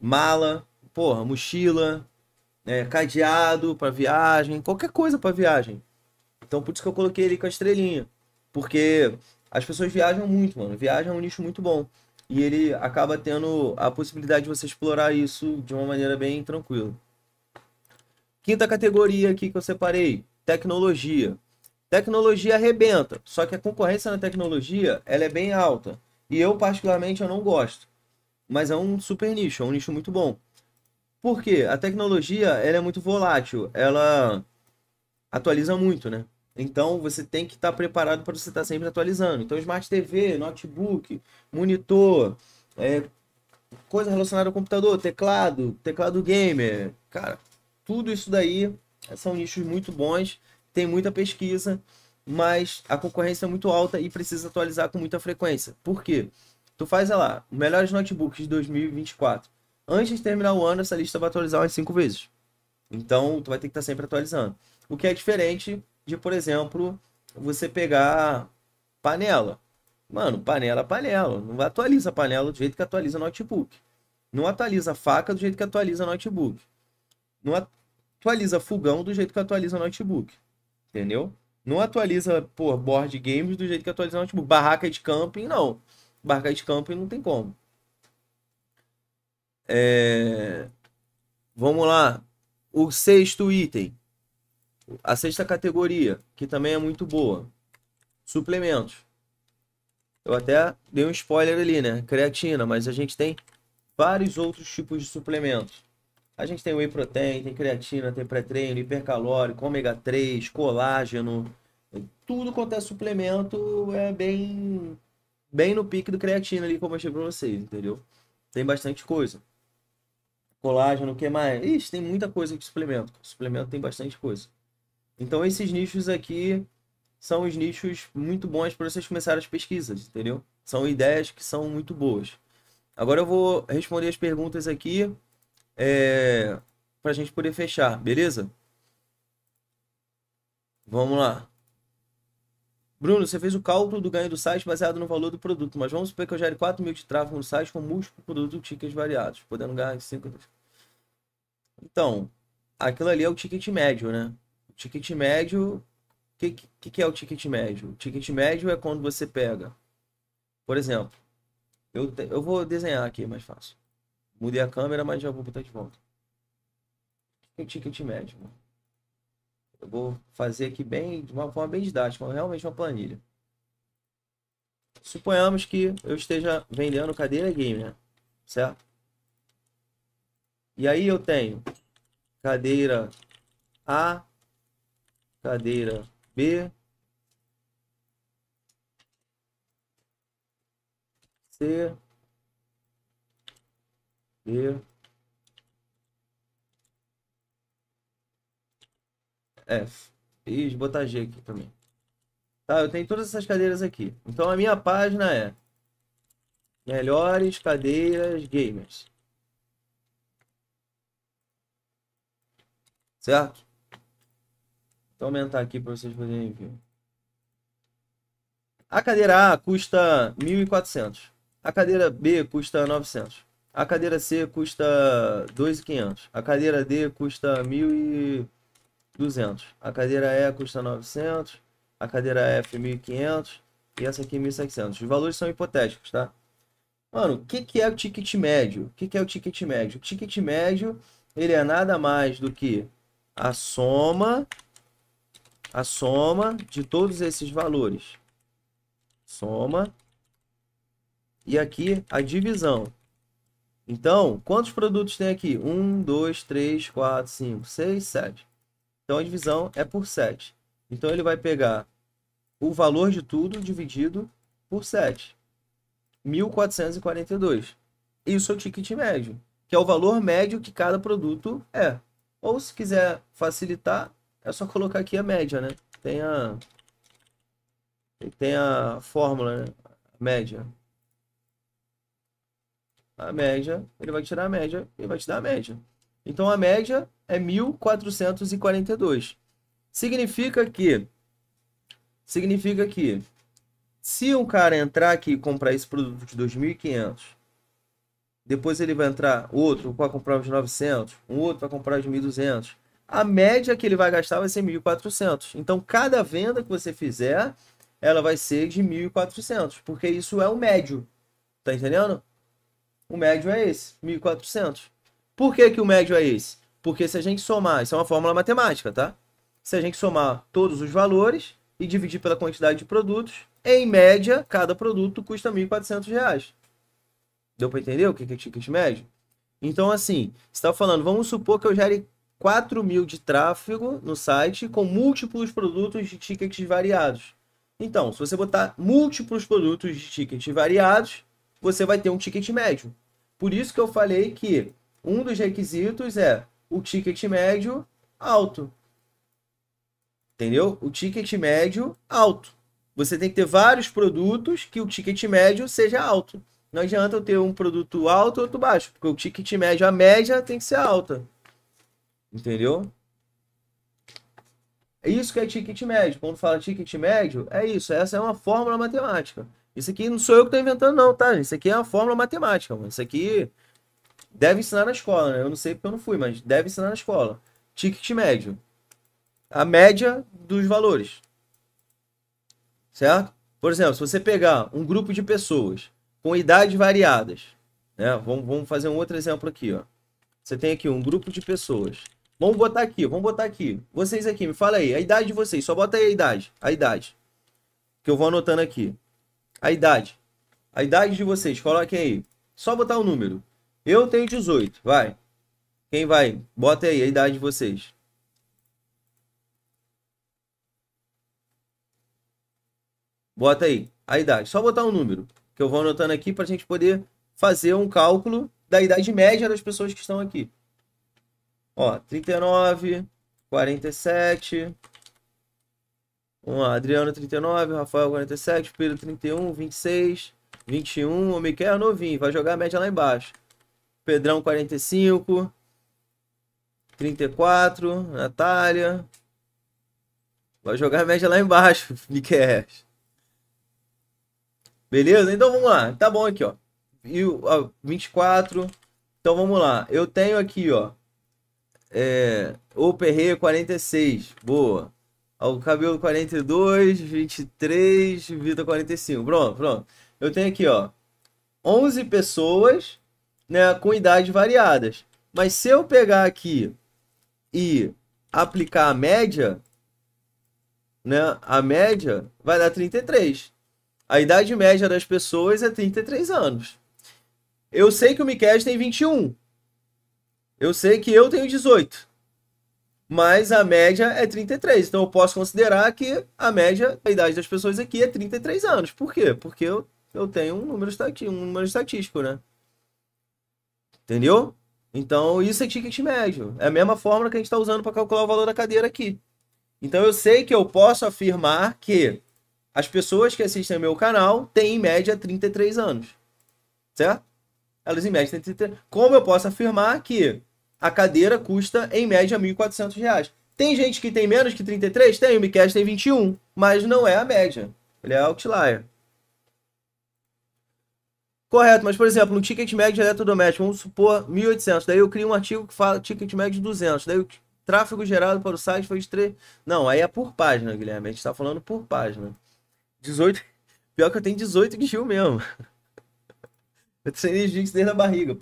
Mala, porra, mochila, é, cadeado para viagem, qualquer coisa para viagem. Então por isso que eu coloquei ele com a estrelinha, porque as pessoas viajam muito, mano. Viagem é um nicho muito bom e ele acaba tendo a possibilidade de você explorar isso de uma maneira bem tranquila. Quinta categoria aqui que eu separei, tecnologia. Tecnologia arrebenta, só que a concorrência na tecnologia ela é bem alta. E eu, particularmente, eu não gosto. Mas é um super nicho, é um nicho muito bom. Por quê? A tecnologia ela é muito volátil, ela atualiza muito, né? Então você tem que estar tá preparado para você estar tá sempre atualizando. Então, Smart TV, notebook, monitor, é, coisa relacionada ao computador, teclado, teclado gamer, cara, tudo isso daí são nichos muito bons, tem muita pesquisa, mas a concorrência é muito alta e precisa atualizar com muita frequência. Por quê? Tu faz, olha lá, melhores notebooks de 2024. Antes de terminar o ano, essa lista vai atualizar umas 5 vezes. Então, tu vai ter que estar tá sempre atualizando. O que é diferente de, por exemplo, você pegar panela. Mano, panela, panela. Não atualiza a panela do jeito que atualiza notebook. Não atualiza faca do jeito que atualiza notebook. Não atualiza fogão do jeito que atualiza notebook. Entendeu? Não atualiza, por board games do jeito que atualiza notebook. Barraca de camping, não. Barraca de camping não tem como. É... Vamos lá. O sexto item. A sexta categoria, que também é muito boa. Suplementos. Eu até dei um spoiler ali, né? Creatina, mas a gente tem vários outros tipos de suplementos. A gente tem whey protein, tem creatina, tem pré-treino, hipercalórico, ômega 3, colágeno. Tudo quanto é suplemento é bem bem no pique do creatina ali, como eu achei pra vocês, entendeu? Tem bastante coisa. Colágeno, o que mais? Ixi, tem muita coisa que suplemento. Suplemento tem bastante coisa. Então esses nichos aqui são os nichos muito bons para vocês começarem as pesquisas, entendeu? São ideias que são muito boas. Agora eu vou responder as perguntas aqui é, para a gente poder fechar, beleza? Vamos lá. Bruno, você fez o cálculo do ganho do site baseado no valor do produto, mas vamos supor que eu gere 4 mil de tráfego no site com múltiplos produtos tickets variados, podendo ganhar 5... Então, aquilo ali é o ticket médio, né? ticket médio, o que, que, que é o ticket médio? O ticket médio é quando você pega, por exemplo, eu, eu vou desenhar aqui mais fácil. Mudei a câmera, mas já vou botar de volta. É o ticket médio. Eu vou fazer aqui bem, de uma forma bem didática, realmente uma planilha. Suponhamos que eu esteja vendendo cadeira gamer, né? certo? E aí eu tenho cadeira A, cadeira B, C, D, F. E botar G aqui também. Tá, eu tenho todas essas cadeiras aqui. Então a minha página é Melhores cadeiras gamers. Certo? Vou aumentar aqui para vocês poderem ver. A cadeira A custa 1.400. A cadeira B custa 900. A cadeira C custa 2.500. A cadeira D custa 1.200. A cadeira E custa 900. A cadeira F 1.500. E essa aqui 1.700. Os valores são hipotéticos, tá? Mano, o que, que é o ticket médio? O que, que é o ticket médio? O ticket médio, ele é nada mais do que a soma a soma de todos esses valores. Soma. E aqui a divisão. Então, quantos produtos tem aqui? 1, 2, 3, 4, 5, 6, 7. Então, a divisão é por 7. Então, ele vai pegar o valor de tudo dividido por 7. 1.442. Isso é o ticket médio, que é o valor médio que cada produto é. Ou, se quiser facilitar, é só colocar aqui a média, né? Tem a, tem a fórmula, né? A média. A média, ele vai tirar a média e vai te dar a média. Então a média é 1442. Significa que significa que se um cara entrar aqui e comprar esse produto de 2500, depois ele vai entrar outro vai comprar os 900, um outro vai comprar os 1200, a média que ele vai gastar vai ser 1.400. Então, cada venda que você fizer, ela vai ser de 1.400, porque isso é o médio. Tá entendendo? O médio é esse, 1.400. Por que, que o médio é esse? Porque se a gente somar, isso é uma fórmula matemática, tá? Se a gente somar todos os valores e dividir pela quantidade de produtos, em média, cada produto custa R$ 1.400. Deu para entender o que é ticket médio? Então, assim, você está falando, vamos supor que eu gere 4 mil de tráfego no site com múltiplos produtos de tickets variados. Então, se você botar múltiplos produtos de tickets variados, você vai ter um ticket médio. Por isso que eu falei que um dos requisitos é o ticket médio alto. Entendeu? O ticket médio alto. Você tem que ter vários produtos que o ticket médio seja alto. Não adianta eu ter um produto alto e outro baixo, porque o ticket médio, a média tem que ser alta. Entendeu? É isso que é ticket médio. Quando fala ticket médio, é isso. Essa é uma fórmula matemática. Isso aqui não sou eu que estou inventando, não, tá? Isso aqui é uma fórmula matemática, mano. Isso aqui deve ensinar na escola, né? Eu não sei porque eu não fui, mas deve ensinar na escola. Ticket médio. A média dos valores. Certo? Por exemplo, se você pegar um grupo de pessoas com idades variadas, né? Vamos, vamos fazer um outro exemplo aqui, ó. Você tem aqui um grupo de pessoas Vamos botar aqui, vamos botar aqui. Vocês aqui, me fala aí. A idade de vocês, só bota aí a idade. A idade. Que eu vou anotando aqui. A idade. A idade de vocês, coloquem aí. Só botar o um número. Eu tenho 18, vai. Quem vai? Bota aí a idade de vocês. Bota aí a idade. Só botar um número que eu vou anotando aqui para a gente poder fazer um cálculo da idade média das pessoas que estão aqui. Ó, 39, 47. Vamos lá, Adriano 39, Rafael 47, Pedro 31, 26, 21. O Miquel é novinho, vai jogar a média lá embaixo. Pedrão 45, 34, Natália. Vai jogar a média lá embaixo, Miquel. Beleza? Então vamos lá. Tá bom aqui, ó. E o 24. Então vamos lá. Eu tenho aqui, ó. É, o Perreia 46, boa. O Cabelo 42, 23, Vita 45. Pronto, pronto. Eu tenho aqui, ó, 11 pessoas, né, com idades variadas. Mas se eu pegar aqui e aplicar a média, né, a média vai dar 33. A idade média das pessoas é 33 anos. Eu sei que o Miquel tem 21. Eu sei que eu tenho 18, mas a média é 33. Então eu posso considerar que a média da idade das pessoas aqui é 33 anos. Por quê? Porque eu, eu tenho um número, um número estatístico, né? Entendeu? Então isso é ticket médio. É a mesma fórmula que a gente está usando para calcular o valor da cadeira aqui. Então eu sei que eu posso afirmar que as pessoas que assistem meu canal têm em média 33 anos. Certo? elas em média têm Como eu posso afirmar que a cadeira custa em média R$ 1.400? Tem gente que tem menos que 33? Tem, o Miquel tem 21, mas não é a média. Ele é outlier. Correto, mas por exemplo, no ticket médio de eletrodoméstico, vamos supor 1.800, daí eu crio um artigo que fala ticket médio de 200, daí o tráfego gerado para o site foi de 3... Não, aí é por página, Guilherme, a gente está falando por página. 18... Pior que eu tenho 18 guichil mesmo. Eu tô sem desde a barriga.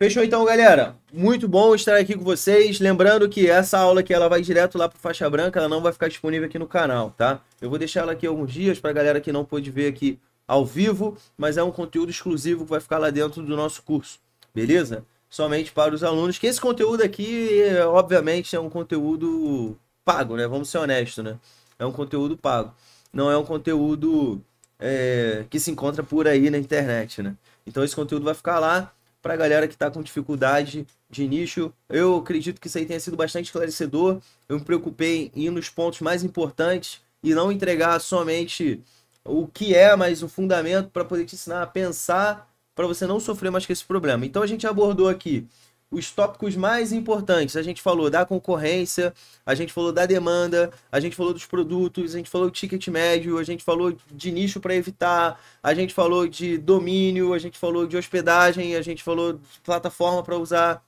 Fechou então, galera. Muito bom estar aqui com vocês. Lembrando que essa aula aqui ela vai direto lá para faixa branca, ela não vai ficar disponível aqui no canal, tá? Eu vou deixar ela aqui alguns dias para a galera que não pôde ver aqui ao vivo, mas é um conteúdo exclusivo que vai ficar lá dentro do nosso curso, beleza? Somente para os alunos. Que esse conteúdo aqui, obviamente, é um conteúdo pago, né? Vamos ser honestos, né? É um conteúdo pago. Não é um conteúdo é, que se encontra por aí na internet, né? Então esse conteúdo vai ficar lá para a galera que está com dificuldade de nicho. Eu acredito que isso aí tenha sido bastante esclarecedor. Eu me preocupei em ir nos pontos mais importantes e não entregar somente o que é, mas o fundamento para poder te ensinar a pensar para você não sofrer mais com esse problema. Então a gente abordou aqui os tópicos mais importantes. A gente falou da concorrência, a gente falou da demanda, a gente falou dos produtos, a gente falou do ticket médio, a gente falou de nicho para evitar, a gente falou de domínio, a gente falou de hospedagem, a gente falou de plataforma para usar.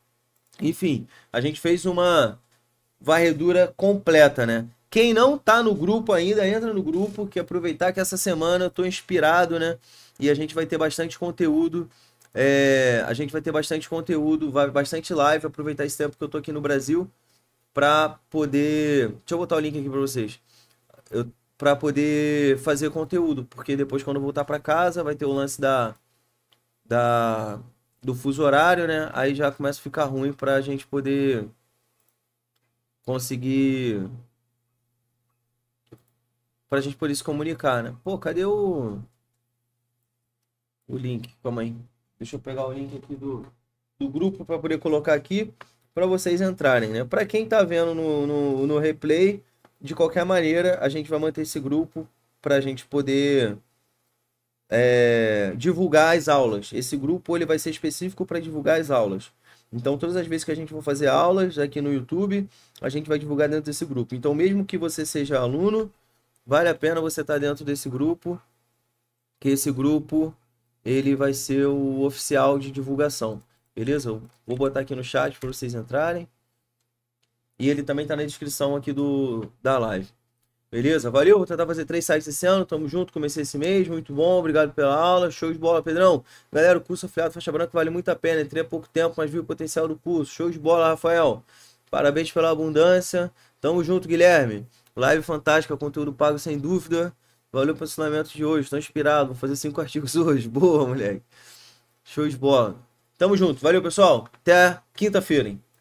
Enfim, a gente fez uma varredura completa, né? Quem não tá no grupo ainda, entra no grupo, que aproveitar que essa semana eu tô inspirado, né? E a gente vai ter bastante conteúdo é, a gente vai ter bastante conteúdo, vai bastante live, aproveitar esse tempo que eu tô aqui no Brasil para poder, deixa eu botar o link aqui para vocês. Eu para poder fazer conteúdo, porque depois quando eu voltar para casa vai ter o lance da da do fuso horário, né? Aí já começa a ficar ruim para a gente poder conseguir pra gente poder se comunicar, né? Pô, cadê o o link? Calma aí. Deixa eu pegar o link aqui do, do grupo para poder colocar aqui para vocês entrarem, né? Para quem está vendo no, no, no, replay, de qualquer maneira, a gente vai manter esse grupo para a gente poder é, divulgar as aulas. Esse grupo ele vai ser específico para divulgar as aulas. Então, todas as vezes que a gente for fazer aulas aqui no YouTube, a gente vai divulgar dentro desse grupo. Então, mesmo que você seja aluno, vale a pena você estar tá dentro desse grupo, que esse grupo ele vai ser o oficial de divulgação. Beleza? Eu vou botar aqui no chat para vocês entrarem. E ele também está na descrição aqui do, da live. Beleza? Valeu, vou tentar fazer três sites esse ano. Tamo junto, comecei esse mês, muito bom, obrigado pela aula, show de bola, Pedrão. Galera, o curso afiliado Faixa Branca vale muito a pena. Entrei há pouco tempo, mas vi o potencial do curso. Show de bola, Rafael. Parabéns pela abundância. Tamo junto, Guilherme. Live fantástica, conteúdo pago sem dúvida. Valeu pelo ensinamento de hoje. Tô inspirado. Vou fazer cinco artigos hoje. Boa, moleque. Show de bola. Tamo junto. Valeu, pessoal. Até quinta-feira,